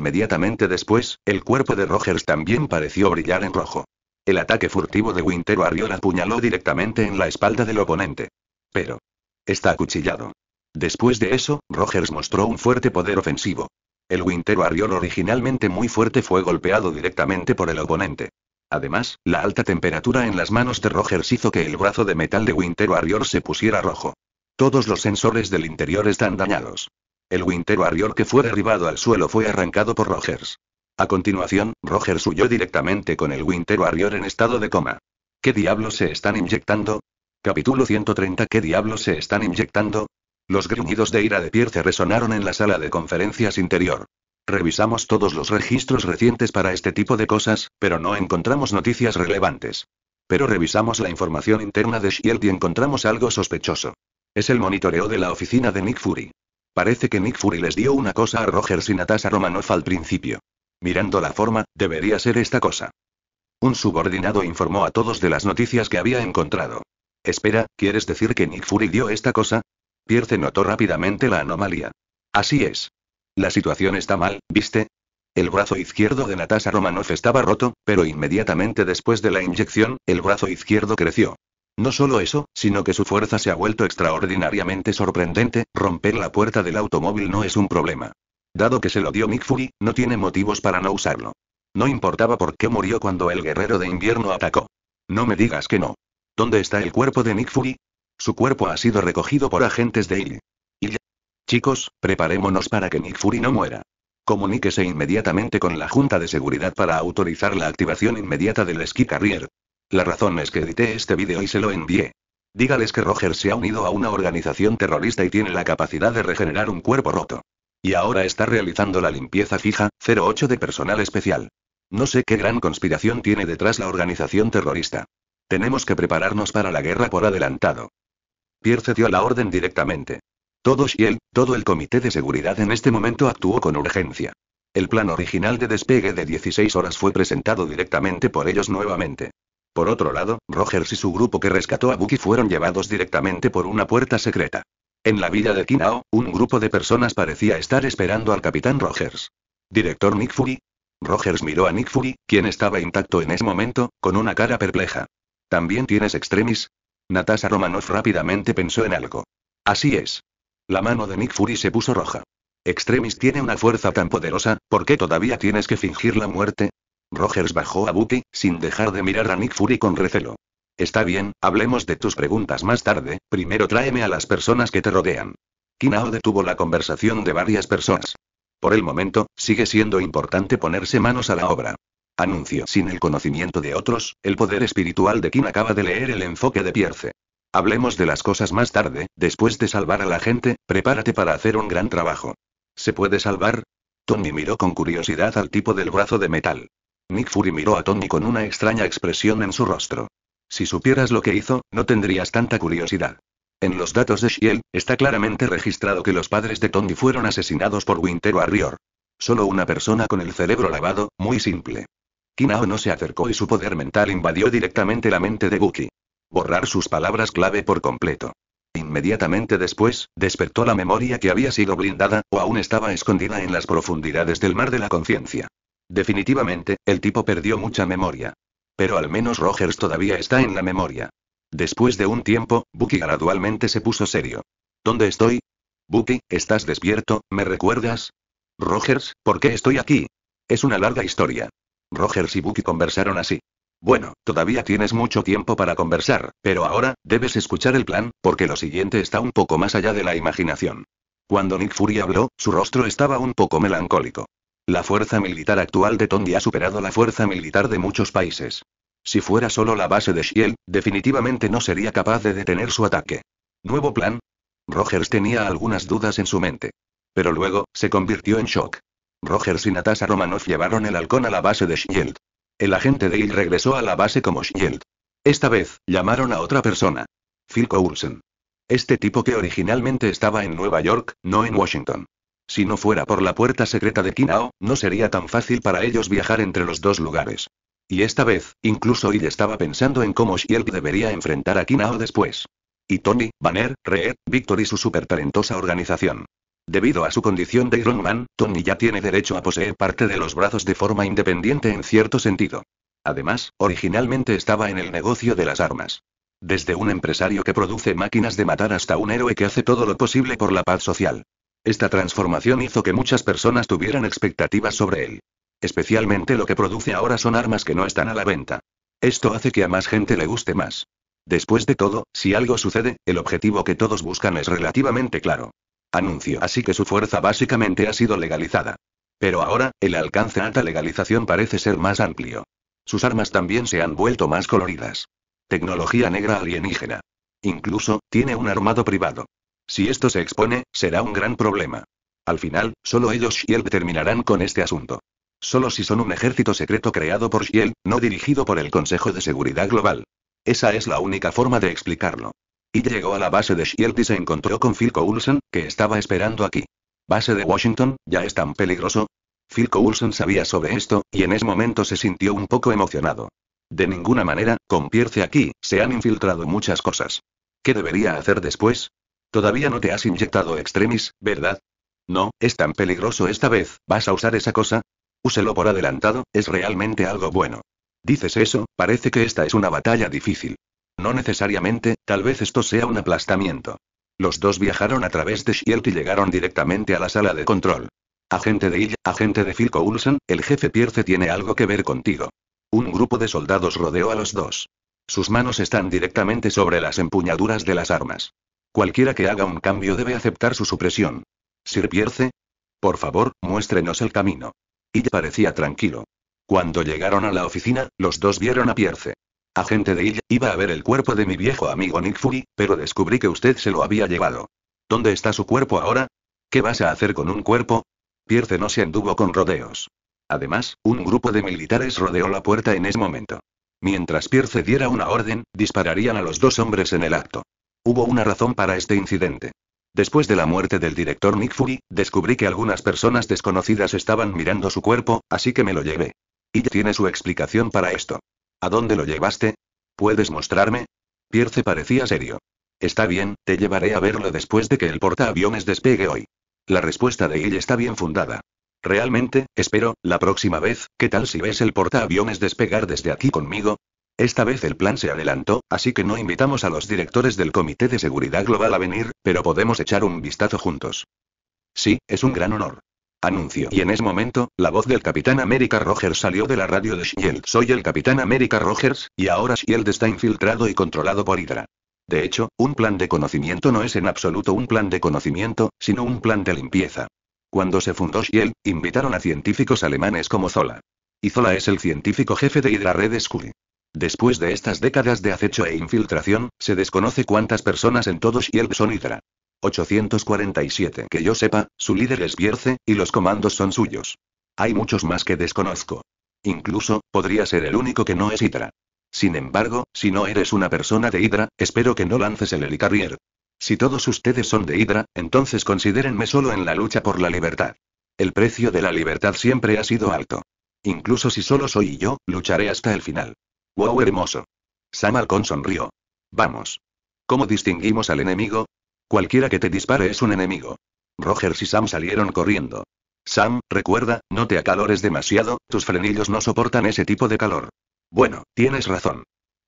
Inmediatamente después, el cuerpo de Rogers también pareció brillar en rojo. El ataque furtivo de Winter Warrior apuñaló directamente en la espalda del oponente. Pero. Está acuchillado. Después de eso, Rogers mostró un fuerte poder ofensivo. El Winter Warrior originalmente muy fuerte fue golpeado directamente por el oponente. Además, la alta temperatura en las manos de Rogers hizo que el brazo de metal de Winter Warrior se pusiera rojo. Todos los sensores del interior están dañados. El Winter Warrior que fue derribado al suelo fue arrancado por Rogers. A continuación, Rogers huyó directamente con el Winter Warrior en estado de coma. ¿Qué diablos se están inyectando? Capítulo 130 ¿Qué diablos se están inyectando? Los gruñidos de ira de Pierce resonaron en la sala de conferencias interior. Revisamos todos los registros recientes para este tipo de cosas, pero no encontramos noticias relevantes. Pero revisamos la información interna de Shield y encontramos algo sospechoso. Es el monitoreo de la oficina de Nick Fury. Parece que Nick Fury les dio una cosa a Rogers y Natasha Romanoff al principio. Mirando la forma, debería ser esta cosa. Un subordinado informó a todos de las noticias que había encontrado. Espera, ¿quieres decir que Nick Fury dio esta cosa? Pierce notó rápidamente la anomalía. Así es. La situación está mal, ¿viste? El brazo izquierdo de Natasha Romanoff estaba roto, pero inmediatamente después de la inyección, el brazo izquierdo creció. No solo eso, sino que su fuerza se ha vuelto extraordinariamente sorprendente, romper la puerta del automóvil no es un problema. Dado que se lo dio Mick Fury, no tiene motivos para no usarlo. No importaba por qué murió cuando el guerrero de invierno atacó. No me digas que no. ¿Dónde está el cuerpo de Nick Fury? Su cuerpo ha sido recogido por agentes de IL. Chicos, preparémonos para que Nick Fury no muera. Comuníquese inmediatamente con la Junta de Seguridad para autorizar la activación inmediata del Ski carrier. La razón es que edité este vídeo y se lo envié. Dígales que Roger se ha unido a una organización terrorista y tiene la capacidad de regenerar un cuerpo roto. Y ahora está realizando la limpieza fija, 08 de personal especial. No sé qué gran conspiración tiene detrás la organización terrorista. Tenemos que prepararnos para la guerra por adelantado. Pierce dio la orden directamente. Todos y él, todo el comité de seguridad en este momento actuó con urgencia. El plan original de despegue de 16 horas fue presentado directamente por ellos nuevamente. Por otro lado, Rogers y su grupo que rescató a Bucky fueron llevados directamente por una puerta secreta. En la villa de Kinao, un grupo de personas parecía estar esperando al capitán Rogers. Director Nick Fury. Rogers miró a Nick Fury, quien estaba intacto en ese momento, con una cara perpleja. ¿También tienes extremis? Natasha Romanoff rápidamente pensó en algo. Así es. La mano de Nick Fury se puso roja. Extremis tiene una fuerza tan poderosa, ¿por qué todavía tienes que fingir la muerte? Rogers bajó a Bucky, sin dejar de mirar a Nick Fury con recelo. Está bien, hablemos de tus preguntas más tarde, primero tráeme a las personas que te rodean. Kinao detuvo la conversación de varias personas. Por el momento, sigue siendo importante ponerse manos a la obra. Anuncio sin el conocimiento de otros, el poder espiritual de quien acaba de leer el enfoque de Pierce. Hablemos de las cosas más tarde, después de salvar a la gente, prepárate para hacer un gran trabajo. ¿Se puede salvar? Tony miró con curiosidad al tipo del brazo de metal. Nick Fury miró a Tony con una extraña expresión en su rostro. Si supieras lo que hizo, no tendrías tanta curiosidad. En los datos de Shield, está claramente registrado que los padres de Tony fueron asesinados por Winter Arrior. Solo una persona con el cerebro lavado, muy simple. Kinao no se acercó y su poder mental invadió directamente la mente de Buki. Borrar sus palabras clave por completo. Inmediatamente después, despertó la memoria que había sido blindada, o aún estaba escondida en las profundidades del mar de la conciencia. Definitivamente, el tipo perdió mucha memoria. Pero al menos Rogers todavía está en la memoria. Después de un tiempo, Bucky gradualmente se puso serio. ¿Dónde estoy? Bucky, ¿estás despierto? ¿Me recuerdas? Rogers, ¿por qué estoy aquí? Es una larga historia. Rogers y Bucky conversaron así. Bueno, todavía tienes mucho tiempo para conversar, pero ahora, debes escuchar el plan, porque lo siguiente está un poco más allá de la imaginación. Cuando Nick Fury habló, su rostro estaba un poco melancólico. La fuerza militar actual de Tondi ha superado la fuerza militar de muchos países. Si fuera solo la base de Shield, definitivamente no sería capaz de detener su ataque. ¿Nuevo plan? Rogers tenía algunas dudas en su mente. Pero luego, se convirtió en shock. Rogers y Natasha Romanoff llevaron el halcón a la base de Shield. El agente de Hill regresó a la base como Shield. Esta vez, llamaron a otra persona. Phil Coulson. Este tipo que originalmente estaba en Nueva York, no en Washington. Si no fuera por la puerta secreta de Kinao, no sería tan fácil para ellos viajar entre los dos lugares. Y esta vez, incluso ella estaba pensando en cómo Shield debería enfrentar a Kinao después. Y Tony, Banner, Reed, Victor y su super talentosa organización. Debido a su condición de Iron Man, Tony ya tiene derecho a poseer parte de los brazos de forma independiente en cierto sentido. Además, originalmente estaba en el negocio de las armas. Desde un empresario que produce máquinas de matar hasta un héroe que hace todo lo posible por la paz social. Esta transformación hizo que muchas personas tuvieran expectativas sobre él. Especialmente lo que produce ahora son armas que no están a la venta. Esto hace que a más gente le guste más. Después de todo, si algo sucede, el objetivo que todos buscan es relativamente claro. Anuncio. Así que su fuerza básicamente ha sido legalizada. Pero ahora, el alcance a la legalización parece ser más amplio. Sus armas también se han vuelto más coloridas. Tecnología negra alienígena. Incluso, tiene un armado privado. Si esto se expone, será un gran problema. Al final, solo ellos y terminarán con este asunto. Solo si son un ejército secreto creado por Shield, no dirigido por el Consejo de Seguridad Global. Esa es la única forma de explicarlo. Y llegó a la base de Shield y se encontró con Phil Coulson, que estaba esperando aquí. Base de Washington, ¿ya es tan peligroso? Phil Coulson sabía sobre esto, y en ese momento se sintió un poco emocionado. De ninguna manera, con Pierce aquí, se han infiltrado muchas cosas. ¿Qué debería hacer después? Todavía no te has inyectado extremis, ¿verdad? No, es tan peligroso esta vez, ¿vas a usar esa cosa? Úselo por adelantado, es realmente algo bueno. Dices eso, parece que esta es una batalla difícil. No necesariamente, tal vez esto sea un aplastamiento. Los dos viajaron a través de Shield y llegaron directamente a la sala de control. Agente de Illa, agente de Phil Ulsen, el jefe Pierce tiene algo que ver contigo. Un grupo de soldados rodeó a los dos. Sus manos están directamente sobre las empuñaduras de las armas. Cualquiera que haga un cambio debe aceptar su supresión. Sir Pierce, por favor, muéstrenos el camino. Y parecía tranquilo. Cuando llegaron a la oficina, los dos vieron a Pierce. Agente de ella, iba a ver el cuerpo de mi viejo amigo Nick Fury, pero descubrí que usted se lo había llevado. ¿Dónde está su cuerpo ahora? ¿Qué vas a hacer con un cuerpo? Pierce no se anduvo con rodeos. Además, un grupo de militares rodeó la puerta en ese momento. Mientras Pierce diera una orden, dispararían a los dos hombres en el acto. Hubo una razón para este incidente. Después de la muerte del director Nick Fury, descubrí que algunas personas desconocidas estaban mirando su cuerpo, así que me lo llevé. Y tiene su explicación para esto. ¿A dónde lo llevaste? ¿Puedes mostrarme? Pierce parecía serio. Está bien, te llevaré a verlo después de que el portaaviones despegue hoy. La respuesta de ella está bien fundada. Realmente, espero, la próxima vez, ¿qué tal si ves el portaaviones despegar desde aquí conmigo? Esta vez el plan se adelantó, así que no invitamos a los directores del Comité de Seguridad Global a venir, pero podemos echar un vistazo juntos. Sí, es un gran honor. Anuncio. Y en ese momento, la voz del Capitán América Rogers salió de la radio de Shield. Soy el Capitán América Rogers, y ahora Shield está infiltrado y controlado por Hydra. De hecho, un plan de conocimiento no es en absoluto un plan de conocimiento, sino un plan de limpieza. Cuando se fundó Shield, invitaron a científicos alemanes como Zola. Y Zola es el científico jefe de Hydra Red Después de estas décadas de acecho e infiltración, se desconoce cuántas personas en todos Yelp son Hydra. 847. Que yo sepa, su líder es Bierce, y los comandos son suyos. Hay muchos más que desconozco. Incluso, podría ser el único que no es Hydra. Sin embargo, si no eres una persona de Hydra, espero que no lances el helicarrier. Si todos ustedes son de Hydra, entonces considérenme solo en la lucha por la libertad. El precio de la libertad siempre ha sido alto. Incluso si solo soy yo, lucharé hasta el final. Wow, hermoso. Sam Alcon sonrió. Vamos. ¿Cómo distinguimos al enemigo? Cualquiera que te dispare es un enemigo. Rogers y Sam salieron corriendo. Sam, recuerda, no te acalores demasiado, tus frenillos no soportan ese tipo de calor. Bueno, tienes razón.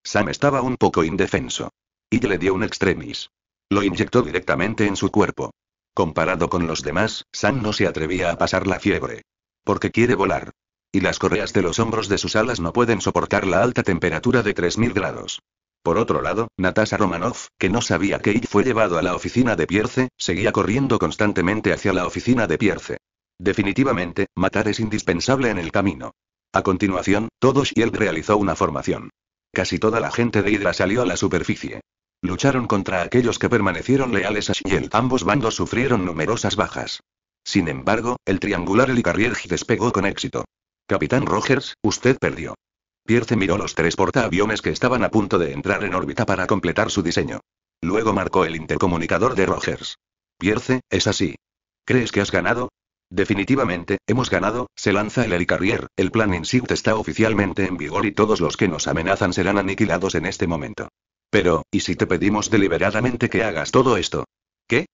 Sam estaba un poco indefenso. Y le dio un extremis. Lo inyectó directamente en su cuerpo. Comparado con los demás, Sam no se atrevía a pasar la fiebre. Porque quiere volar. Y las correas de los hombros de sus alas no pueden soportar la alta temperatura de 3000 grados. Por otro lado, Natasha Romanov, que no sabía que Ike fue llevado a la oficina de Pierce, seguía corriendo constantemente hacia la oficina de Pierce. Definitivamente, matar es indispensable en el camino. A continuación, todo Shield realizó una formación. Casi toda la gente de Hydra salió a la superficie. Lucharon contra aquellos que permanecieron leales a Shield. Ambos bandos sufrieron numerosas bajas. Sin embargo, el triangular Helicarrier despegó con éxito. Capitán Rogers, usted perdió. Pierce miró los tres portaaviones que estaban a punto de entrar en órbita para completar su diseño. Luego marcó el intercomunicador de Rogers. Pierce, es así. ¿Crees que has ganado? Definitivamente, hemos ganado, se lanza el Helicarrier, el plan Insight está oficialmente en vigor y todos los que nos amenazan serán aniquilados en este momento. Pero, ¿y si te pedimos deliberadamente que hagas todo esto? ¿Qué?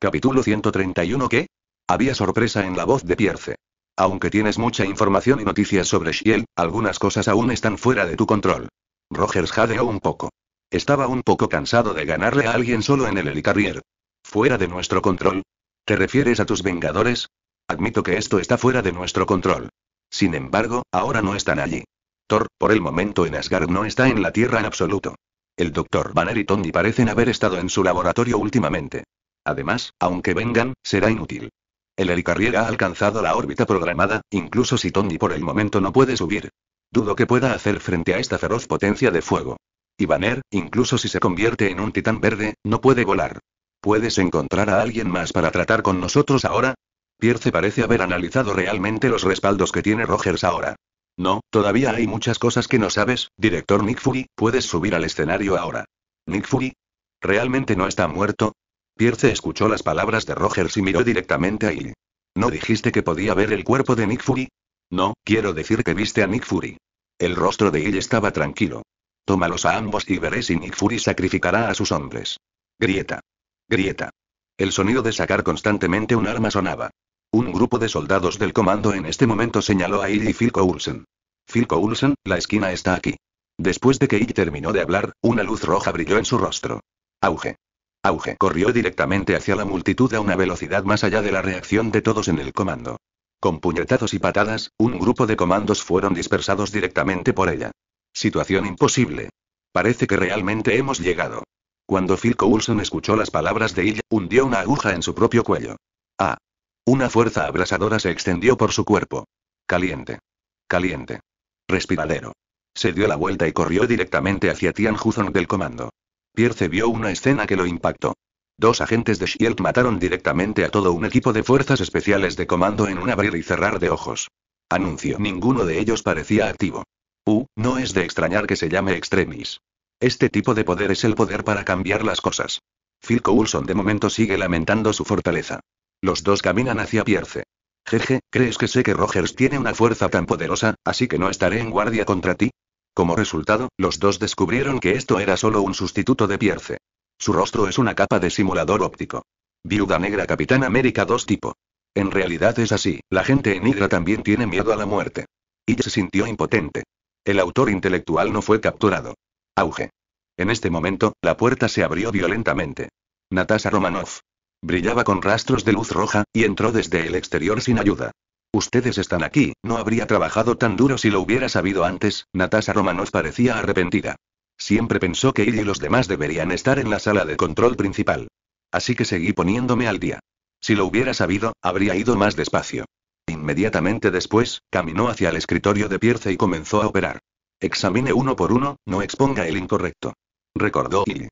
Capítulo 131 ¿Qué? Había sorpresa en la voz de Pierce. Aunque tienes mucha información y noticias sobre Shiel, algunas cosas aún están fuera de tu control. Rogers jadeó un poco. Estaba un poco cansado de ganarle a alguien solo en el helicarrier. ¿Fuera de nuestro control? ¿Te refieres a tus vengadores? Admito que esto está fuera de nuestro control. Sin embargo, ahora no están allí. Thor, por el momento en Asgard no está en la Tierra en absoluto. El doctor Banner y Tony parecen haber estado en su laboratorio últimamente. Además, aunque vengan, será inútil. El helicarrier ha alcanzado la órbita programada, incluso si Tony por el momento no puede subir. Dudo que pueda hacer frente a esta feroz potencia de fuego. Y Banner, incluso si se convierte en un titán verde, no puede volar. ¿Puedes encontrar a alguien más para tratar con nosotros ahora? Pierce parece haber analizado realmente los respaldos que tiene Rogers ahora. No, todavía hay muchas cosas que no sabes, director Nick Fury, puedes subir al escenario ahora. Nick Fury. ¿Realmente no está muerto? Pierce escuchó las palabras de Rogers y miró directamente a él. ¿No dijiste que podía ver el cuerpo de Nick Fury? No, quiero decir que viste a Nick Fury. El rostro de él estaba tranquilo. Tómalos a ambos y veré si Nick Fury sacrificará a sus hombres. Grieta. Grieta. El sonido de sacar constantemente un arma sonaba. Un grupo de soldados del comando en este momento señaló a Illy y Phil Coulson. Phil Coulson, la esquina está aquí. Después de que Illy terminó de hablar, una luz roja brilló en su rostro. Auge. Auge corrió directamente hacia la multitud a una velocidad más allá de la reacción de todos en el comando. Con puñetazos y patadas, un grupo de comandos fueron dispersados directamente por ella. Situación imposible. Parece que realmente hemos llegado. Cuando Phil Coulson escuchó las palabras de ella, hundió una aguja en su propio cuello. Ah. Una fuerza abrasadora se extendió por su cuerpo. Caliente. Caliente. Respiradero. Se dio la vuelta y corrió directamente hacia Tian Huzong del comando. Pierce vio una escena que lo impactó. Dos agentes de Shield mataron directamente a todo un equipo de fuerzas especiales de comando en un abrir y cerrar de ojos. Anuncio. Ninguno de ellos parecía activo. Uh, no es de extrañar que se llame Extremis. Este tipo de poder es el poder para cambiar las cosas. Phil Coulson de momento sigue lamentando su fortaleza. Los dos caminan hacia Pierce. Jeje, ¿crees que sé que Rogers tiene una fuerza tan poderosa, así que no estaré en guardia contra ti? Como resultado, los dos descubrieron que esto era solo un sustituto de Pierce. Su rostro es una capa de simulador óptico. Viuda Negra Capitán América 2 tipo. En realidad es así, la gente en Hydra también tiene miedo a la muerte. Y se sintió impotente. El autor intelectual no fue capturado. Auge. En este momento, la puerta se abrió violentamente. Natasha Romanoff. Brillaba con rastros de luz roja, y entró desde el exterior sin ayuda. Ustedes están aquí, no habría trabajado tan duro si lo hubiera sabido antes, Natasha nos parecía arrepentida. Siempre pensó que él y los demás deberían estar en la sala de control principal. Así que seguí poniéndome al día. Si lo hubiera sabido, habría ido más despacio. Inmediatamente después, caminó hacia el escritorio de Pierce y comenzó a operar. Examine uno por uno, no exponga el incorrecto. Recordó y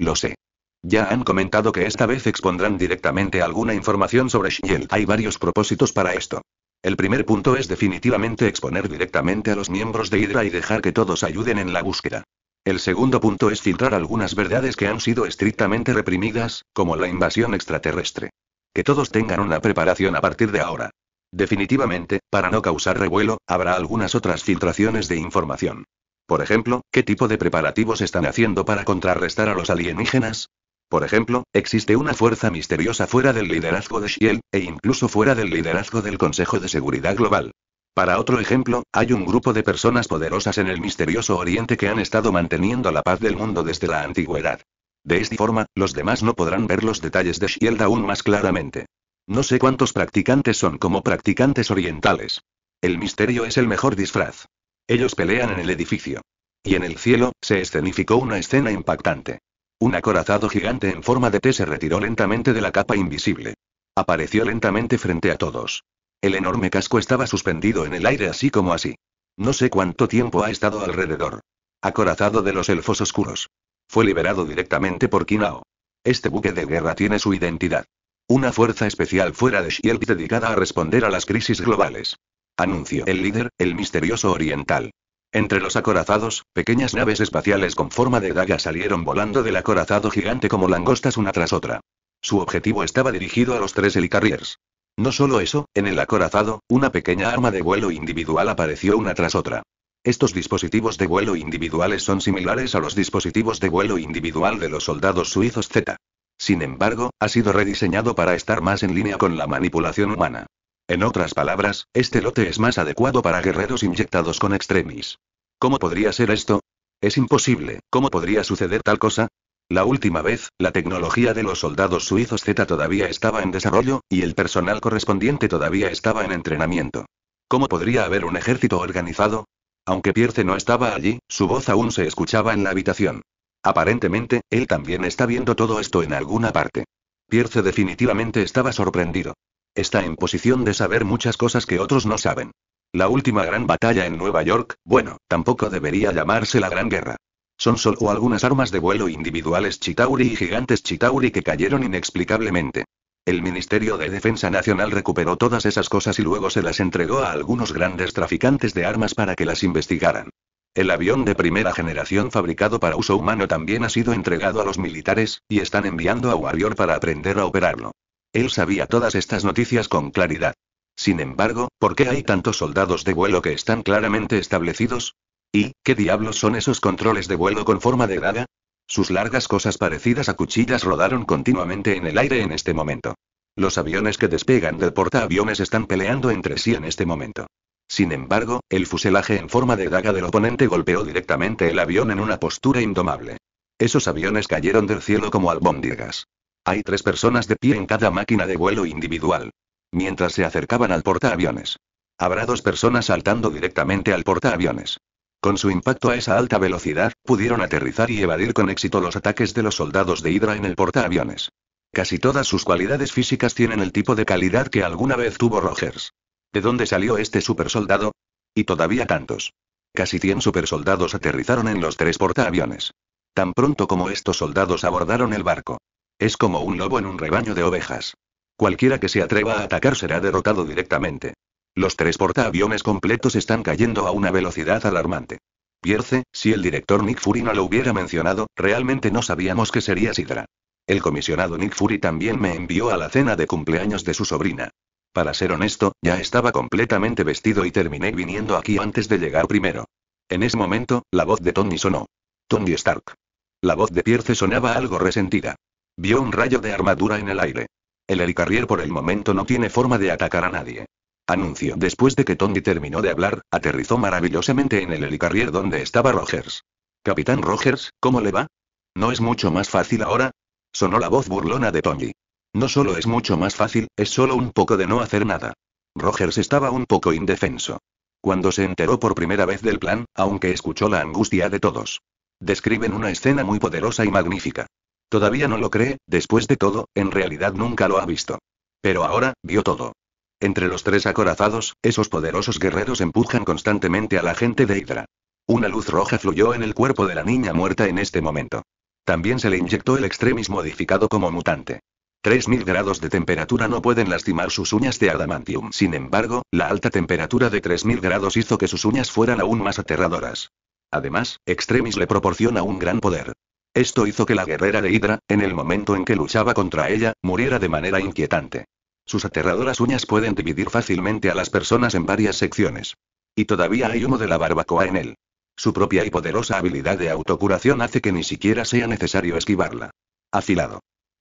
Lo sé. Ya han comentado que esta vez expondrán directamente alguna información sobre Shield. Hay varios propósitos para esto. El primer punto es definitivamente exponer directamente a los miembros de Hydra y dejar que todos ayuden en la búsqueda. El segundo punto es filtrar algunas verdades que han sido estrictamente reprimidas, como la invasión extraterrestre. Que todos tengan una preparación a partir de ahora. Definitivamente, para no causar revuelo, habrá algunas otras filtraciones de información. Por ejemplo, ¿qué tipo de preparativos están haciendo para contrarrestar a los alienígenas? Por ejemplo, existe una fuerza misteriosa fuera del liderazgo de Shield, e incluso fuera del liderazgo del Consejo de Seguridad Global. Para otro ejemplo, hay un grupo de personas poderosas en el misterioso Oriente que han estado manteniendo la paz del mundo desde la antigüedad. De esta forma, los demás no podrán ver los detalles de Shield aún más claramente. No sé cuántos practicantes son como practicantes orientales. El misterio es el mejor disfraz. Ellos pelean en el edificio. Y en el cielo, se escenificó una escena impactante. Un acorazado gigante en forma de T se retiró lentamente de la capa invisible. Apareció lentamente frente a todos. El enorme casco estaba suspendido en el aire así como así. No sé cuánto tiempo ha estado alrededor. Acorazado de los elfos oscuros. Fue liberado directamente por Kinao. Este buque de guerra tiene su identidad. Una fuerza especial fuera de Shield dedicada a responder a las crisis globales. Anunció el líder, el misterioso oriental. Entre los acorazados, pequeñas naves espaciales con forma de daga salieron volando del acorazado gigante como langostas una tras otra. Su objetivo estaba dirigido a los tres helicarriers. No solo eso, en el acorazado, una pequeña arma de vuelo individual apareció una tras otra. Estos dispositivos de vuelo individuales son similares a los dispositivos de vuelo individual de los soldados suizos Z. Sin embargo, ha sido rediseñado para estar más en línea con la manipulación humana. En otras palabras, este lote es más adecuado para guerreros inyectados con extremis. ¿Cómo podría ser esto? Es imposible, ¿cómo podría suceder tal cosa? La última vez, la tecnología de los soldados suizos Z todavía estaba en desarrollo, y el personal correspondiente todavía estaba en entrenamiento. ¿Cómo podría haber un ejército organizado? Aunque Pierce no estaba allí, su voz aún se escuchaba en la habitación. Aparentemente, él también está viendo todo esto en alguna parte. Pierce definitivamente estaba sorprendido. Está en posición de saber muchas cosas que otros no saben. La última gran batalla en Nueva York, bueno, tampoco debería llamarse la Gran Guerra. Son solo algunas armas de vuelo individuales Chitauri y gigantes Chitauri que cayeron inexplicablemente. El Ministerio de Defensa Nacional recuperó todas esas cosas y luego se las entregó a algunos grandes traficantes de armas para que las investigaran. El avión de primera generación fabricado para uso humano también ha sido entregado a los militares, y están enviando a Warrior para aprender a operarlo. Él sabía todas estas noticias con claridad. Sin embargo, ¿por qué hay tantos soldados de vuelo que están claramente establecidos? ¿Y qué diablos son esos controles de vuelo con forma de daga? Sus largas cosas parecidas a cuchillas rodaron continuamente en el aire en este momento. Los aviones que despegan del portaaviones están peleando entre sí en este momento. Sin embargo, el fuselaje en forma de daga del oponente golpeó directamente el avión en una postura indomable. Esos aviones cayeron del cielo como albóndigas. Hay tres personas de pie en cada máquina de vuelo individual. Mientras se acercaban al portaaviones. Habrá dos personas saltando directamente al portaaviones. Con su impacto a esa alta velocidad, pudieron aterrizar y evadir con éxito los ataques de los soldados de Hydra en el portaaviones. Casi todas sus cualidades físicas tienen el tipo de calidad que alguna vez tuvo Rogers. ¿De dónde salió este supersoldado? Y todavía tantos. Casi 100 supersoldados aterrizaron en los tres portaaviones. Tan pronto como estos soldados abordaron el barco, es como un lobo en un rebaño de ovejas. Cualquiera que se atreva a atacar será derrotado directamente. Los tres portaaviones completos están cayendo a una velocidad alarmante. Pierce, si el director Nick Fury no lo hubiera mencionado, realmente no sabíamos que sería Sidra. El comisionado Nick Fury también me envió a la cena de cumpleaños de su sobrina. Para ser honesto, ya estaba completamente vestido y terminé viniendo aquí antes de llegar primero. En ese momento, la voz de Tony sonó. Tony Stark. La voz de Pierce sonaba algo resentida. Vio un rayo de armadura en el aire. El helicarrier por el momento no tiene forma de atacar a nadie. Anuncio. Después de que Tony terminó de hablar, aterrizó maravillosamente en el helicarrier donde estaba Rogers. Capitán Rogers, ¿cómo le va? ¿No es mucho más fácil ahora? Sonó la voz burlona de Tony. No solo es mucho más fácil, es solo un poco de no hacer nada. Rogers estaba un poco indefenso. Cuando se enteró por primera vez del plan, aunque escuchó la angustia de todos. Describen una escena muy poderosa y magnífica. Todavía no lo cree, después de todo, en realidad nunca lo ha visto. Pero ahora, vio todo. Entre los tres acorazados, esos poderosos guerreros empujan constantemente a la gente de Hydra. Una luz roja fluyó en el cuerpo de la niña muerta en este momento. También se le inyectó el extremis modificado como mutante. 3000 grados de temperatura no pueden lastimar sus uñas de adamantium. Sin embargo, la alta temperatura de 3000 grados hizo que sus uñas fueran aún más aterradoras. Además, Extremis le proporciona un gran poder. Esto hizo que la guerrera de Hydra, en el momento en que luchaba contra ella, muriera de manera inquietante. Sus aterradoras uñas pueden dividir fácilmente a las personas en varias secciones. Y todavía hay humo de la barbacoa en él. Su propia y poderosa habilidad de autocuración hace que ni siquiera sea necesario esquivarla. Afilado.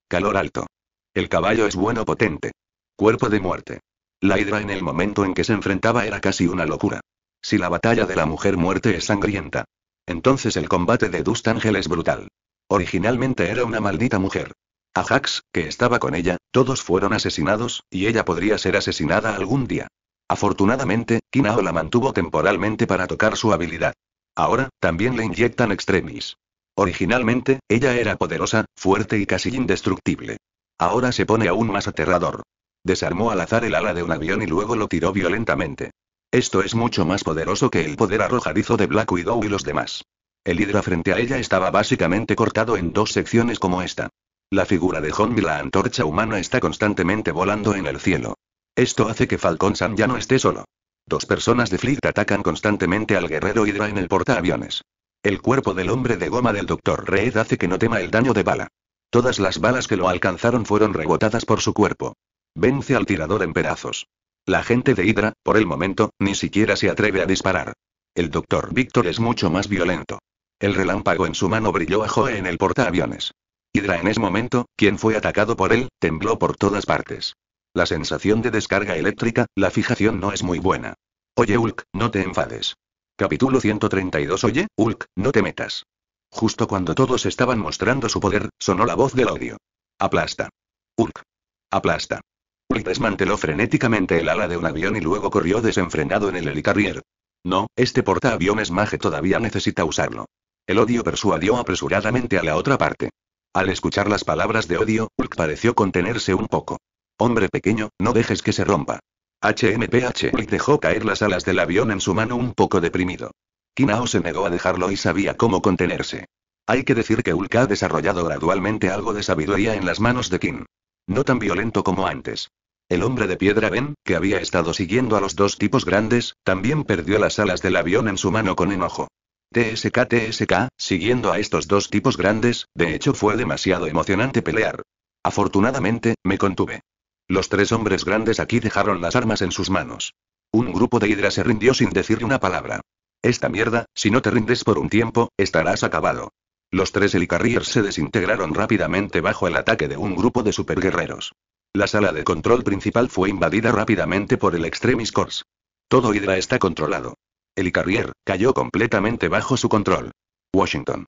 Calor alto. El caballo es bueno potente. Cuerpo de muerte. La Hydra en el momento en que se enfrentaba era casi una locura. Si la batalla de la mujer muerte es sangrienta. Entonces el combate de Dust Ángel es brutal. Originalmente era una maldita mujer. Ajax, que estaba con ella, todos fueron asesinados, y ella podría ser asesinada algún día. Afortunadamente, Kinao la mantuvo temporalmente para tocar su habilidad. Ahora, también le inyectan extremis. Originalmente, ella era poderosa, fuerte y casi indestructible. Ahora se pone aún más aterrador. Desarmó al azar el ala de un avión y luego lo tiró violentamente. Esto es mucho más poderoso que el poder arrojadizo de Black Widow y los demás. El hidra frente a ella estaba básicamente cortado en dos secciones como esta. La figura de y la antorcha humana está constantemente volando en el cielo. Esto hace que Falcon Sam ya no esté solo. Dos personas de Fleet atacan constantemente al guerrero hidra en el portaaviones. El cuerpo del hombre de goma del Dr. Reed hace que no tema el daño de bala. Todas las balas que lo alcanzaron fueron rebotadas por su cuerpo. Vence al tirador en pedazos. La gente de Hydra, por el momento, ni siquiera se atreve a disparar. El Dr. Víctor es mucho más violento. El relámpago en su mano brilló a Joe en el portaaviones. Hydra en ese momento, quien fue atacado por él, tembló por todas partes. La sensación de descarga eléctrica, la fijación no es muy buena. Oye Hulk, no te enfades. Capítulo 132 Oye, Hulk, no te metas. Justo cuando todos estaban mostrando su poder, sonó la voz del odio. Aplasta. Hulk. Aplasta. Hulk desmanteló frenéticamente el ala de un avión y luego corrió desenfrenado en el helicarrier. No, este portaaviones Mage todavía necesita usarlo. El odio persuadió apresuradamente a la otra parte. Al escuchar las palabras de odio, Hulk pareció contenerse un poco. Hombre pequeño, no dejes que se rompa. HMPH Hulk dejó caer las alas del avión en su mano un poco deprimido. Kinao se negó a dejarlo y sabía cómo contenerse. Hay que decir que Hulk ha desarrollado gradualmente algo de sabiduría en las manos de Kim. No tan violento como antes. El hombre de piedra Ben, que había estado siguiendo a los dos tipos grandes, también perdió las alas del avión en su mano con enojo. TSK TSK, siguiendo a estos dos tipos grandes, de hecho fue demasiado emocionante pelear. Afortunadamente, me contuve. Los tres hombres grandes aquí dejaron las armas en sus manos. Un grupo de Hydra se rindió sin decir una palabra. Esta mierda, si no te rindes por un tiempo, estarás acabado. Los tres helicarriers se desintegraron rápidamente bajo el ataque de un grupo de superguerreros. La sala de control principal fue invadida rápidamente por el Extremis Corps. Todo Hydra está controlado. El Carrier cayó completamente bajo su control. Washington.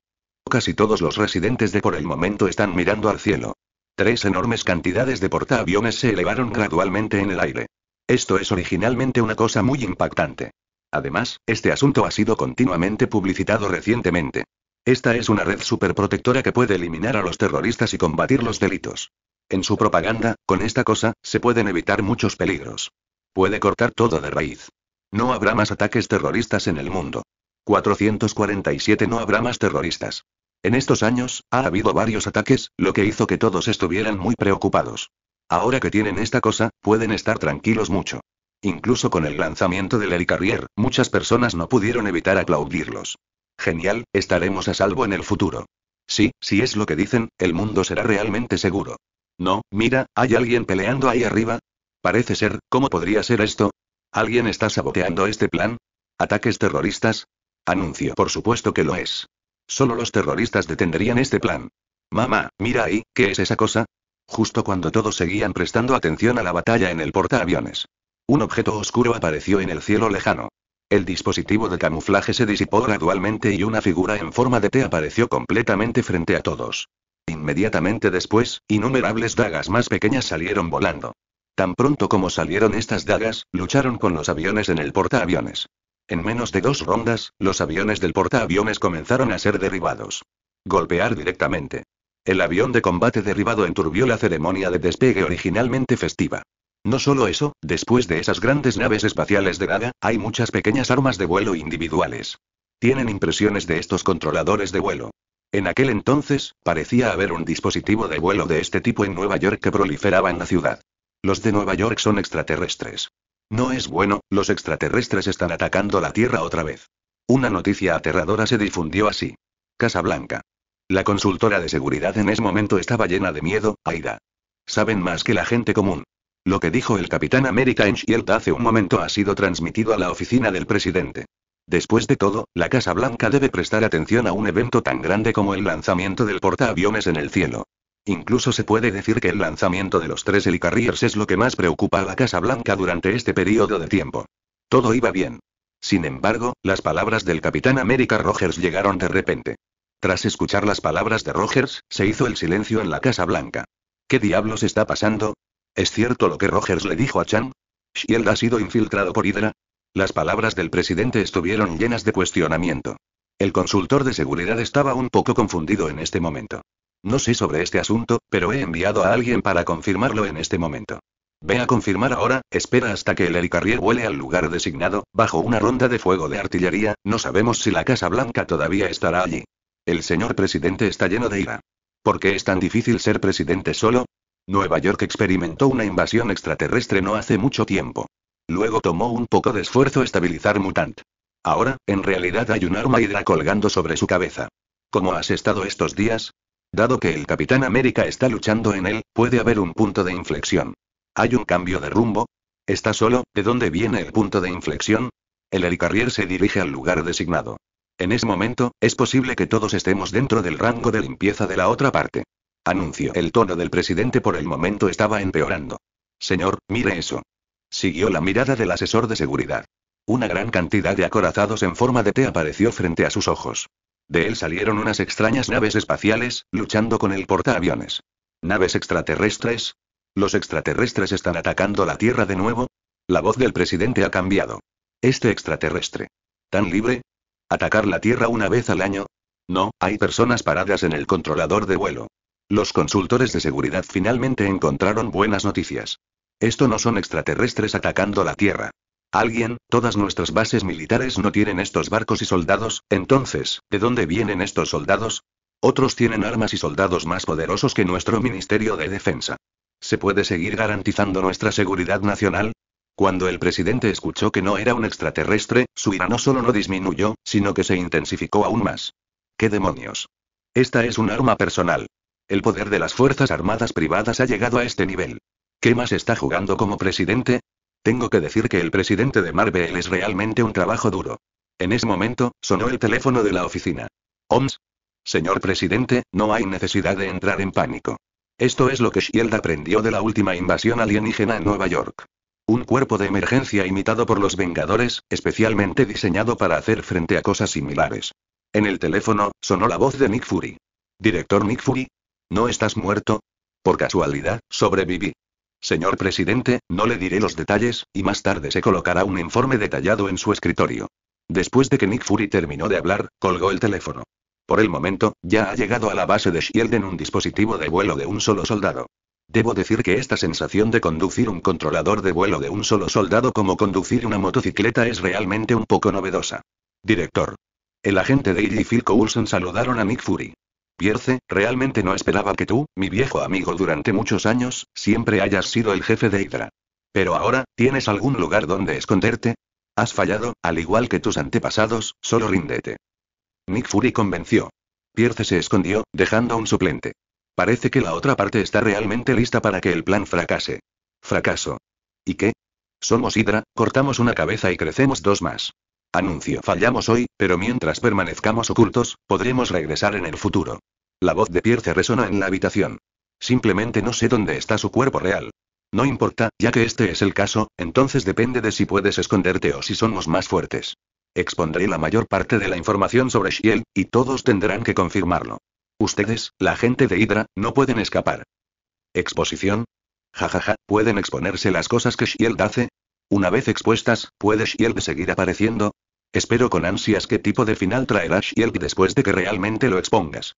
Casi todos los residentes de por el momento están mirando al cielo. Tres enormes cantidades de portaaviones se elevaron gradualmente en el aire. Esto es originalmente una cosa muy impactante. Además, este asunto ha sido continuamente publicitado recientemente. Esta es una red superprotectora que puede eliminar a los terroristas y combatir los delitos. En su propaganda, con esta cosa, se pueden evitar muchos peligros. Puede cortar todo de raíz. No habrá más ataques terroristas en el mundo. 447 No habrá más terroristas. En estos años, ha habido varios ataques, lo que hizo que todos estuvieran muy preocupados. Ahora que tienen esta cosa, pueden estar tranquilos mucho. Incluso con el lanzamiento del Helicarrier, muchas personas no pudieron evitar aplaudirlos. Genial, estaremos a salvo en el futuro. Sí, si es lo que dicen, el mundo será realmente seguro. No, mira, hay alguien peleando ahí arriba. Parece ser, ¿cómo podría ser esto? ¿Alguien está saboteando este plan? ¿Ataques terroristas? Anuncio, por supuesto que lo es. Solo los terroristas detendrían este plan. Mamá, mira ahí, ¿qué es esa cosa? Justo cuando todos seguían prestando atención a la batalla en el portaaviones. Un objeto oscuro apareció en el cielo lejano. El dispositivo de camuflaje se disipó gradualmente y una figura en forma de T apareció completamente frente a todos. Inmediatamente después, innumerables dagas más pequeñas salieron volando. Tan pronto como salieron estas dagas, lucharon con los aviones en el portaaviones. En menos de dos rondas, los aviones del portaaviones comenzaron a ser derribados. Golpear directamente. El avión de combate derribado enturbió la ceremonia de despegue originalmente festiva. No solo eso, después de esas grandes naves espaciales de daga, hay muchas pequeñas armas de vuelo individuales. Tienen impresiones de estos controladores de vuelo. En aquel entonces, parecía haber un dispositivo de vuelo de este tipo en Nueva York que proliferaba en la ciudad. Los de Nueva York son extraterrestres. No es bueno, los extraterrestres están atacando la Tierra otra vez. Una noticia aterradora se difundió así. Casa Blanca. La consultora de seguridad en ese momento estaba llena de miedo, Aida. Saben más que la gente común. Lo que dijo el capitán América en Shield hace un momento ha sido transmitido a la oficina del presidente. Después de todo, la Casa Blanca debe prestar atención a un evento tan grande como el lanzamiento del portaaviones en el cielo. Incluso se puede decir que el lanzamiento de los tres helicarriers es lo que más preocupa a la Casa Blanca durante este periodo de tiempo. Todo iba bien. Sin embargo, las palabras del Capitán América Rogers llegaron de repente. Tras escuchar las palabras de Rogers, se hizo el silencio en la Casa Blanca. ¿Qué diablos está pasando? ¿Es cierto lo que Rogers le dijo a Chan? ¿Shield ha sido infiltrado por Hydra? Las palabras del presidente estuvieron llenas de cuestionamiento. El consultor de seguridad estaba un poco confundido en este momento. No sé sobre este asunto, pero he enviado a alguien para confirmarlo en este momento. Ve a confirmar ahora, espera hasta que el helicarrier vuele al lugar designado, bajo una ronda de fuego de artillería, no sabemos si la Casa Blanca todavía estará allí. El señor presidente está lleno de ira. ¿Por qué es tan difícil ser presidente solo? Nueva York experimentó una invasión extraterrestre no hace mucho tiempo. Luego tomó un poco de esfuerzo estabilizar Mutant. Ahora, en realidad hay un arma hidra colgando sobre su cabeza. ¿Cómo has estado estos días? Dado que el Capitán América está luchando en él, puede haber un punto de inflexión. ¿Hay un cambio de rumbo? ¿Está solo? ¿De dónde viene el punto de inflexión? El helicarrier se dirige al lugar designado. En ese momento, es posible que todos estemos dentro del rango de limpieza de la otra parte. Anuncio. El tono del presidente por el momento estaba empeorando. Señor, mire eso. Siguió la mirada del asesor de seguridad. Una gran cantidad de acorazados en forma de T apareció frente a sus ojos. De él salieron unas extrañas naves espaciales, luchando con el portaaviones. ¿Naves extraterrestres? ¿Los extraterrestres están atacando la Tierra de nuevo? La voz del presidente ha cambiado. Este extraterrestre. ¿Tan libre? ¿Atacar la Tierra una vez al año? No, hay personas paradas en el controlador de vuelo. Los consultores de seguridad finalmente encontraron buenas noticias. Esto no son extraterrestres atacando la Tierra. Alguien, todas nuestras bases militares no tienen estos barcos y soldados, entonces, ¿de dónde vienen estos soldados? Otros tienen armas y soldados más poderosos que nuestro Ministerio de Defensa. ¿Se puede seguir garantizando nuestra seguridad nacional? Cuando el presidente escuchó que no era un extraterrestre, su ira no solo no disminuyó, sino que se intensificó aún más. ¿Qué demonios? Esta es un arma personal. El poder de las Fuerzas Armadas privadas ha llegado a este nivel. ¿Qué más está jugando como presidente? Tengo que decir que el presidente de Marvel es realmente un trabajo duro. En ese momento, sonó el teléfono de la oficina. OMS. Señor presidente, no hay necesidad de entrar en pánico. Esto es lo que Shield aprendió de la última invasión alienígena en Nueva York. Un cuerpo de emergencia imitado por los Vengadores, especialmente diseñado para hacer frente a cosas similares. En el teléfono, sonó la voz de Nick Fury. Director Nick Fury. ¿No estás muerto? Por casualidad, sobreviví. Señor presidente, no le diré los detalles, y más tarde se colocará un informe detallado en su escritorio. Después de que Nick Fury terminó de hablar, colgó el teléfono. Por el momento, ya ha llegado a la base de Shield en un dispositivo de vuelo de un solo soldado. Debo decir que esta sensación de conducir un controlador de vuelo de un solo soldado como conducir una motocicleta es realmente un poco novedosa. Director. El agente de Phil Coulson saludaron a Nick Fury. Pierce, realmente no esperaba que tú, mi viejo amigo durante muchos años, siempre hayas sido el jefe de Hydra. Pero ahora, ¿tienes algún lugar donde esconderte? Has fallado, al igual que tus antepasados, solo ríndete. Nick Fury convenció. Pierce se escondió, dejando un suplente. Parece que la otra parte está realmente lista para que el plan fracase. Fracaso. ¿Y qué? Somos Hydra, cortamos una cabeza y crecemos dos más. Anuncio. Fallamos hoy, pero mientras permanezcamos ocultos, podremos regresar en el futuro. La voz de Pierce resona en la habitación. Simplemente no sé dónde está su cuerpo real. No importa, ya que este es el caso, entonces depende de si puedes esconderte o si somos más fuertes. Expondré la mayor parte de la información sobre Shield, y todos tendrán que confirmarlo. Ustedes, la gente de Hydra, no pueden escapar. Exposición. Jajaja, ¿pueden exponerse las cosas que Shield hace? Una vez expuestas, ¿puede Shield seguir apareciendo? Espero con ansias qué tipo de final traerá Shield después de que realmente lo expongas.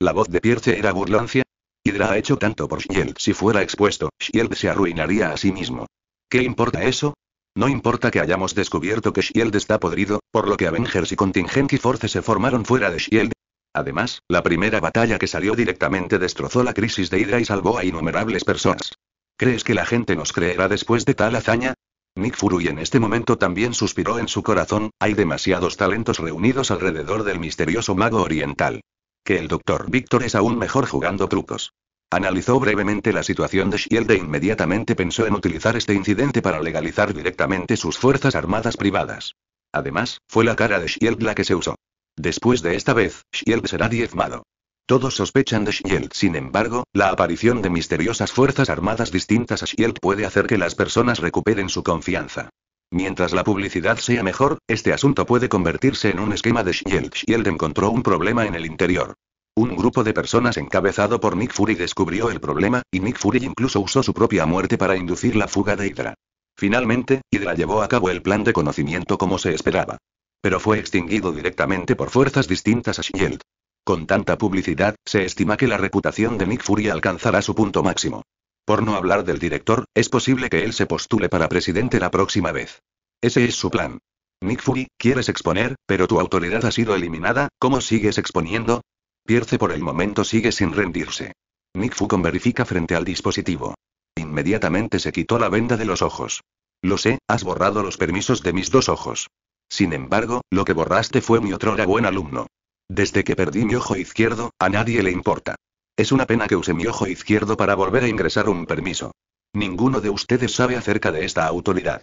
La voz de Pierce era burlancia. Hydra ha hecho tanto por Shield. Si fuera expuesto, Shield se arruinaría a sí mismo. ¿Qué importa eso? No importa que hayamos descubierto que Shield está podrido, por lo que Avengers y Contingent y Force se formaron fuera de Shield. Además, la primera batalla que salió directamente destrozó la crisis de Hydra y salvó a innumerables personas. ¿Crees que la gente nos creerá después de tal hazaña? Nick Fury en este momento también suspiró en su corazón, hay demasiados talentos reunidos alrededor del misterioso mago oriental. Que el doctor Víctor es aún mejor jugando trucos. Analizó brevemente la situación de Shield e inmediatamente pensó en utilizar este incidente para legalizar directamente sus fuerzas armadas privadas. Además, fue la cara de Shield la que se usó. Después de esta vez, Shield será diezmado. Todos sospechan de Shield, sin embargo, la aparición de misteriosas fuerzas armadas distintas a Shield puede hacer que las personas recuperen su confianza. Mientras la publicidad sea mejor, este asunto puede convertirse en un esquema de Shield. Shield encontró un problema en el interior. Un grupo de personas encabezado por Nick Fury descubrió el problema, y Nick Fury incluso usó su propia muerte para inducir la fuga de Hydra. Finalmente, Hydra llevó a cabo el plan de conocimiento como se esperaba. Pero fue extinguido directamente por fuerzas distintas a Shield. Con tanta publicidad, se estima que la reputación de Nick Fury alcanzará su punto máximo. Por no hablar del director, es posible que él se postule para presidente la próxima vez. Ese es su plan. Nick Fury, quieres exponer, pero tu autoridad ha sido eliminada, ¿cómo sigues exponiendo? Pierce por el momento sigue sin rendirse. Nick Fucon verifica frente al dispositivo. Inmediatamente se quitó la venda de los ojos. Lo sé, has borrado los permisos de mis dos ojos. Sin embargo, lo que borraste fue mi otrora buen alumno. Desde que perdí mi ojo izquierdo, a nadie le importa. Es una pena que use mi ojo izquierdo para volver a ingresar un permiso. Ninguno de ustedes sabe acerca de esta autoridad.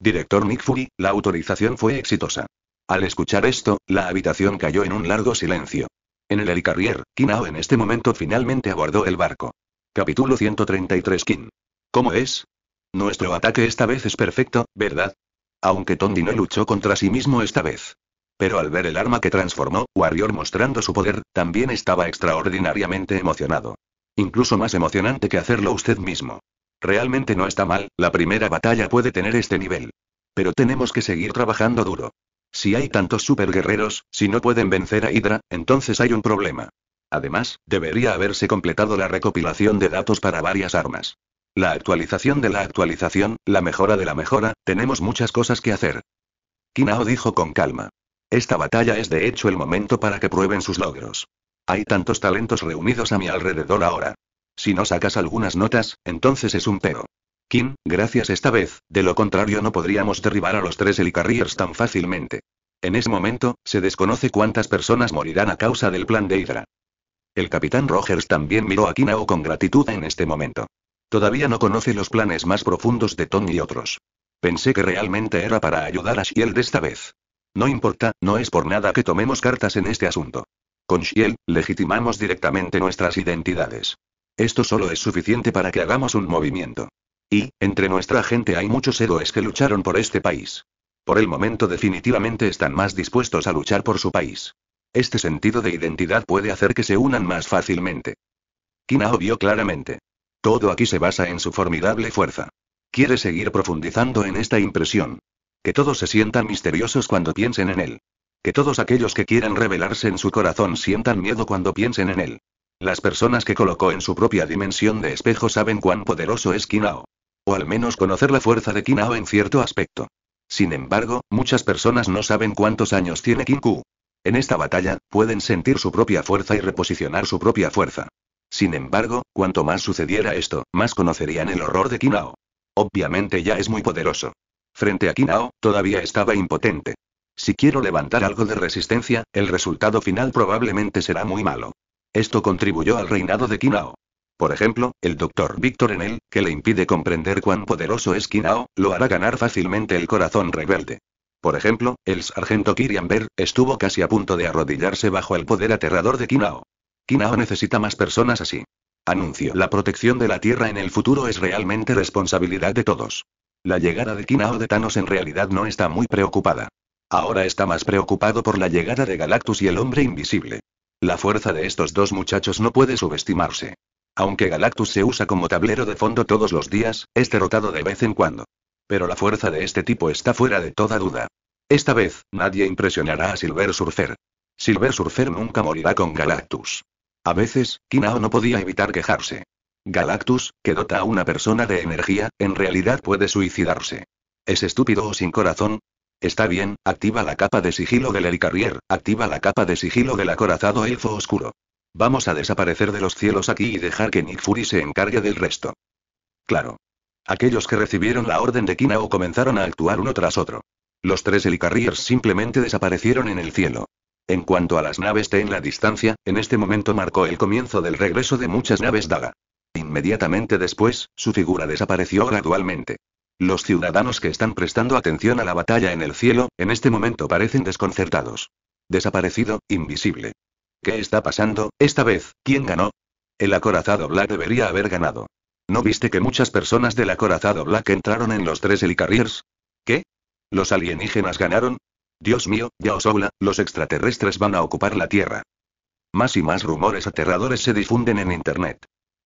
Director Nick Fury, la autorización fue exitosa. Al escuchar esto, la habitación cayó en un largo silencio. En el helicarrier, Kinao en este momento finalmente abordó el barco. Capítulo 133 Kin. ¿Cómo es? Nuestro ataque esta vez es perfecto, ¿verdad? Aunque Tondi no luchó contra sí mismo esta vez pero al ver el arma que transformó, Warrior mostrando su poder, también estaba extraordinariamente emocionado. Incluso más emocionante que hacerlo usted mismo. Realmente no está mal, la primera batalla puede tener este nivel. Pero tenemos que seguir trabajando duro. Si hay tantos superguerreros, si no pueden vencer a Hydra, entonces hay un problema. Además, debería haberse completado la recopilación de datos para varias armas. La actualización de la actualización, la mejora de la mejora, tenemos muchas cosas que hacer. Kinao dijo con calma. Esta batalla es de hecho el momento para que prueben sus logros. Hay tantos talentos reunidos a mi alrededor ahora. Si no sacas algunas notas, entonces es un pero. Kim, gracias esta vez, de lo contrario no podríamos derribar a los tres Helicarriers tan fácilmente. En ese momento, se desconoce cuántas personas morirán a causa del plan de Hydra. El capitán Rogers también miró a Kinao con gratitud en este momento. Todavía no conoce los planes más profundos de Tom y otros. Pensé que realmente era para ayudar a Shield esta vez. No importa, no es por nada que tomemos cartas en este asunto. Con Shiel, legitimamos directamente nuestras identidades. Esto solo es suficiente para que hagamos un movimiento. Y, entre nuestra gente hay muchos héroes que lucharon por este país. Por el momento definitivamente están más dispuestos a luchar por su país. Este sentido de identidad puede hacer que se unan más fácilmente. Kinao vio claramente. Todo aquí se basa en su formidable fuerza. Quiere seguir profundizando en esta impresión. Que todos se sientan misteriosos cuando piensen en él. Que todos aquellos que quieran revelarse en su corazón sientan miedo cuando piensen en él. Las personas que colocó en su propia dimensión de espejo saben cuán poderoso es Kinao. O al menos conocer la fuerza de Kinao en cierto aspecto. Sin embargo, muchas personas no saben cuántos años tiene Kinku. En esta batalla, pueden sentir su propia fuerza y reposicionar su propia fuerza. Sin embargo, cuanto más sucediera esto, más conocerían el horror de Kinao. Obviamente ya es muy poderoso. Frente a Kinao, todavía estaba impotente. Si quiero levantar algo de resistencia, el resultado final probablemente será muy malo. Esto contribuyó al reinado de Kinao. Por ejemplo, el doctor Víctor Enel, que le impide comprender cuán poderoso es Kinao, lo hará ganar fácilmente el corazón rebelde. Por ejemplo, el sargento Kiriamber estuvo casi a punto de arrodillarse bajo el poder aterrador de Kinao. Kinao necesita más personas así. Anuncio. La protección de la Tierra en el futuro es realmente responsabilidad de todos. La llegada de Kinao de Thanos en realidad no está muy preocupada. Ahora está más preocupado por la llegada de Galactus y el hombre invisible. La fuerza de estos dos muchachos no puede subestimarse. Aunque Galactus se usa como tablero de fondo todos los días, es derrotado de vez en cuando. Pero la fuerza de este tipo está fuera de toda duda. Esta vez, nadie impresionará a Silver Surfer. Silver Surfer nunca morirá con Galactus. A veces, Kinao no podía evitar quejarse. Galactus, que dota a una persona de energía, en realidad puede suicidarse. ¿Es estúpido o sin corazón? Está bien, activa la capa de sigilo del Helicarrier, activa la capa de sigilo del acorazado elfo oscuro. Vamos a desaparecer de los cielos aquí y dejar que Nick Fury se encargue del resto. Claro. Aquellos que recibieron la orden de Kinao comenzaron a actuar uno tras otro. Los tres helicarriers simplemente desaparecieron en el cielo. En cuanto a las naves T en la distancia, en este momento marcó el comienzo del regreso de muchas naves Daga. Inmediatamente después, su figura desapareció gradualmente. Los ciudadanos que están prestando atención a la batalla en el cielo, en este momento parecen desconcertados. Desaparecido, invisible. ¿Qué está pasando, esta vez? ¿Quién ganó? El acorazado Black debería haber ganado. ¿No viste que muchas personas del acorazado Black entraron en los tres Helicarriers? ¿Qué? ¿Los alienígenas ganaron? Dios mío, ya os habla, los extraterrestres van a ocupar la Tierra. Más y más rumores aterradores se difunden en Internet.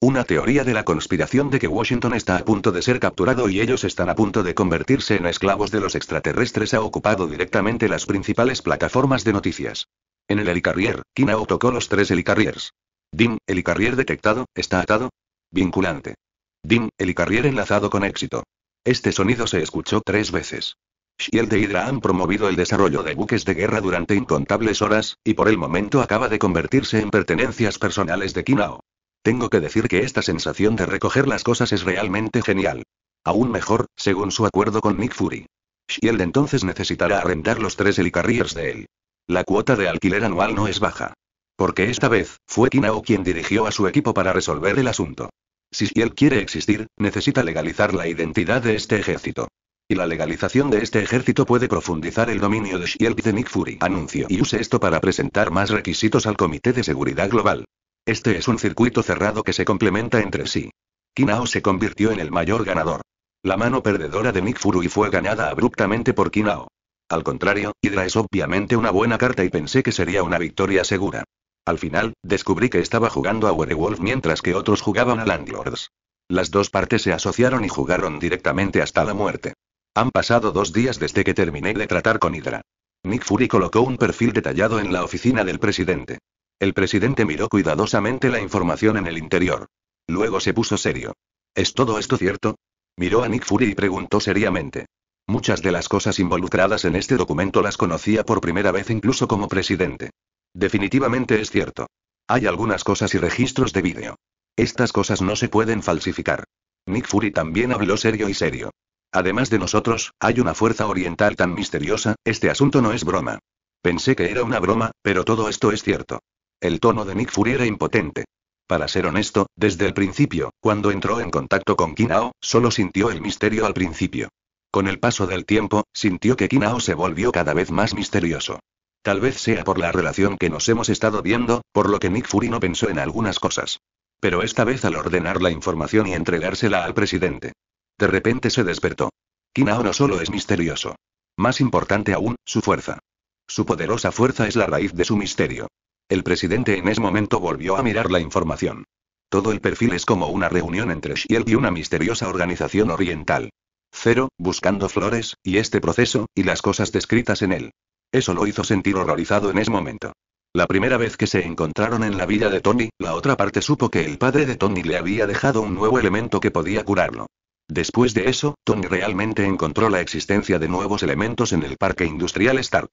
Una teoría de la conspiración de que Washington está a punto de ser capturado y ellos están a punto de convertirse en esclavos de los extraterrestres ha ocupado directamente las principales plataformas de noticias. En el helicarrier, Kinao tocó los tres helicarriers. DIM, helicarrier detectado, está atado. Vinculante. DIM, helicarrier enlazado con éxito. Este sonido se escuchó tres veces. Shield de Hydra han promovido el desarrollo de buques de guerra durante incontables horas, y por el momento acaba de convertirse en pertenencias personales de Kinao. Tengo que decir que esta sensación de recoger las cosas es realmente genial. Aún mejor, según su acuerdo con Nick Fury. Shield entonces necesitará arrendar los tres helicarriers de él. La cuota de alquiler anual no es baja. Porque esta vez, fue Kinao quien dirigió a su equipo para resolver el asunto. Si Shield quiere existir, necesita legalizar la identidad de este ejército. Y la legalización de este ejército puede profundizar el dominio de Shield de Nick Fury. Anuncio y use esto para presentar más requisitos al Comité de Seguridad Global. Este es un circuito cerrado que se complementa entre sí. Kinao se convirtió en el mayor ganador. La mano perdedora de Mick Fury fue ganada abruptamente por Kinao. Al contrario, Hydra es obviamente una buena carta y pensé que sería una victoria segura. Al final, descubrí que estaba jugando a Werewolf mientras que otros jugaban a Landlords. Las dos partes se asociaron y jugaron directamente hasta la muerte. Han pasado dos días desde que terminé de tratar con Hydra. Nick Fury colocó un perfil detallado en la oficina del presidente. El presidente miró cuidadosamente la información en el interior. Luego se puso serio. ¿Es todo esto cierto? Miró a Nick Fury y preguntó seriamente. Muchas de las cosas involucradas en este documento las conocía por primera vez incluso como presidente. Definitivamente es cierto. Hay algunas cosas y registros de vídeo. Estas cosas no se pueden falsificar. Nick Fury también habló serio y serio. Además de nosotros, hay una fuerza oriental tan misteriosa, este asunto no es broma. Pensé que era una broma, pero todo esto es cierto. El tono de Nick Fury era impotente. Para ser honesto, desde el principio, cuando entró en contacto con Kinao, solo sintió el misterio al principio. Con el paso del tiempo, sintió que Kinao se volvió cada vez más misterioso. Tal vez sea por la relación que nos hemos estado viendo, por lo que Nick Fury no pensó en algunas cosas. Pero esta vez al ordenar la información y entregársela al presidente. De repente se despertó. Kinao no solo es misterioso. Más importante aún, su fuerza. Su poderosa fuerza es la raíz de su misterio. El presidente en ese momento volvió a mirar la información. Todo el perfil es como una reunión entre Shield y una misteriosa organización oriental. Cero, buscando flores, y este proceso, y las cosas descritas en él. Eso lo hizo sentir horrorizado en ese momento. La primera vez que se encontraron en la vida de Tony, la otra parte supo que el padre de Tony le había dejado un nuevo elemento que podía curarlo. Después de eso, Tony realmente encontró la existencia de nuevos elementos en el parque industrial Stark.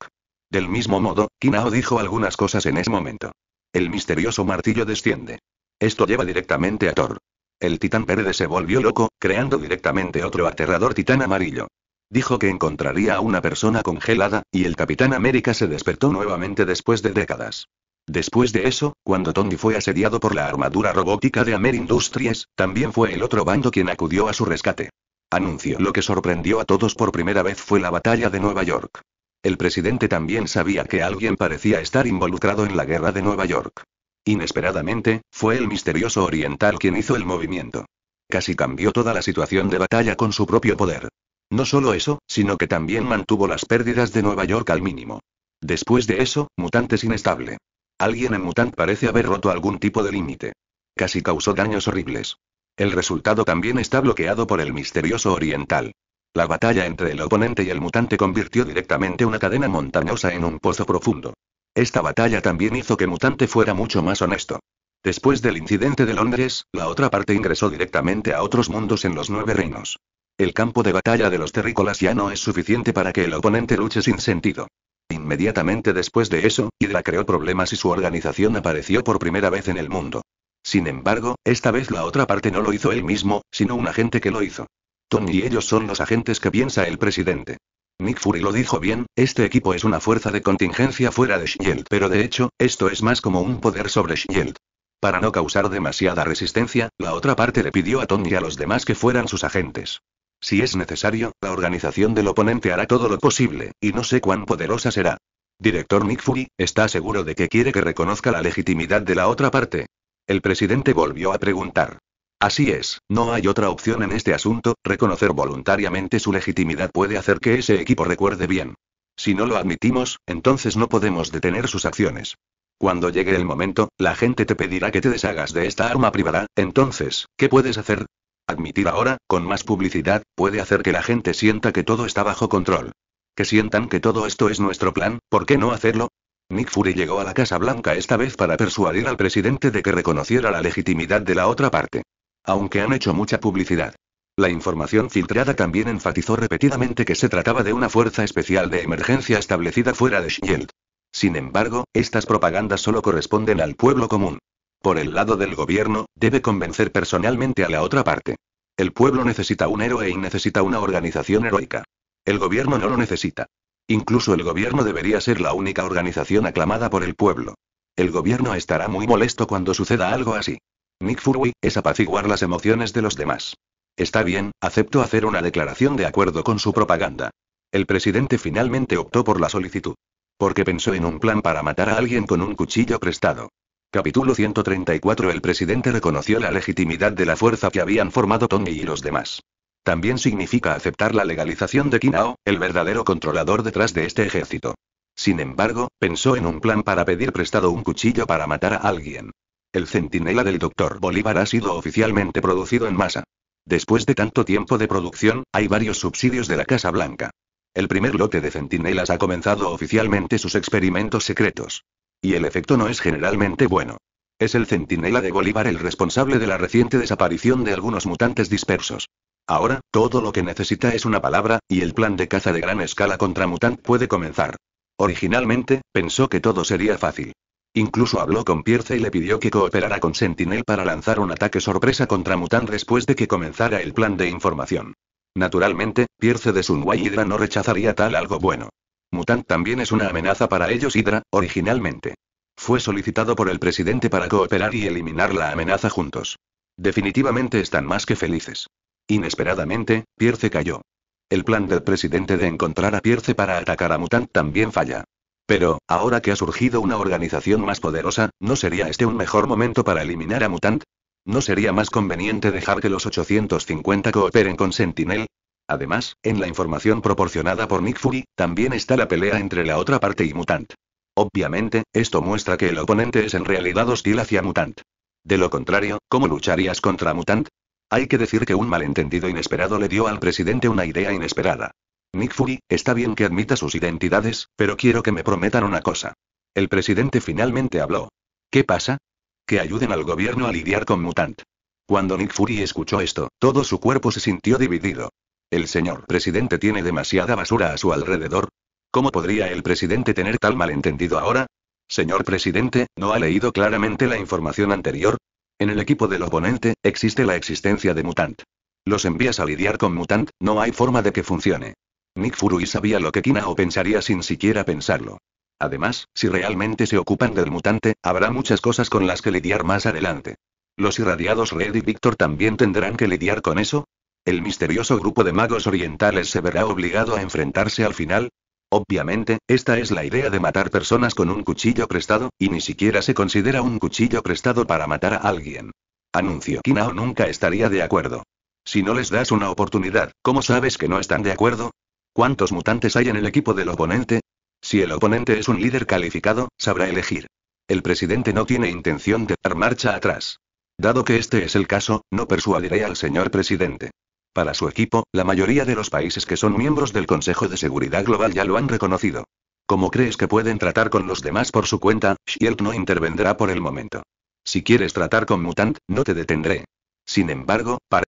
Del mismo modo, Kinao dijo algunas cosas en ese momento. El misterioso martillo desciende. Esto lleva directamente a Thor. El titán verde se volvió loco, creando directamente otro aterrador titán amarillo. Dijo que encontraría a una persona congelada, y el Capitán América se despertó nuevamente después de décadas. Después de eso, cuando Tony fue asediado por la armadura robótica de Amer Industries, también fue el otro bando quien acudió a su rescate. Anunció lo que sorprendió a todos por primera vez fue la batalla de Nueva York. El presidente también sabía que alguien parecía estar involucrado en la guerra de Nueva York. Inesperadamente, fue el misterioso oriental quien hizo el movimiento. Casi cambió toda la situación de batalla con su propio poder. No solo eso, sino que también mantuvo las pérdidas de Nueva York al mínimo. Después de eso, Mutante es inestable. Alguien en Mutant parece haber roto algún tipo de límite. Casi causó daños horribles. El resultado también está bloqueado por el misterioso oriental. La batalla entre el oponente y el mutante convirtió directamente una cadena montañosa en un pozo profundo. Esta batalla también hizo que Mutante fuera mucho más honesto. Después del incidente de Londres, la otra parte ingresó directamente a otros mundos en los nueve reinos. El campo de batalla de los terrícolas ya no es suficiente para que el oponente luche sin sentido. Inmediatamente después de eso, Hydra creó problemas y su organización apareció por primera vez en el mundo. Sin embargo, esta vez la otra parte no lo hizo él mismo, sino un agente que lo hizo. Tony y ellos son los agentes que piensa el presidente. Nick Fury lo dijo bien, este equipo es una fuerza de contingencia fuera de Shield, pero de hecho, esto es más como un poder sobre Shield. Para no causar demasiada resistencia, la otra parte le pidió a Tony y a los demás que fueran sus agentes. Si es necesario, la organización del oponente hará todo lo posible, y no sé cuán poderosa será. Director Nick Fury, ¿está seguro de que quiere que reconozca la legitimidad de la otra parte? El presidente volvió a preguntar. Así es, no hay otra opción en este asunto, reconocer voluntariamente su legitimidad puede hacer que ese equipo recuerde bien. Si no lo admitimos, entonces no podemos detener sus acciones. Cuando llegue el momento, la gente te pedirá que te deshagas de esta arma privada, entonces, ¿qué puedes hacer? Admitir ahora, con más publicidad, puede hacer que la gente sienta que todo está bajo control. Que sientan que todo esto es nuestro plan, ¿por qué no hacerlo? Nick Fury llegó a la Casa Blanca esta vez para persuadir al presidente de que reconociera la legitimidad de la otra parte. Aunque han hecho mucha publicidad. La información filtrada también enfatizó repetidamente que se trataba de una fuerza especial de emergencia establecida fuera de Shield. Sin embargo, estas propagandas solo corresponden al pueblo común. Por el lado del gobierno, debe convencer personalmente a la otra parte. El pueblo necesita un héroe y necesita una organización heroica. El gobierno no lo necesita. Incluso el gobierno debería ser la única organización aclamada por el pueblo. El gobierno estará muy molesto cuando suceda algo así. Nick Fury, es apaciguar las emociones de los demás. Está bien, aceptó hacer una declaración de acuerdo con su propaganda. El presidente finalmente optó por la solicitud. Porque pensó en un plan para matar a alguien con un cuchillo prestado. Capítulo 134 El presidente reconoció la legitimidad de la fuerza que habían formado Tony y los demás. También significa aceptar la legalización de Kinao, el verdadero controlador detrás de este ejército. Sin embargo, pensó en un plan para pedir prestado un cuchillo para matar a alguien. El centinela del Dr. Bolívar ha sido oficialmente producido en masa. Después de tanto tiempo de producción, hay varios subsidios de la Casa Blanca. El primer lote de centinelas ha comenzado oficialmente sus experimentos secretos. Y el efecto no es generalmente bueno. Es el centinela de Bolívar el responsable de la reciente desaparición de algunos mutantes dispersos. Ahora, todo lo que necesita es una palabra, y el plan de caza de gran escala contra mutant puede comenzar. Originalmente, pensó que todo sería fácil. Incluso habló con Pierce y le pidió que cooperara con Sentinel para lanzar un ataque sorpresa contra Mutant después de que comenzara el plan de información. Naturalmente, Pierce de Sunway Hydra no rechazaría tal algo bueno. Mutant también es una amenaza para ellos Hydra, originalmente. Fue solicitado por el presidente para cooperar y eliminar la amenaza juntos. Definitivamente están más que felices. Inesperadamente, Pierce cayó. El plan del presidente de encontrar a Pierce para atacar a Mutant también falla. Pero, ahora que ha surgido una organización más poderosa, ¿no sería este un mejor momento para eliminar a Mutant? ¿No sería más conveniente dejar que los 850 cooperen con Sentinel? Además, en la información proporcionada por Nick Fury, también está la pelea entre la otra parte y Mutant. Obviamente, esto muestra que el oponente es en realidad hostil hacia Mutant. De lo contrario, ¿cómo lucharías contra Mutant? Hay que decir que un malentendido inesperado le dio al presidente una idea inesperada. Nick Fury, está bien que admita sus identidades, pero quiero que me prometan una cosa. El presidente finalmente habló. ¿Qué pasa? Que ayuden al gobierno a lidiar con Mutant. Cuando Nick Fury escuchó esto, todo su cuerpo se sintió dividido. ¿El señor presidente tiene demasiada basura a su alrededor? ¿Cómo podría el presidente tener tal malentendido ahora? Señor presidente, ¿no ha leído claramente la información anterior? En el equipo del oponente, existe la existencia de Mutant. Los envías a lidiar con Mutant, no hay forma de que funcione. Nick Furui sabía lo que Kinao pensaría sin siquiera pensarlo. Además, si realmente se ocupan del mutante, habrá muchas cosas con las que lidiar más adelante. Los irradiados Red y Victor también tendrán que lidiar con eso. ¿El misterioso grupo de magos orientales se verá obligado a enfrentarse al final? Obviamente, esta es la idea de matar personas con un cuchillo prestado, y ni siquiera se considera un cuchillo prestado para matar a alguien. Anuncio. Kinao nunca estaría de acuerdo. Si no les das una oportunidad, ¿cómo sabes que no están de acuerdo? ¿Cuántos mutantes hay en el equipo del oponente? Si el oponente es un líder calificado, sabrá elegir. El presidente no tiene intención de dar marcha atrás. Dado que este es el caso, no persuadiré al señor presidente. Para su equipo, la mayoría de los países que son miembros del Consejo de Seguridad Global ya lo han reconocido. Como crees que pueden tratar con los demás por su cuenta, Shield no intervendrá por el momento. Si quieres tratar con Mutant, no te detendré. Sin embargo, para